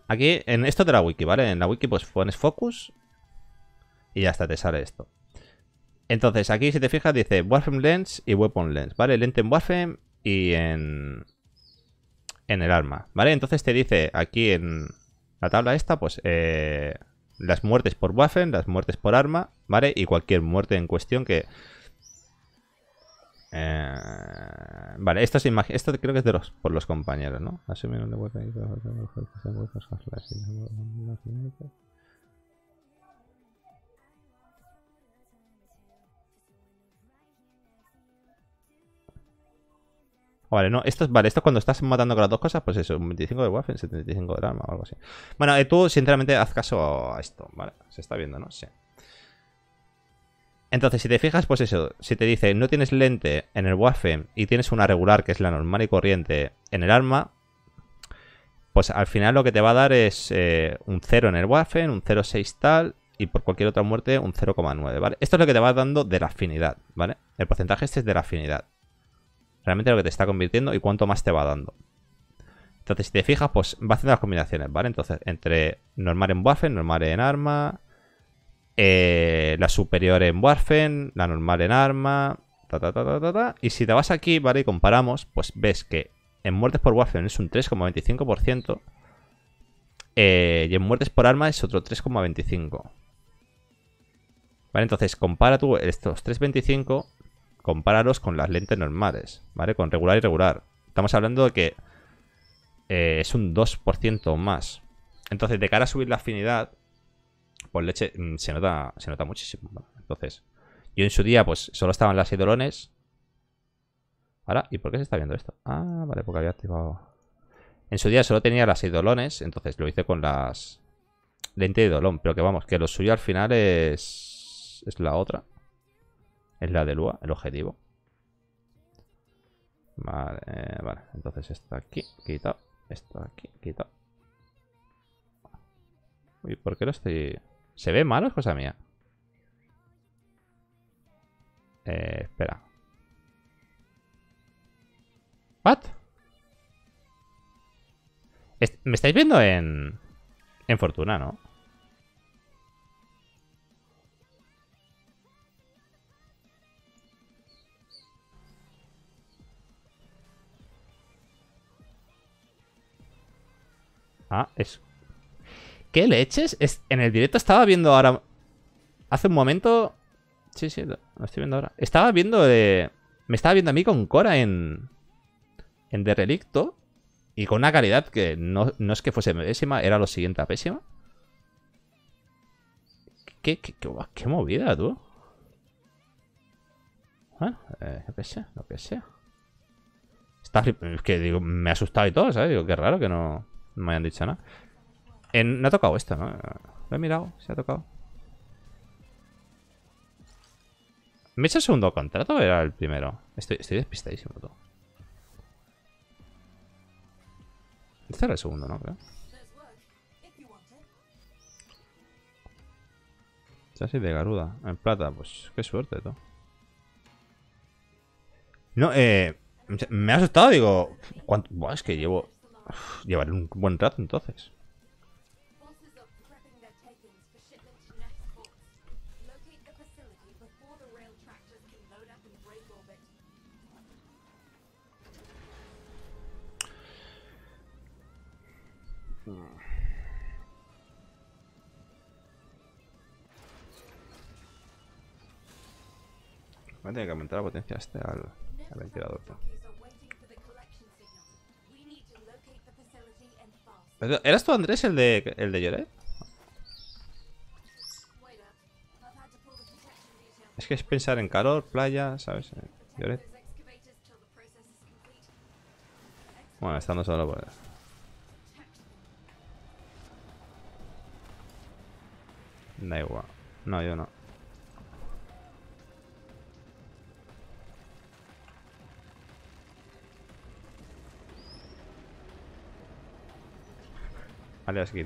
Aquí, en esto de la wiki, ¿vale? En la wiki pues pones focus y ya está, te sale esto. Entonces, aquí si te fijas dice Warframe Lens y Weapon Lens, ¿vale? Lente en Waffen y en, en el arma, ¿vale? Entonces te dice aquí en la tabla esta, pues las muertes por Waffen, las muertes por arma, ¿vale? Y cualquier muerte en cuestión que... vale, esto, es creo que es de los por los compañeros, ¿no? Vale, no, esto, vale, esto cuando estás matando con las dos cosas, pues eso, un 25 de Waffen, 75 de arma o algo así. Bueno, eh, tú sinceramente haz caso a esto, ¿vale? Se está viendo, ¿no? Sí. Entonces, si te fijas, pues eso, si te dice no tienes lente en el Waffen y tienes una regular, que es la normal y corriente, en el arma, pues al final lo que te va a dar es eh, un 0 en el Waffen, un 0,6 tal, y por cualquier otra muerte un 0,9, ¿vale? Esto es lo que te va dando de la afinidad, ¿vale? El porcentaje este es de la afinidad realmente lo que te está convirtiendo y cuánto más te va dando. Entonces, si te fijas, pues va haciendo las combinaciones, ¿vale? Entonces, entre normal en Warfen, normal en arma, eh, la superior en Warfen, la normal en arma, ta, ta, ta, Y si te vas aquí, ¿vale? Y comparamos, pues ves que en muertes por Warfen es un 3,25%. Eh, y en muertes por arma es otro 3,25. Vale, entonces compara tú estos 3,25 compáralos con las lentes normales, ¿vale? Con regular y regular. Estamos hablando de que eh, es un 2% más. Entonces, de cara a subir la afinidad, pues leche mm, se nota, se nota muchísimo. Entonces, yo en su día, pues solo estaban las hidrones. Ahora, ¿y por qué se está viendo esto? Ah, vale, porque había activado. En su día solo tenía las idolones, entonces lo hice con las lente de dolón. Pero que vamos, que lo suyo al final es. es la otra. Es la de Lua, el objetivo. Vale, eh, vale. Entonces está aquí, quita. Está aquí, quita. Uy, por qué lo estoy...? ¿Se ve mal es cosa mía? Eh, espera. ¿What? ¿Me estáis viendo en...? En fortuna, ¿no? Ah, eso. ¿Qué leches? en el directo estaba viendo ahora... Hace un momento... Sí, sí, lo, estoy viendo ahora. Estaba viendo de... Me estaba viendo a mí con Cora en... En The Relicto. Y con una calidad que no, es que fuese pésima, era lo siguiente a pésima. ¿Qué, qué, movida, tú? Bueno, ah, eh, lo que sea, que Está, es que digo, me ha asustado y todo, ¿sabes? Digo, qué raro que no... No me han dicho nada. no ha tocado esto, ¿no? Lo he mirado, se ha tocado. ¿Me he hecho el segundo contrato o era el primero? Estoy, estoy despistadísimo, todo. Este era el segundo, ¿no? Creo. Chasis de Garuda. En plata, pues qué suerte, todo. No, eh... Me ha asustado, digo... ¿cuánto? Buah, es que llevo llevar llevaré un buen rato entonces. Voy a tener que aumentar la potencia hasta este, al, ventilador. ¿Eras tú, Andrés, el de, el de Es que es pensar en calor, playa, ¿sabes? Lloret. Eh, bueno, estando solo, pues. Da igual. No, yo no. alias ya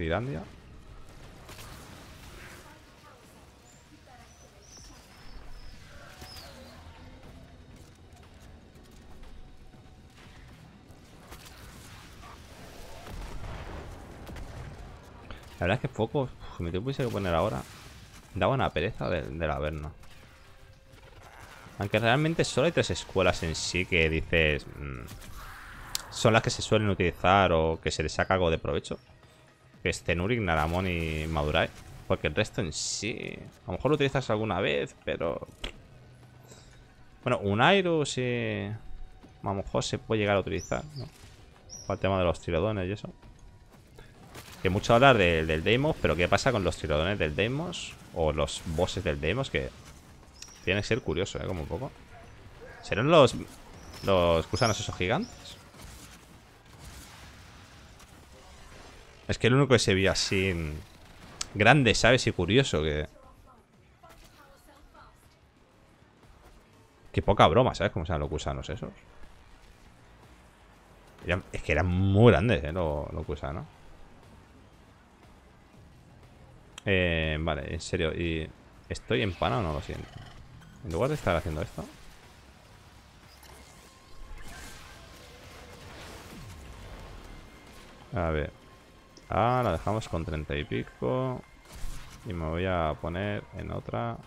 La verdad es que foco, si me tuviese que poner ahora, da una pereza de la verna. Aunque realmente solo hay tres escuelas en sí que dices... Mm, son las que se suelen utilizar o que se les saca algo de provecho que es Tenurik, Naramon y Madurai. Porque el resto en sí... A lo mejor lo utilizas alguna vez, pero... Bueno, un Airo sí... A lo mejor se puede llegar a utilizar, ¿no? Para el tema de los tirodones y eso. Que mucho hablar del Deimos, pero ¿qué pasa con los tirodones del Deimos? O los bosses del Deimos, que... Tiene que ser curioso, ¿eh? Como un poco. ¿Serán los... Los gusanos esos gigantes? Es que el único que se vio así grande, ¿sabes? Y curioso que... Qué poca broma, ¿sabes? Como sean los gusanos esos. es que eran muy grandes, ¿eh? Los, gusanos. Eh, vale, en serio. ¿Y estoy pana o no? Lo siento. En lugar de estar haciendo esto... A ver. Ah, la dejamos con 30 y pico. Y me voy a poner en otra.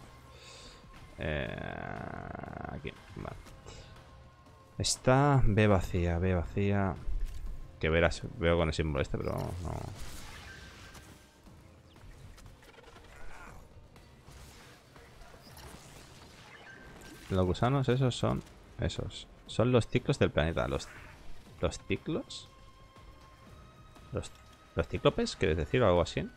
Eh, aquí, vale. Está B vacía, B vacía. Que verás, veo con el símbolo este, pero no. Los gusanos, esos son. Esos. Son los ciclos del planeta. Los, los ciclos. Los ¿Los cíclopes? ¿Quieres decir algo así?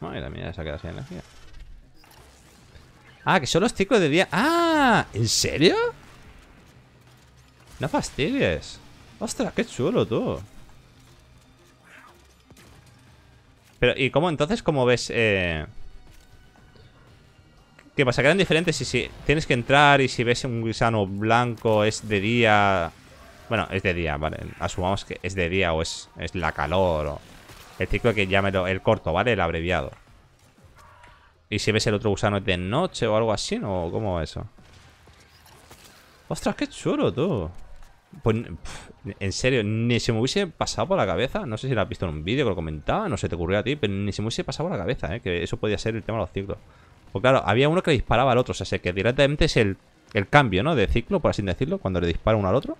Ay, la mía se ha sin energía. Ah, que son los ciclos de día. ¡Ah! ¿En serio? No fastidies. ¡Ostras, qué chulo, tú! Pero, ¿y cómo entonces, cómo ves? Eh... ¿Qué pasa? Pues ¿Quedan diferentes? si tienes que entrar y si ves un gusano blanco es de día bueno, es de día, ¿vale? Asumamos que es de día o es, es la calor o... El ciclo que llámelo el corto, ¿vale? El abreviado. ¿Y si ves el otro gusano es de noche o algo así? ¿No? ¿Cómo eso? ¡Ostras, qué chulo, tú! Pues, en serio, ni se me hubiese pasado por la cabeza. No sé si lo has visto en un vídeo que lo comentaba, no se te ocurrió a ti, pero ni se me hubiese pasado por la cabeza, ¿eh? Que eso podía ser el tema de los ciclos. Pues claro, había uno que le disparaba al otro, o sea, que directamente es el, el cambio, ¿no? De ciclo, por así decirlo, cuando le dispara uno al otro.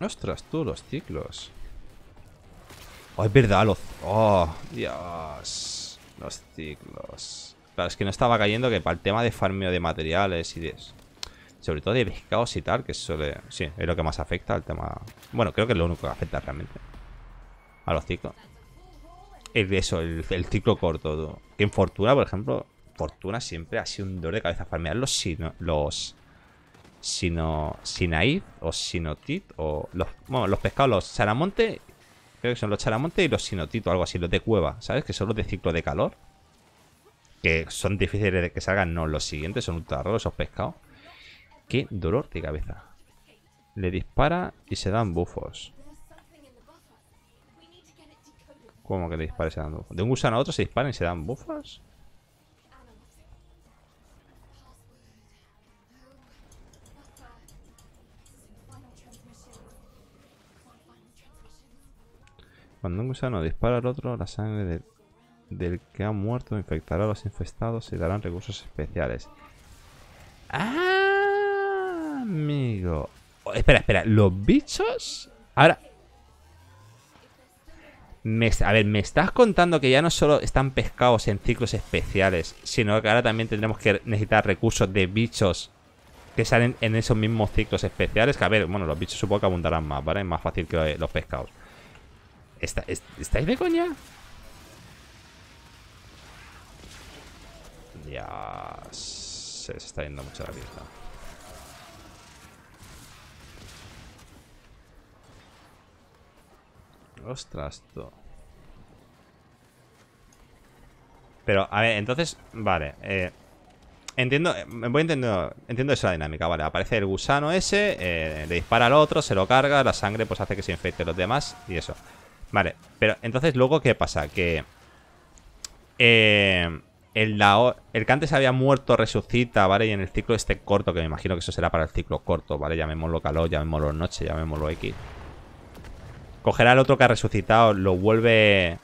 Ostras, tú, los ciclos. Oh, es verdad, los... Oh, Dios. Los ciclos. Claro, es que no estaba cayendo que para el tema de farmeo de materiales y de... Sobre todo de pescados y tal, que suele... Sí, es lo que más afecta al tema... Bueno, creo que es lo único que afecta realmente. A los ciclos. El, eso, el, ciclo corto. Tú. en Fortuna, por ejemplo... Fortuna siempre ha sido un dolor de cabeza farmear los... los sino Sinaid o Sinotit o los, los pescados, los charamonte, creo que son los charamonte y los Sinotit o algo así, los de cueva, ¿sabes? Que son los de ciclo de calor, que son difíciles de que salgan, no, los siguientes son ultra raros esos pescados. Qué dolor de cabeza. Le dispara y se dan bufos. ¿Cómo que le dispara y se dan bufos? De un gusano a otro se disparan y se dan bufos. Cuando un gusano dispara al otro, la sangre del, que ha muerto infectará a los infestados y darán recursos especiales. Ah, amigo. Oh, espera, espera. ¿Los bichos? Ahora... Me, a ver, me estás contando que ya no solo están pescados en ciclos especiales, sino que ahora también tendremos que necesitar recursos de bichos que salen en esos mismos ciclos especiales. Que a ver, bueno, los bichos supongo que abundarán más, ¿vale? Es más fácil que los pescados. ¿Estáis de coña? Ya... Se está yendo mucho la vida Ostras, esto Pero, a ver, entonces, vale. Eh, entiendo, eh, voy entendiendo, entiendo esa dinámica, vale. Aparece el gusano ese, eh, le dispara al otro, se lo carga, la sangre pues hace que se infecte los demás y eso. Vale, pero entonces luego ¿qué pasa? Que eh, el, el que antes había muerto resucita, ¿vale? Y en el ciclo este corto, que me imagino que eso será para el ciclo corto, ¿vale? Llamémoslo calor, llamémoslo noche, llamémoslo X Cogerá al otro que ha resucitado, lo vuelve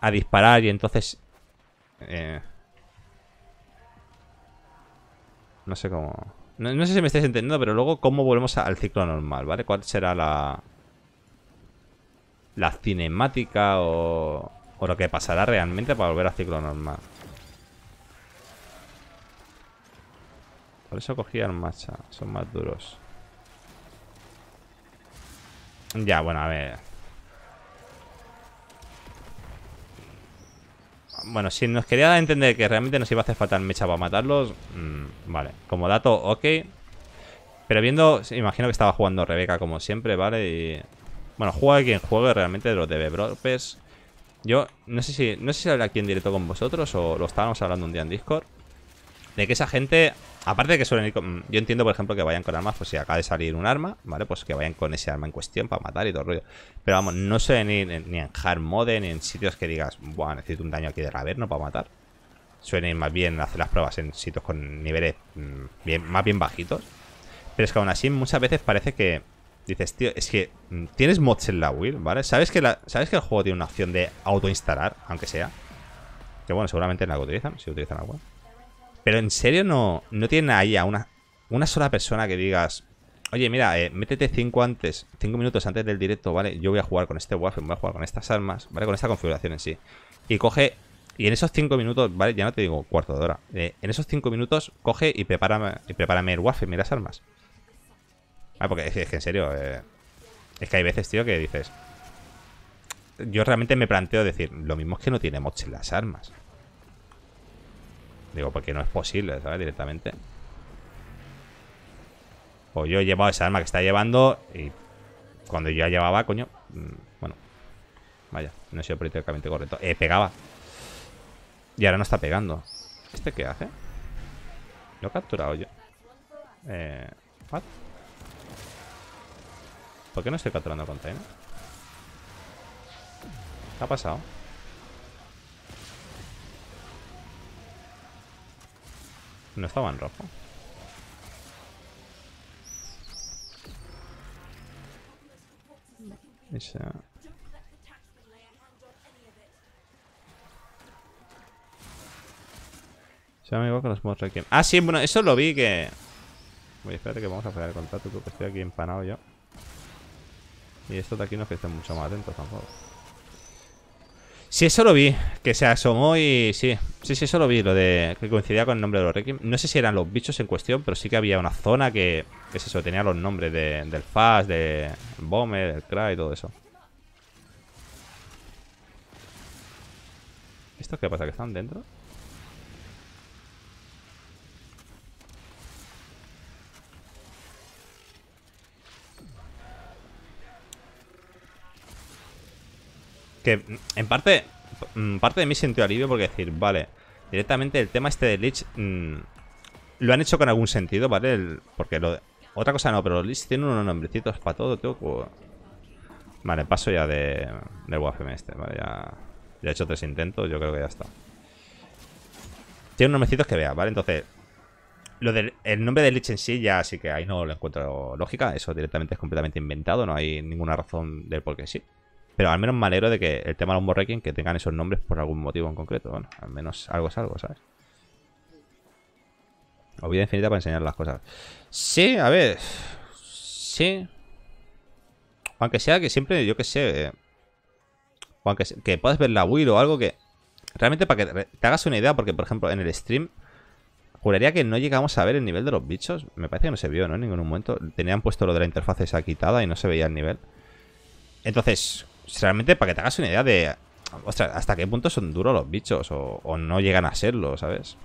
a disparar y entonces... Eh, no sé cómo... No, no, sé si me estáis entendiendo, pero luego cómo volvemos al ciclo normal, ¿vale? ¿Cuál será la, la cinemática o, o lo que pasará realmente para volver a ciclo normal. Por eso cogía el macha, son más duros. Ya, bueno, a ver. Bueno, si nos quería entender que realmente nos iba a hacer falta el mecha para matarlos, mm, vale. Como dato, ok. Pero viendo, imagino que estaba jugando Rebeca como siempre, ¿vale? Y bueno, juega quien juegue realmente de los bropes. Yo no sé si no sé si aquí en directo con vosotros o lo estábamos hablando un día en Discord. De que esa gente, aparte de que suelen ir con... Yo entiendo, por ejemplo, que vayan con armas, pues si acaba de salir un arma, ¿vale? Pues que vayan con ese arma en cuestión para matar y todo el rollo. Pero vamos, no suelen ir ni en hard mode, ni en sitios que digas, bueno, necesito un daño aquí de raverno para matar. Suelen ir más bien a hacer las pruebas en sitios con niveles mm, más bien bajitos. Pero es que aún así muchas veces parece que Dices, tío, es que mm, tienes mods en la Wii, ¿vale? ¿Sabes que, ¿Sabes que el juego tiene una opción de autoinstalar, aunque sea? Que bueno, seguramente en la que utilizan, si utilizan algo. Pero en serio no, no tienen ahí a una, una sola persona que digas, oye, mira, eh, métete 5 antes, 5 minutos antes del directo, ¿vale? Yo voy a jugar con este waffle, voy a jugar con estas armas, ¿vale? Con esta configuración en sí. Y coge, y en esos cinco minutos, ¿vale? Ya no te digo cuarto de hora. Eh, en esos cinco minutos, coge y prepárame, el waffle mira las armas. Ah, porque es, que en serio, eh, es que hay veces, tío, que dices... Yo realmente me planteo decir, lo mismo es que no tiene moche las armas. Digo, porque no es posible, ¿sabes? Directamente. O yo he llevado esa arma que está llevando y cuando yo ya llevaba, coño... Mm, bueno, vaya, no he sido políticamente correcto. Eh, pegaba. Y ahora no está pegando. ¿Este qué hace? Lo he capturado yo. Eh... ¿Qué? ¿Por qué no estoy capturando container? ¿Qué ha pasado? No estaba en rojo. Esa... Se me que los mods aquí. Ah, sí, bueno, eso lo vi que... Voy, espérate que vamos a pegar el contrato, tú que estoy aquí empanado yo. Y estos de aquí no es que estén mucho más atentos tampoco. Sí, eso lo vi, que se asomó y sí, sí, sí, eso lo vi, lo de que coincidía con el nombre de los Requiem. No sé si eran los bichos en cuestión, pero sí que había una zona que, se es eso, los nombres de, del Fast, de Bomber, del Cry, todo eso. ¿Estos qué pasa? ¿Que están dentro? Que en parte, mm, parte de mí sintió alivio porque decir, vale, directamente el tema este de Lich mm, lo han hecho con algún sentido, ¿vale? porque lo, otra cosa no, pero los Lich tienen unos nombrecitos para todo, tío. Vale, paso ya de, Del este, ¿vale? Ya, ya he hecho tres intentos, yo creo que ya está. Tiene unos nombrecitos que vea, ¿vale? Entonces, lo el nombre de Lich en sí ya sí que ahí no lo encuentro lógica. Eso directamente es completamente inventado, no hay ninguna razón del por qué sí. Pero al menos me de que el tema de los que tengan esos nombres por algún motivo en concreto. Bueno, al menos algo es algo, ¿sabes? O vida infinita para enseñar las cosas. Sí, a ver. Sí. Aunque sea que siempre, yo que sé. Eh, aunque que puedas ver la Will o algo que. Realmente para que te hagas una idea, porque por ejemplo en el stream. Juraría que no llegamos a ver el nivel de los bichos. Me parece que no se vio, ¿no? En ningún momento. Tenían puesto lo de la interfaz esa quitada y no se veía el nivel. Entonces, realmente para que te hagas una idea de... Ostras, ¿hasta qué punto son duros los bichos? O, no llegan a serlo, ¿sabes?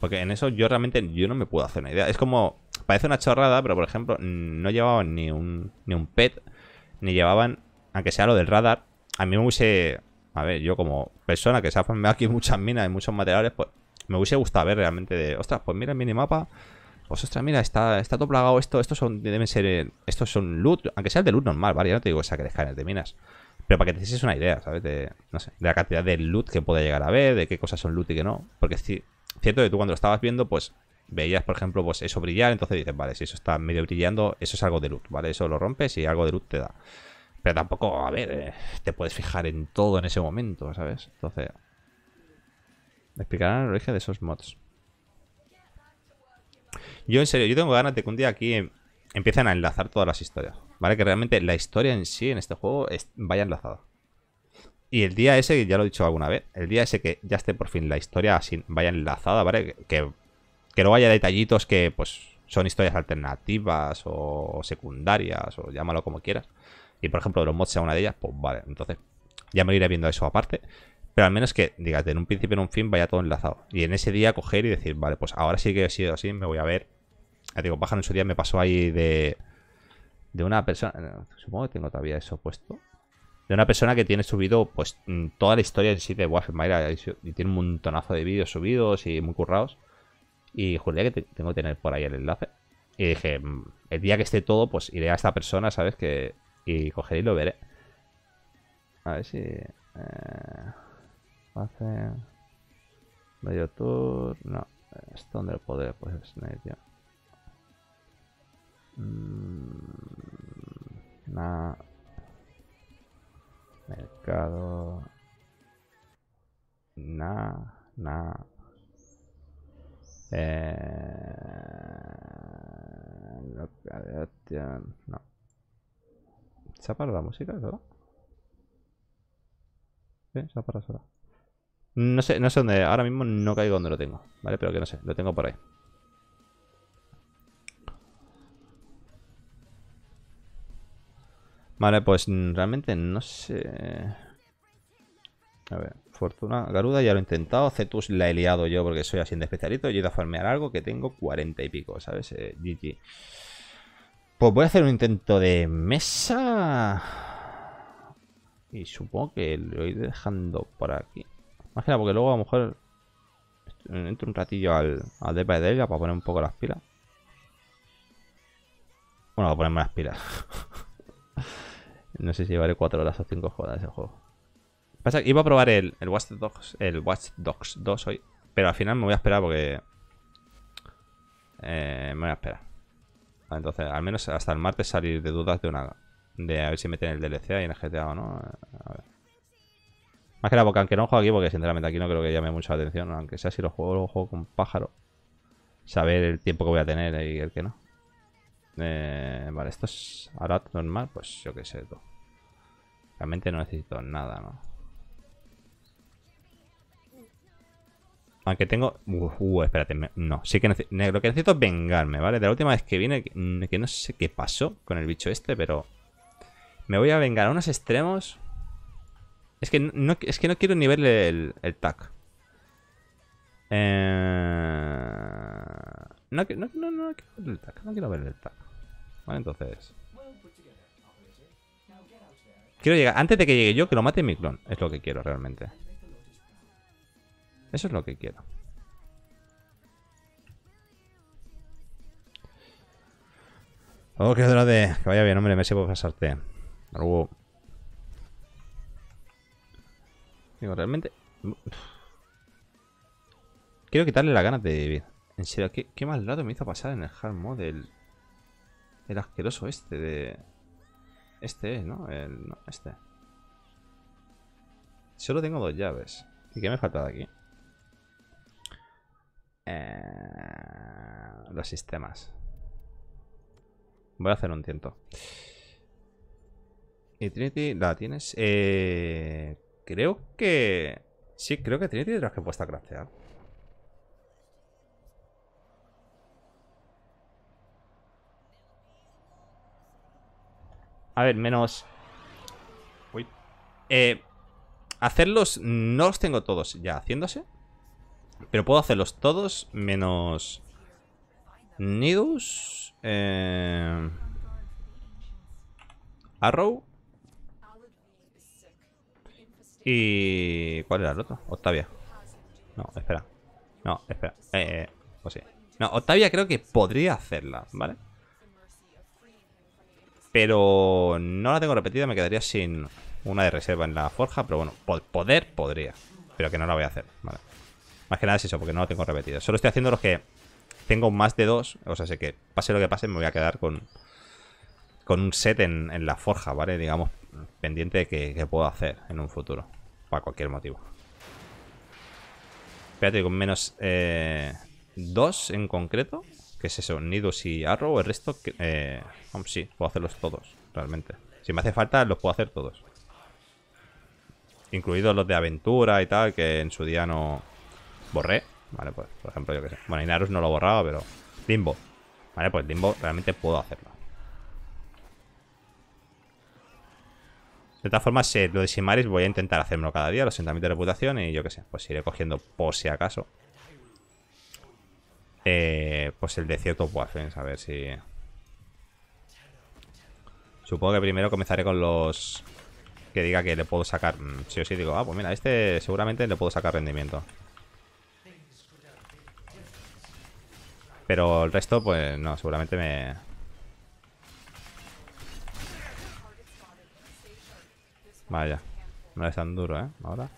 Porque en eso yo realmente yo no me puedo hacer una idea. Es como... Parece una chorrada, pero por ejemplo, no llevaban ni un, ni un pet, ni llevaban, aunque sea lo del radar. A mí me hubiese... A ver, yo como persona que se ha formado aquí muchas minas y muchos materiales, pues me hubiese gustado ver realmente de... Ostras, pues mira el minimapa... Pues ostras, mira, está, está todo plagado esto. Estos son, deben ser, eh, estos son loot, aunque sea el de loot normal, ¿vale? Ya no te digo que que escáneres de minas. Pero para que te hicieses una idea, ¿sabes? De, no sé, de la cantidad de loot que puede llegar a ver, de qué cosas son loot y qué no. Porque es cierto que tú cuando lo estabas viendo, pues veías, por ejemplo, pues eso brillar, entonces dices, vale, si eso está medio brillando, eso es algo de loot, ¿vale? Eso lo rompes y algo de loot te da. Pero tampoco, a ver, eh, te puedes fijar en todo en ese momento, ¿sabes? Entonces, explicarán el origen de esos mods. Yo en serio, yo tengo ganas de que un día aquí em, empiecen a enlazar todas las historias, ¿vale? Que realmente la historia en sí, en este juego, es, vaya enlazada. Y el día ese, ya lo he dicho alguna vez, el día ese que ya esté por fin la historia así, vaya enlazada, ¿vale? Que, que no haya detallitos que, pues, son historias alternativas o secundarias o llámalo como quieras. Y por ejemplo, los mods sea una de ellas, pues vale, entonces ya me iré viendo eso aparte. Pero al menos que, digas, en un principio en un fin vaya todo enlazado. Y en ese día coger y decir, vale, pues ahora sí que he sido así, me voy a ver ya ah, digo, en su día me pasó ahí de. De una persona. Eh, supongo que tengo todavía eso puesto. De una persona que tiene subido, pues, mm, toda la historia en sí de Waffle Y tiene un montonazo de vídeos subidos y muy currados. Y juraría que tengo que tener por ahí el enlace. Y dije, mm, el día que esté todo, pues iré a esta persona, ¿sabes? Que, y cogeré y lo veré. A ver si. Eh, hace. Medio tour. No. ¿Esto donde lo podré? Pues, medio Mm, mercado. Nah, nah. Eh... No. ¿Se ha parado la música, ¿no? Sí, se ha parado sola. No sé, no sé dónde. Ahora mismo no caigo donde lo tengo, ¿vale? Pero que no sé, lo tengo por ahí. Vale, pues realmente no sé... A ver, Fortuna, Garuda ya lo he intentado. Cetus la he liado yo porque soy así de especialito. Yo he ido a farmear algo que tengo cuarenta y pico, ¿sabes? GG. Eh, pues voy a hacer un intento de mesa. Y supongo que lo iré dejando por aquí. imagina porque luego a lo mejor entro un ratillo al, al de Delga para poner un poco las pilas. Bueno, para ponerme las pilas. No sé si llevaré 4 horas o 5 jodas el juego. Pasa iba a probar el, Watch Dogs, el Watch Dogs 2 hoy, pero al final me voy a esperar porque... Eh, me voy a esperar. Entonces, al menos hasta el martes salir de dudas de una... De a ver si meten el DLC y en el GTA o no. Eh, a ver. Más que la boca, aunque no juego aquí, porque sinceramente aquí no creo que llame mucha atención. Aunque sea si lo juego, con pájaro. Saber el tiempo que voy a tener y el que no. Eh, vale, esto es ahora normal, pues yo qué sé, todo. Realmente no necesito nada, ¿no? Aunque tengo... Uh, espérate. No, sí que necesito... Lo que necesito es vengarme, ¿vale? De la última vez que vine, mm, que... no sé qué pasó con el bicho este, pero... Me voy a vengar a unos extremos. Es que no, es que no quiero ni verle el, el tac. Eh... No, no, no, quiero verle el tag No quiero ver el tac. Vale, entonces... Quiero llegar, antes de que llegue yo, que lo mate mi clon. Es lo que quiero realmente. Eso es lo que quiero. Oh, qué de... Que vaya bien, hombre, me por pasarte. Algo Digo, realmente... Mm, quiero quitarle las ganas de vivir. En serio, qué, qué mal lado me hizo pasar en el hard mode El asqueroso este de... Este ¿no? El, este. Solo tengo dos llaves. ¿Y qué me falta de aquí? Eh, los sistemas. Voy a hacer un tiento. ¿Y Trinity la tienes? Eh, creo que... Sí, creo que Trinity es que puesta a craftear. A ver, menos... Uy. Eh, hacerlos... No los tengo todos ya haciéndose. Pero puedo hacerlos todos menos... Nidus... Eh... Arrow. Y... ¿Cuál era el otro? Octavia. No, espera. No, espera. Eh, pues sí. No, Octavia creo que podría hacerla, ¿vale? Pero no la tengo repetida, me quedaría sin una de reserva en la forja. Pero bueno, poder podría. Pero que no la voy a hacer. Vale. Más que nada es eso, porque no la tengo repetida. Solo estoy haciendo los que tengo más de dos. O sea, sé que pase lo que pase, me voy a quedar con, con un set en, la forja, ¿vale? Digamos, pendiente de que, puedo hacer en un futuro. Para cualquier motivo. Espérate, con menos eh, dos en concreto que es eso? Nidos y Arrow, el resto... Eh, sí, puedo hacerlos todos, realmente. Si me hace falta, los puedo hacer todos. Incluidos los de aventura y tal, que en su día no borré. Vale, pues, por ejemplo, yo que sé. Bueno, Inarus no lo borraba, pero... Limbo. Vale, pues Limbo realmente puedo hacerlo. De todas formas, eh, lo de voy a intentar hacérmelo cada día, los sentamientos de reputación y yo qué sé, pues iré cogiendo por si acaso. Eh, pues el desierto cierto waffens, a ver si... Supongo que primero comenzaré con los... Que diga que le puedo sacar... Mm, si o sí, digo, ah, pues mira, este seguramente le puedo sacar rendimiento. Pero el resto, pues no, seguramente me... Vaya, no es tan duro, ¿eh? Ahora...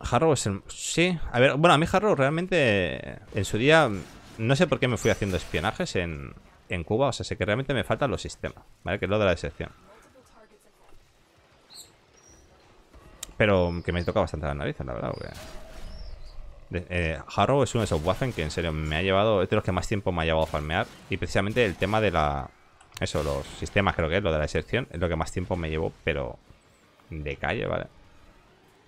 Harrow es el... Sí, a ver, bueno, a mí Harrow realmente en su día no sé por qué me fui haciendo espionajes en, en Cuba, o sea, sé que realmente me faltan los sistemas, ¿vale? Que es lo de la excepción Pero que me toca bastante la nariz, la verdad, eh, Harrow es uno de esos Waffen que en serio me ha llevado, es de los que más tiempo me ha llevado a farmear. Y precisamente el tema de la. Eso, los sistemas, creo que es lo de la excepción es lo que más tiempo me llevó, pero de calle, ¿vale?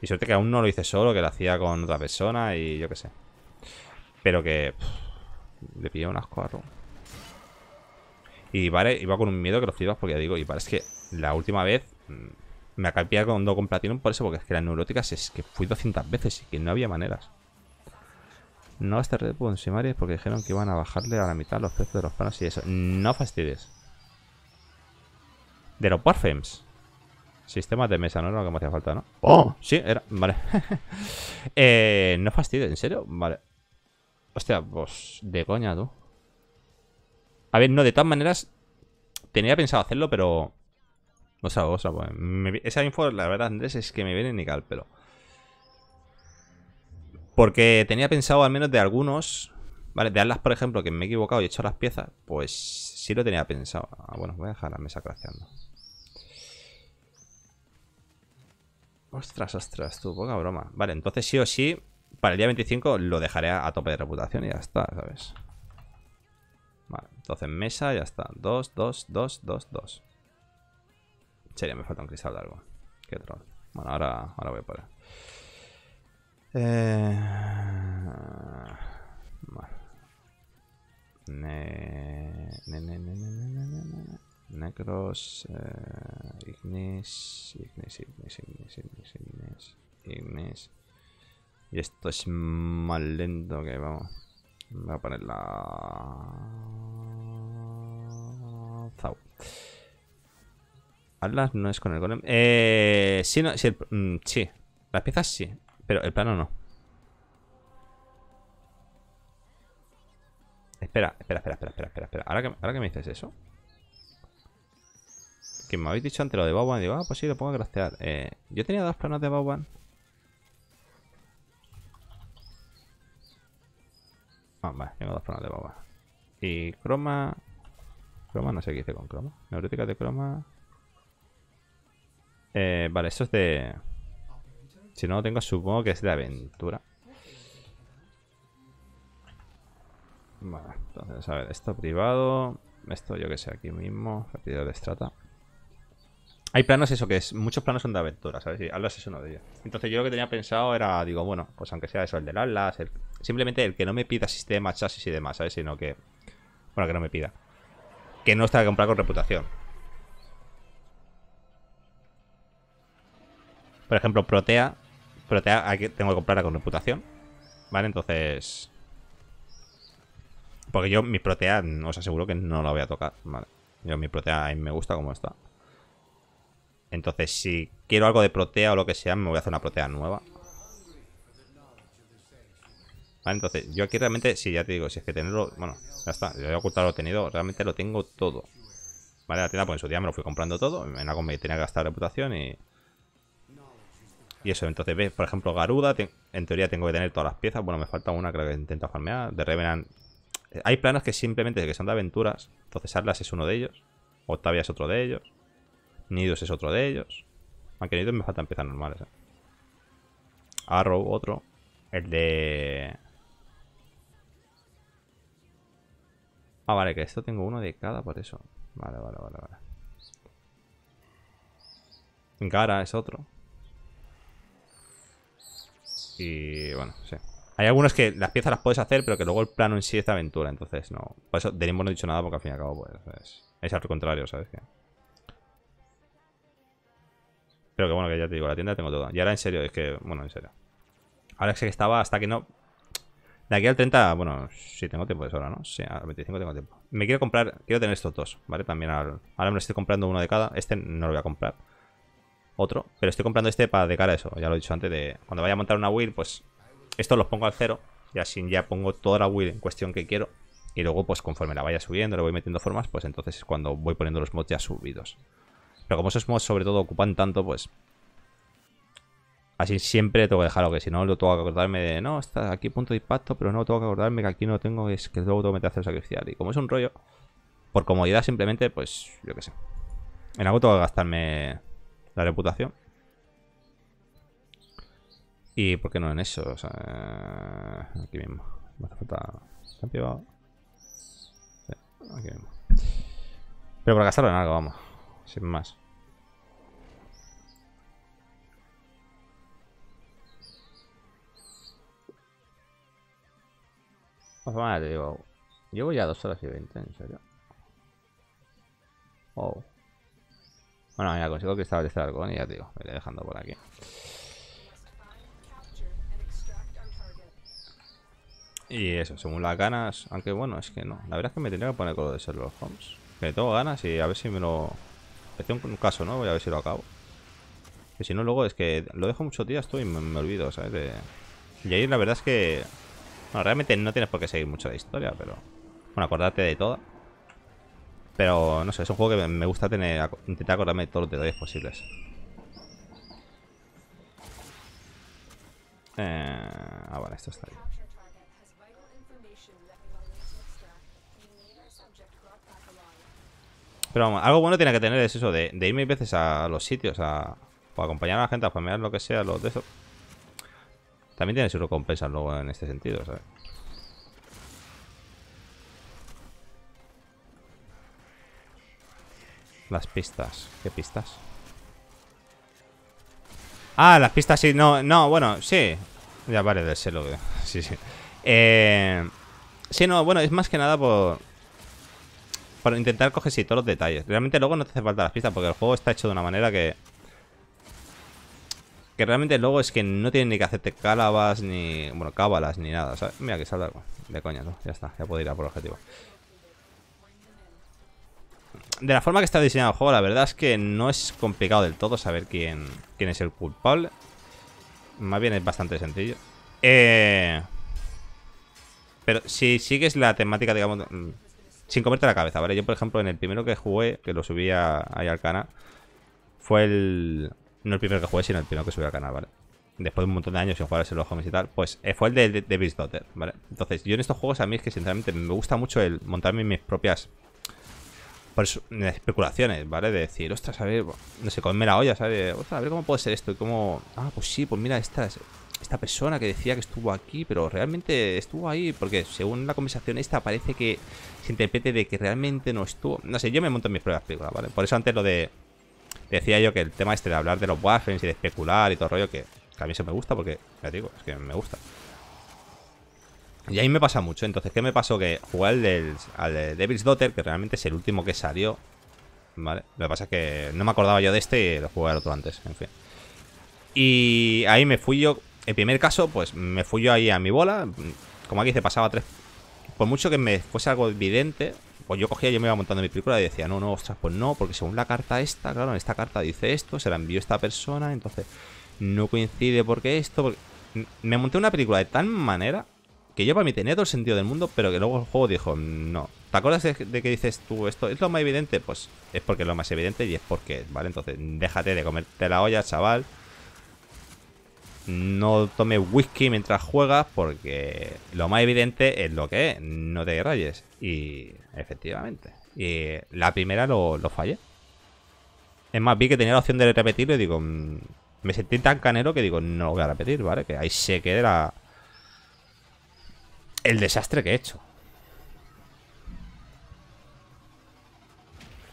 Y suerte que aún no lo hice solo, que lo hacía con otra persona y yo qué sé. Pero que... le pillé un asco a Y vale, iba con un miedo que lo flipas porque digo, y es que la última vez mm, me acabé con con Platinum por eso, porque es que las neuróticas es que fui 200 veces y que no había maneras. No hasta Red Bull Simaris porque dijeron que iban a bajarle a la mitad los precios de los panos y eso. No fastidies. De los Parfums Sistema de mesa, ¿no? Era lo que me hacía falta, ¿no? ¡Oh! Sí, era. Vale. eh, no fastidio, ¿en serio? Vale. Hostia, pues de coña, tú. A ver, no, de todas maneras. Tenía pensado hacerlo, pero. O sea, o sea, pues, esa info, la verdad, Andrés, es que me viene ni cal, pero. Porque tenía pensado al menos de algunos. Vale, de alas, por ejemplo, que me he equivocado y he hecho las piezas. Pues sí lo tenía pensado. Ah, bueno, voy a dejar la mesa Craciando Ostras, ostras, tú, poca broma. Vale, entonces sí o sí, para el día 25 lo dejaré a, tope de reputación y ya está, ¿sabes? Vale, entonces mesa, ya está. dos, dos, dos, dos, dos. Sería, me falta un cristal algo. Qué troll. Bueno, ahora, ahora voy a Vale. Necros, eh, Ignis, Ignis, Ignis, Ignis, Ignis, Ignis, Ignis. Y esto es más lento que vamos. Voy a poner la... Zau. Atlas no es con el golem. Eh, sí, no, sí, el, mm, sí. Las piezas sí, pero el plano no. Espera, espera, espera, espera, espera, espera. espera. ¿Ahora que, ahora que me dices eso... Que me habéis dicho antes lo de Bauban. Digo, ah, pues sí, lo pongo a craftear. Eh, yo tenía dos planos de Bauban. Ah, vale, tengo dos planos de Bauban. Y croma... Croma, no sé qué hice con croma. Neurótica de croma... Eh, vale, eso es de... Si no lo tengo, supongo que es de aventura. Vale, entonces, a ver, esto privado. Esto yo que sé, aquí mismo. Partido de estrata. Hay planos eso que es, muchos planos son de aventura, ¿sabes? Sí, Atlas es uno de ellos. Entonces yo lo que tenía pensado era, digo, bueno, pues aunque sea eso, el del Atlas, simplemente el que no me pida sistema, chasis y demás, ¿sabes? Sino que, bueno, que no me pida. Que no está a comprar con reputación. Por ejemplo, Protea, Protea aquí tengo que comprarla con reputación, ¿vale? Entonces... Porque yo mi Protea os aseguro que no la voy a tocar, Yo mi Protea a me gusta como está. Entonces, si quiero algo de protea o lo que sea, me voy a hacer una protea nueva. Vale, entonces, yo aquí realmente, sí, ya te digo, si es que tenerlo, bueno, ya está, yo voy a ocultar lo tenido, realmente lo tengo todo. Vale, la tienda, pues en su día me lo fui comprando todo, en algo me tenía que gastar reputación y... Y eso, entonces, ves, por ejemplo, Garuda, en teoría tengo que tener todas las piezas, bueno, me falta una, creo que intento farmear, de Revenant... Hay planos que simplemente que son de aventuras, entonces Atlas es uno de ellos, Octavia es otro de ellos, Nidos es otro de ellos. Aunque Nidos me faltan piezas normales. ¿eh? Arrow, otro. El de... Ah, vale, que esto tengo uno de cada por eso. Vale, vale, vale, vale. Gara es otro. Y bueno, sí. Hay algunos que las piezas las puedes hacer, pero que luego el plano en sí es aventura, entonces no. Por eso de no he dicho nada porque al fin y al cabo pues, es al contrario, ¿sabes? qué? Pero que bueno, que ya te digo, la tienda tengo toda. Y ahora en serio, es que, bueno, en serio. Ahora sé que estaba hasta que no... De aquí al 30, bueno, si tengo tiempo de sobra, ¿no? Sí, al 25 tengo tiempo. Me quiero comprar, quiero tener estos dos, ¿vale? También ahora me estoy comprando uno de cada. Este no lo voy a comprar. Otro. Pero estoy comprando este para de cara a eso. Ya lo he dicho antes de... Cuando vaya a montar una wheel, pues... Esto los pongo al cero. Y así ya pongo toda la wheel en cuestión que quiero. Y luego, pues conforme la vaya subiendo, le voy metiendo formas, pues entonces es cuando voy poniendo los mods ya subidos. Pero como esos mods sobre todo ocupan tanto, pues... Así siempre tengo que dejarlo, que si no, lo tengo que acordarme de... No, está aquí punto de impacto, pero no, tengo que acordarme que aquí no tengo... Es que luego tengo que meter a hacer sacrificial. Y como es un rollo, por comodidad simplemente, pues... Yo qué sé. En algo tengo que gastarme la reputación. ¿Y por qué no en eso? O sea, aquí mismo. Me hace falta... aquí mismo. Pero para gastarlo en algo, vamos. Sin más. Pues vale, digo. Llevo ya dos horas y veinte en serio. Wow. Bueno, ya consigo que establecer algo, y ya te digo, me iré dejando por aquí. Y eso, según las ganas, aunque bueno, es que no. La verdad es que me tenía que poner con lo de Sherlock Holmes. me tengo ganas y a ver si me lo... Este un caso, ¿no? Voy a ver si lo acabo. Que si no, luego es que lo dejo mucho días estoy y me, olvido, ¿sabes? Y ahí la verdad es que bueno, realmente no tienes por qué seguir mucho la historia, pero... Bueno, acordarte de todo. Pero, no sé, es un juego que me gusta tener intentar acordarme de todos los detalles posibles. Eh, ah, vale, esto está bien. Pero algo bueno tiene que tener es eso de, de irme veces a los sitios a, acompañar a la gente a farmear lo que sea, los de eso. También tiene su recompensa luego en este sentido, ¿sabes? Las pistas. ¿Qué pistas? Ah, las pistas sí. No, no, bueno, sí. Ya vale, del selo. Eh. Sí, sí. Eh, sí, no, bueno, es más que nada por... Por intentar coger sí todos los detalles. Realmente luego no te hace falta las pistas porque el juego está hecho de una manera que... Que realmente luego es que no tienen ni que hacerte calabas, ni. Bueno, cábalas, ni nada. ¿sabes? Mira que salta de coña, ¿no? Ya está, ya puedo ir a por objetivo. De la forma que está diseñado el juego, la verdad es que no es complicado del todo saber quién, quién es el culpable. Más bien es bastante sencillo. Eh. Pero si sigues la temática, digamos, mm, sin comerte la cabeza, ¿vale? Yo, por ejemplo, en el primero que jugué, que lo subí ahí al fue el, no el primero que jugué, sino el primero que subí al canal, ¿vale? Después de un montón de años sin jugar a los homies y tal, pues eh, fue el de, de, ¿vale? Entonces, yo en estos juegos a mí es que sinceramente me gusta mucho el montarme mis propias especulaciones, ¿vale? De decir, ostras, a ver, no sé, comerme la olla, ¿sabes? Ostras, a ver cómo puede ser esto y cómo... Ah, pues sí, pues mira, esta, esta persona que decía que estuvo aquí, pero realmente estuvo ahí, porque según la conversación esta parece que se interprete de que realmente no estuvo... No sé, yo me monto en mis propias películas, ¿vale? Por eso antes lo de Decía yo que el tema este de hablar de los waffles y de especular y todo rollo, que, a mí se me gusta porque, ya digo, es que me gusta. Y ahí me pasa mucho. Entonces, ¿qué me pasó? Que jugué al, al de Devil's Daughter, que realmente es el último que salió. ¿Vale? Lo que pasa es que no me acordaba yo de este y lo jugué al otro antes, en fin. Y ahí me fui yo. En primer caso, pues me fui yo ahí a mi bola. Como aquí se pasaba tres. Por mucho que me fuese algo evidente, pues yo cogía, yo me iba montando mi película y decía, no, no, ostras, pues no, porque según la carta esta, claro, en esta carta dice esto, se la envió esta persona, entonces no coincide porque esto. Me monté una película de tal manera que yo para mí tenía todo el sentido del mundo, pero que luego el juego dijo, no. ¿Te acuerdas de, que dices tú esto? ¿Es lo más evidente? Pues es porque es lo más evidente y es porque, ¿vale? Entonces, déjate de comerte la olla, chaval no tome whisky mientras juegas porque lo más evidente es lo que es, no te rayes. Y efectivamente. Y la primera lo, lo fallé. Es más, vi que tenía la opción de repetirlo y digo, mm, me sentí tan canero que digo, no voy a repetir, ¿vale? Que ahí se quede la... el desastre que he hecho.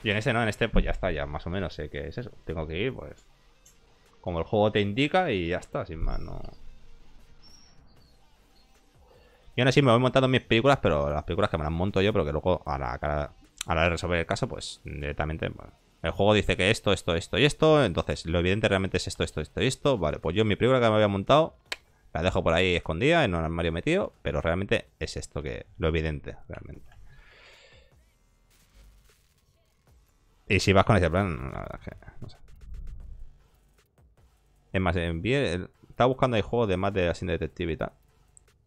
Y en ese no, en este pues ya está, ya más o menos sé que es eso. Tengo que ir, pues como el juego te indica y ya está, sin más, no... Yo aún así me voy montando mis películas, pero las películas que me las monto yo, pero que luego a la, hora de resolver el caso, pues directamente... el juego dice que esto, esto, esto y esto, entonces lo evidente realmente es esto, esto, esto y esto. Vale, pues yo mi película que me había montado la dejo por ahí escondida, en un armario metido, pero realmente es esto que lo evidente, realmente. Y si vas con ese plan, la verdad es que no sé más, estaba buscando ahí juegos de más de así de detective y tal.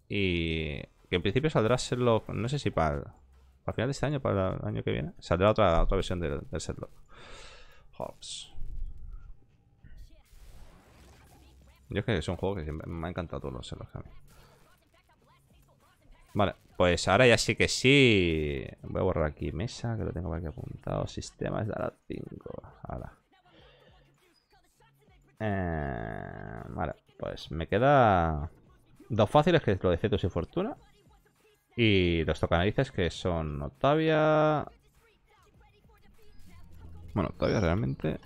Y que en principio saldrá Sherlock, no sé si para, para final de este año, para el año que viene, saldrá otra, otra versión del, del Sherlock. Hobbs. Yo es que es un juego que me ha encantado todos los Sherlock a mí. Vale, pues ahora ya sí que sí. Voy a borrar aquí mesa, que lo tengo aquí apuntado. Sistemas de la 5. Ahora. Eh, vale, pues me queda dos fáciles, que lo de Cetus y Fortuna. Y los tocanarices, que son Octavia... Bueno, Octavia realmente...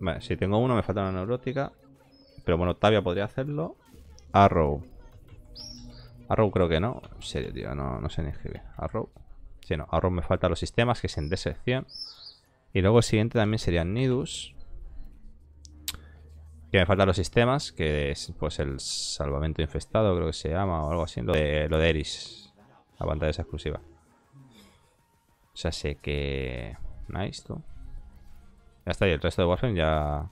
Vale, si tengo uno me falta una neurótica. Pero bueno, Octavia podría hacerlo. Arrow. Arrow creo que no. En serio, tío, no, no sé ni escribir. Arrow. si no, Arrow me falta los sistemas, que es en decepción. Y luego el siguiente también sería Nidus. Que me faltan los sistemas, que es pues el salvamento infestado, creo que se llama, o algo así. Lo de, Eris, la pantalla esa exclusiva. O sea, sé que... Nice, tú. Ya está, y el resto de Warframe ya...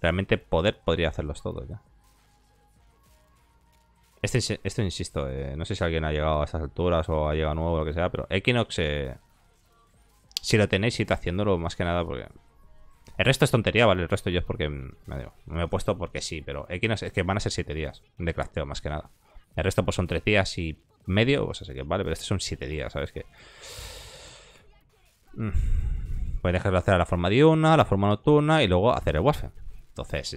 Realmente poder podría hacerlos todos ya. Este, esto insisto, eh, no sé si alguien ha llegado a estas alturas o ha llegado nuevo o lo que sea, pero Equinox eh, si lo tenéis, id haciéndolo más que nada porque... El resto es tontería, ¿vale? El resto yo es porque me, he puesto porque sí, pero es que van a ser 7 días de crafteo más que nada. El resto pues son 3 días y medio, o pues, sea así que vale, pero este son 7 días, ¿sabes qué? Mm, voy a dejarlo hacer a la forma diurna, a la forma nocturna y luego hacer el waffle. Entonces,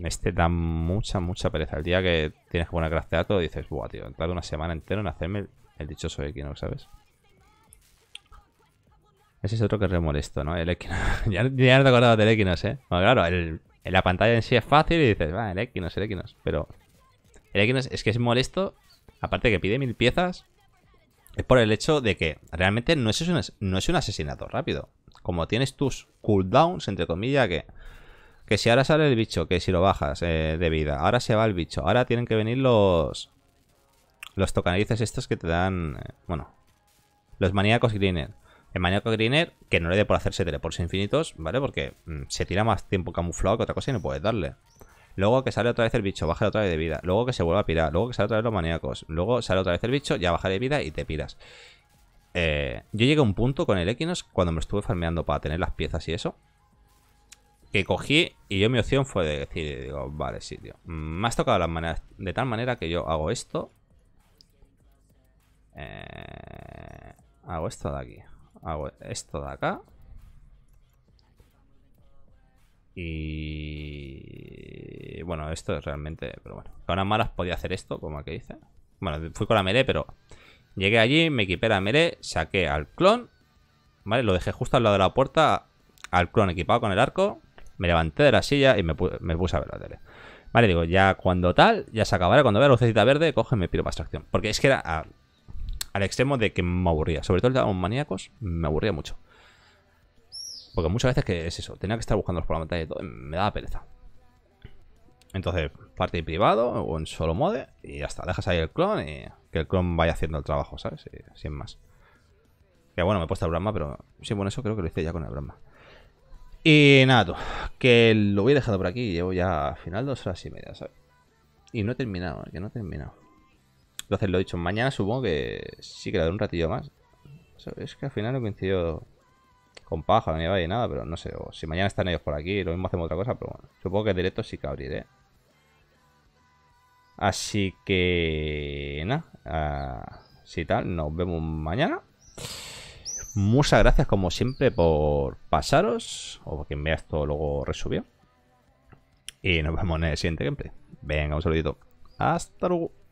este da mucha, mucha pereza. El día que tienes que poner a todo dices, buah, tío, entrar una semana entera en hacerme el, dichoso dichoso no ¿sabes? Ese es otro que molesto ¿no? El Equinox. ya, no te acordabas del Equinox, ¿eh? Bueno, claro, en la pantalla en sí es fácil y dices, va, el Equinox, el Equinox. Pero el Equinox es que es molesto, aparte que pide mil piezas, es por el hecho de que realmente no es un, asesinato rápido. Como tienes tus cooldowns, entre comillas, que... Que si ahora sale el bicho, que si lo bajas eh, de vida, ahora se va el bicho, ahora tienen que venir los... Los tocanarices estos que te dan... Eh, bueno, los maníacos greener. El maníaco Greener, que no le dé por hacerse teleports infinitos, ¿vale? Porque mm, se tira más tiempo camuflado que otra cosa y no puedes darle. Luego que sale otra vez el bicho, baja otra vez de vida. Luego que se vuelva a pirar. Luego que sale otra vez los maníacos. Luego sale otra vez el bicho, ya baja de vida y te piras. Eh, yo llegué a un punto con el Equinox cuando me estuve farmeando para tener las piezas y eso. Que cogí y yo mi opción fue de decir, digo, vale, sí, tío. Mm, me has tocado las maneras de tal manera que yo hago esto. Eh, hago esto de aquí. Hago ah, esto de acá. Y... Bueno, esto es realmente... Pero bueno, con las malas podía hacer esto, como que dice. Bueno, fui con la meré, pero... Llegué allí, me equipé la meré saqué al clon. Vale, lo dejé justo al lado de la puerta. Al clon equipado con el arco. Me levanté de la silla y me, puse a ver la tele. Vale, digo, ya cuando tal, ya se acabará. Cuando vea la lucecita verde, coge me piro para extracción. Porque es que era... Ah, al extremo de que me aburría. Sobre todo el de los maníacos, me aburría mucho. Porque muchas veces que es eso, tenía que estar buscándolos por la pantalla y todo, me daba pereza. Entonces, parte privado o en solo mode y ya está. Dejas ahí el clon y que el clon vaya haciendo el trabajo, ¿sabes? sin más. Que bueno, me he puesto el broma pero sí, bueno, eso creo que lo hice ya con el broma Y nada, que lo voy dejar por aquí. Llevo ya al final dos horas y media, ¿sabes? Y no he terminado, ¿eh? que no he terminado. Entonces lo he dicho, mañana supongo que sí que le daré un ratillo más. Es que al final no coincido con paja, ni a nada, pero no sé. si mañana están ellos por aquí, lo mismo hacemos otra cosa, pero bueno. Supongo que directo sí que abriré. Así que... Nada. Ah, si tal, nos vemos mañana. Muchas gracias como siempre por pasaros. O quien vea esto luego resubió. Y nos vemos en el siguiente gameplay. Venga, un saludito. Hasta luego.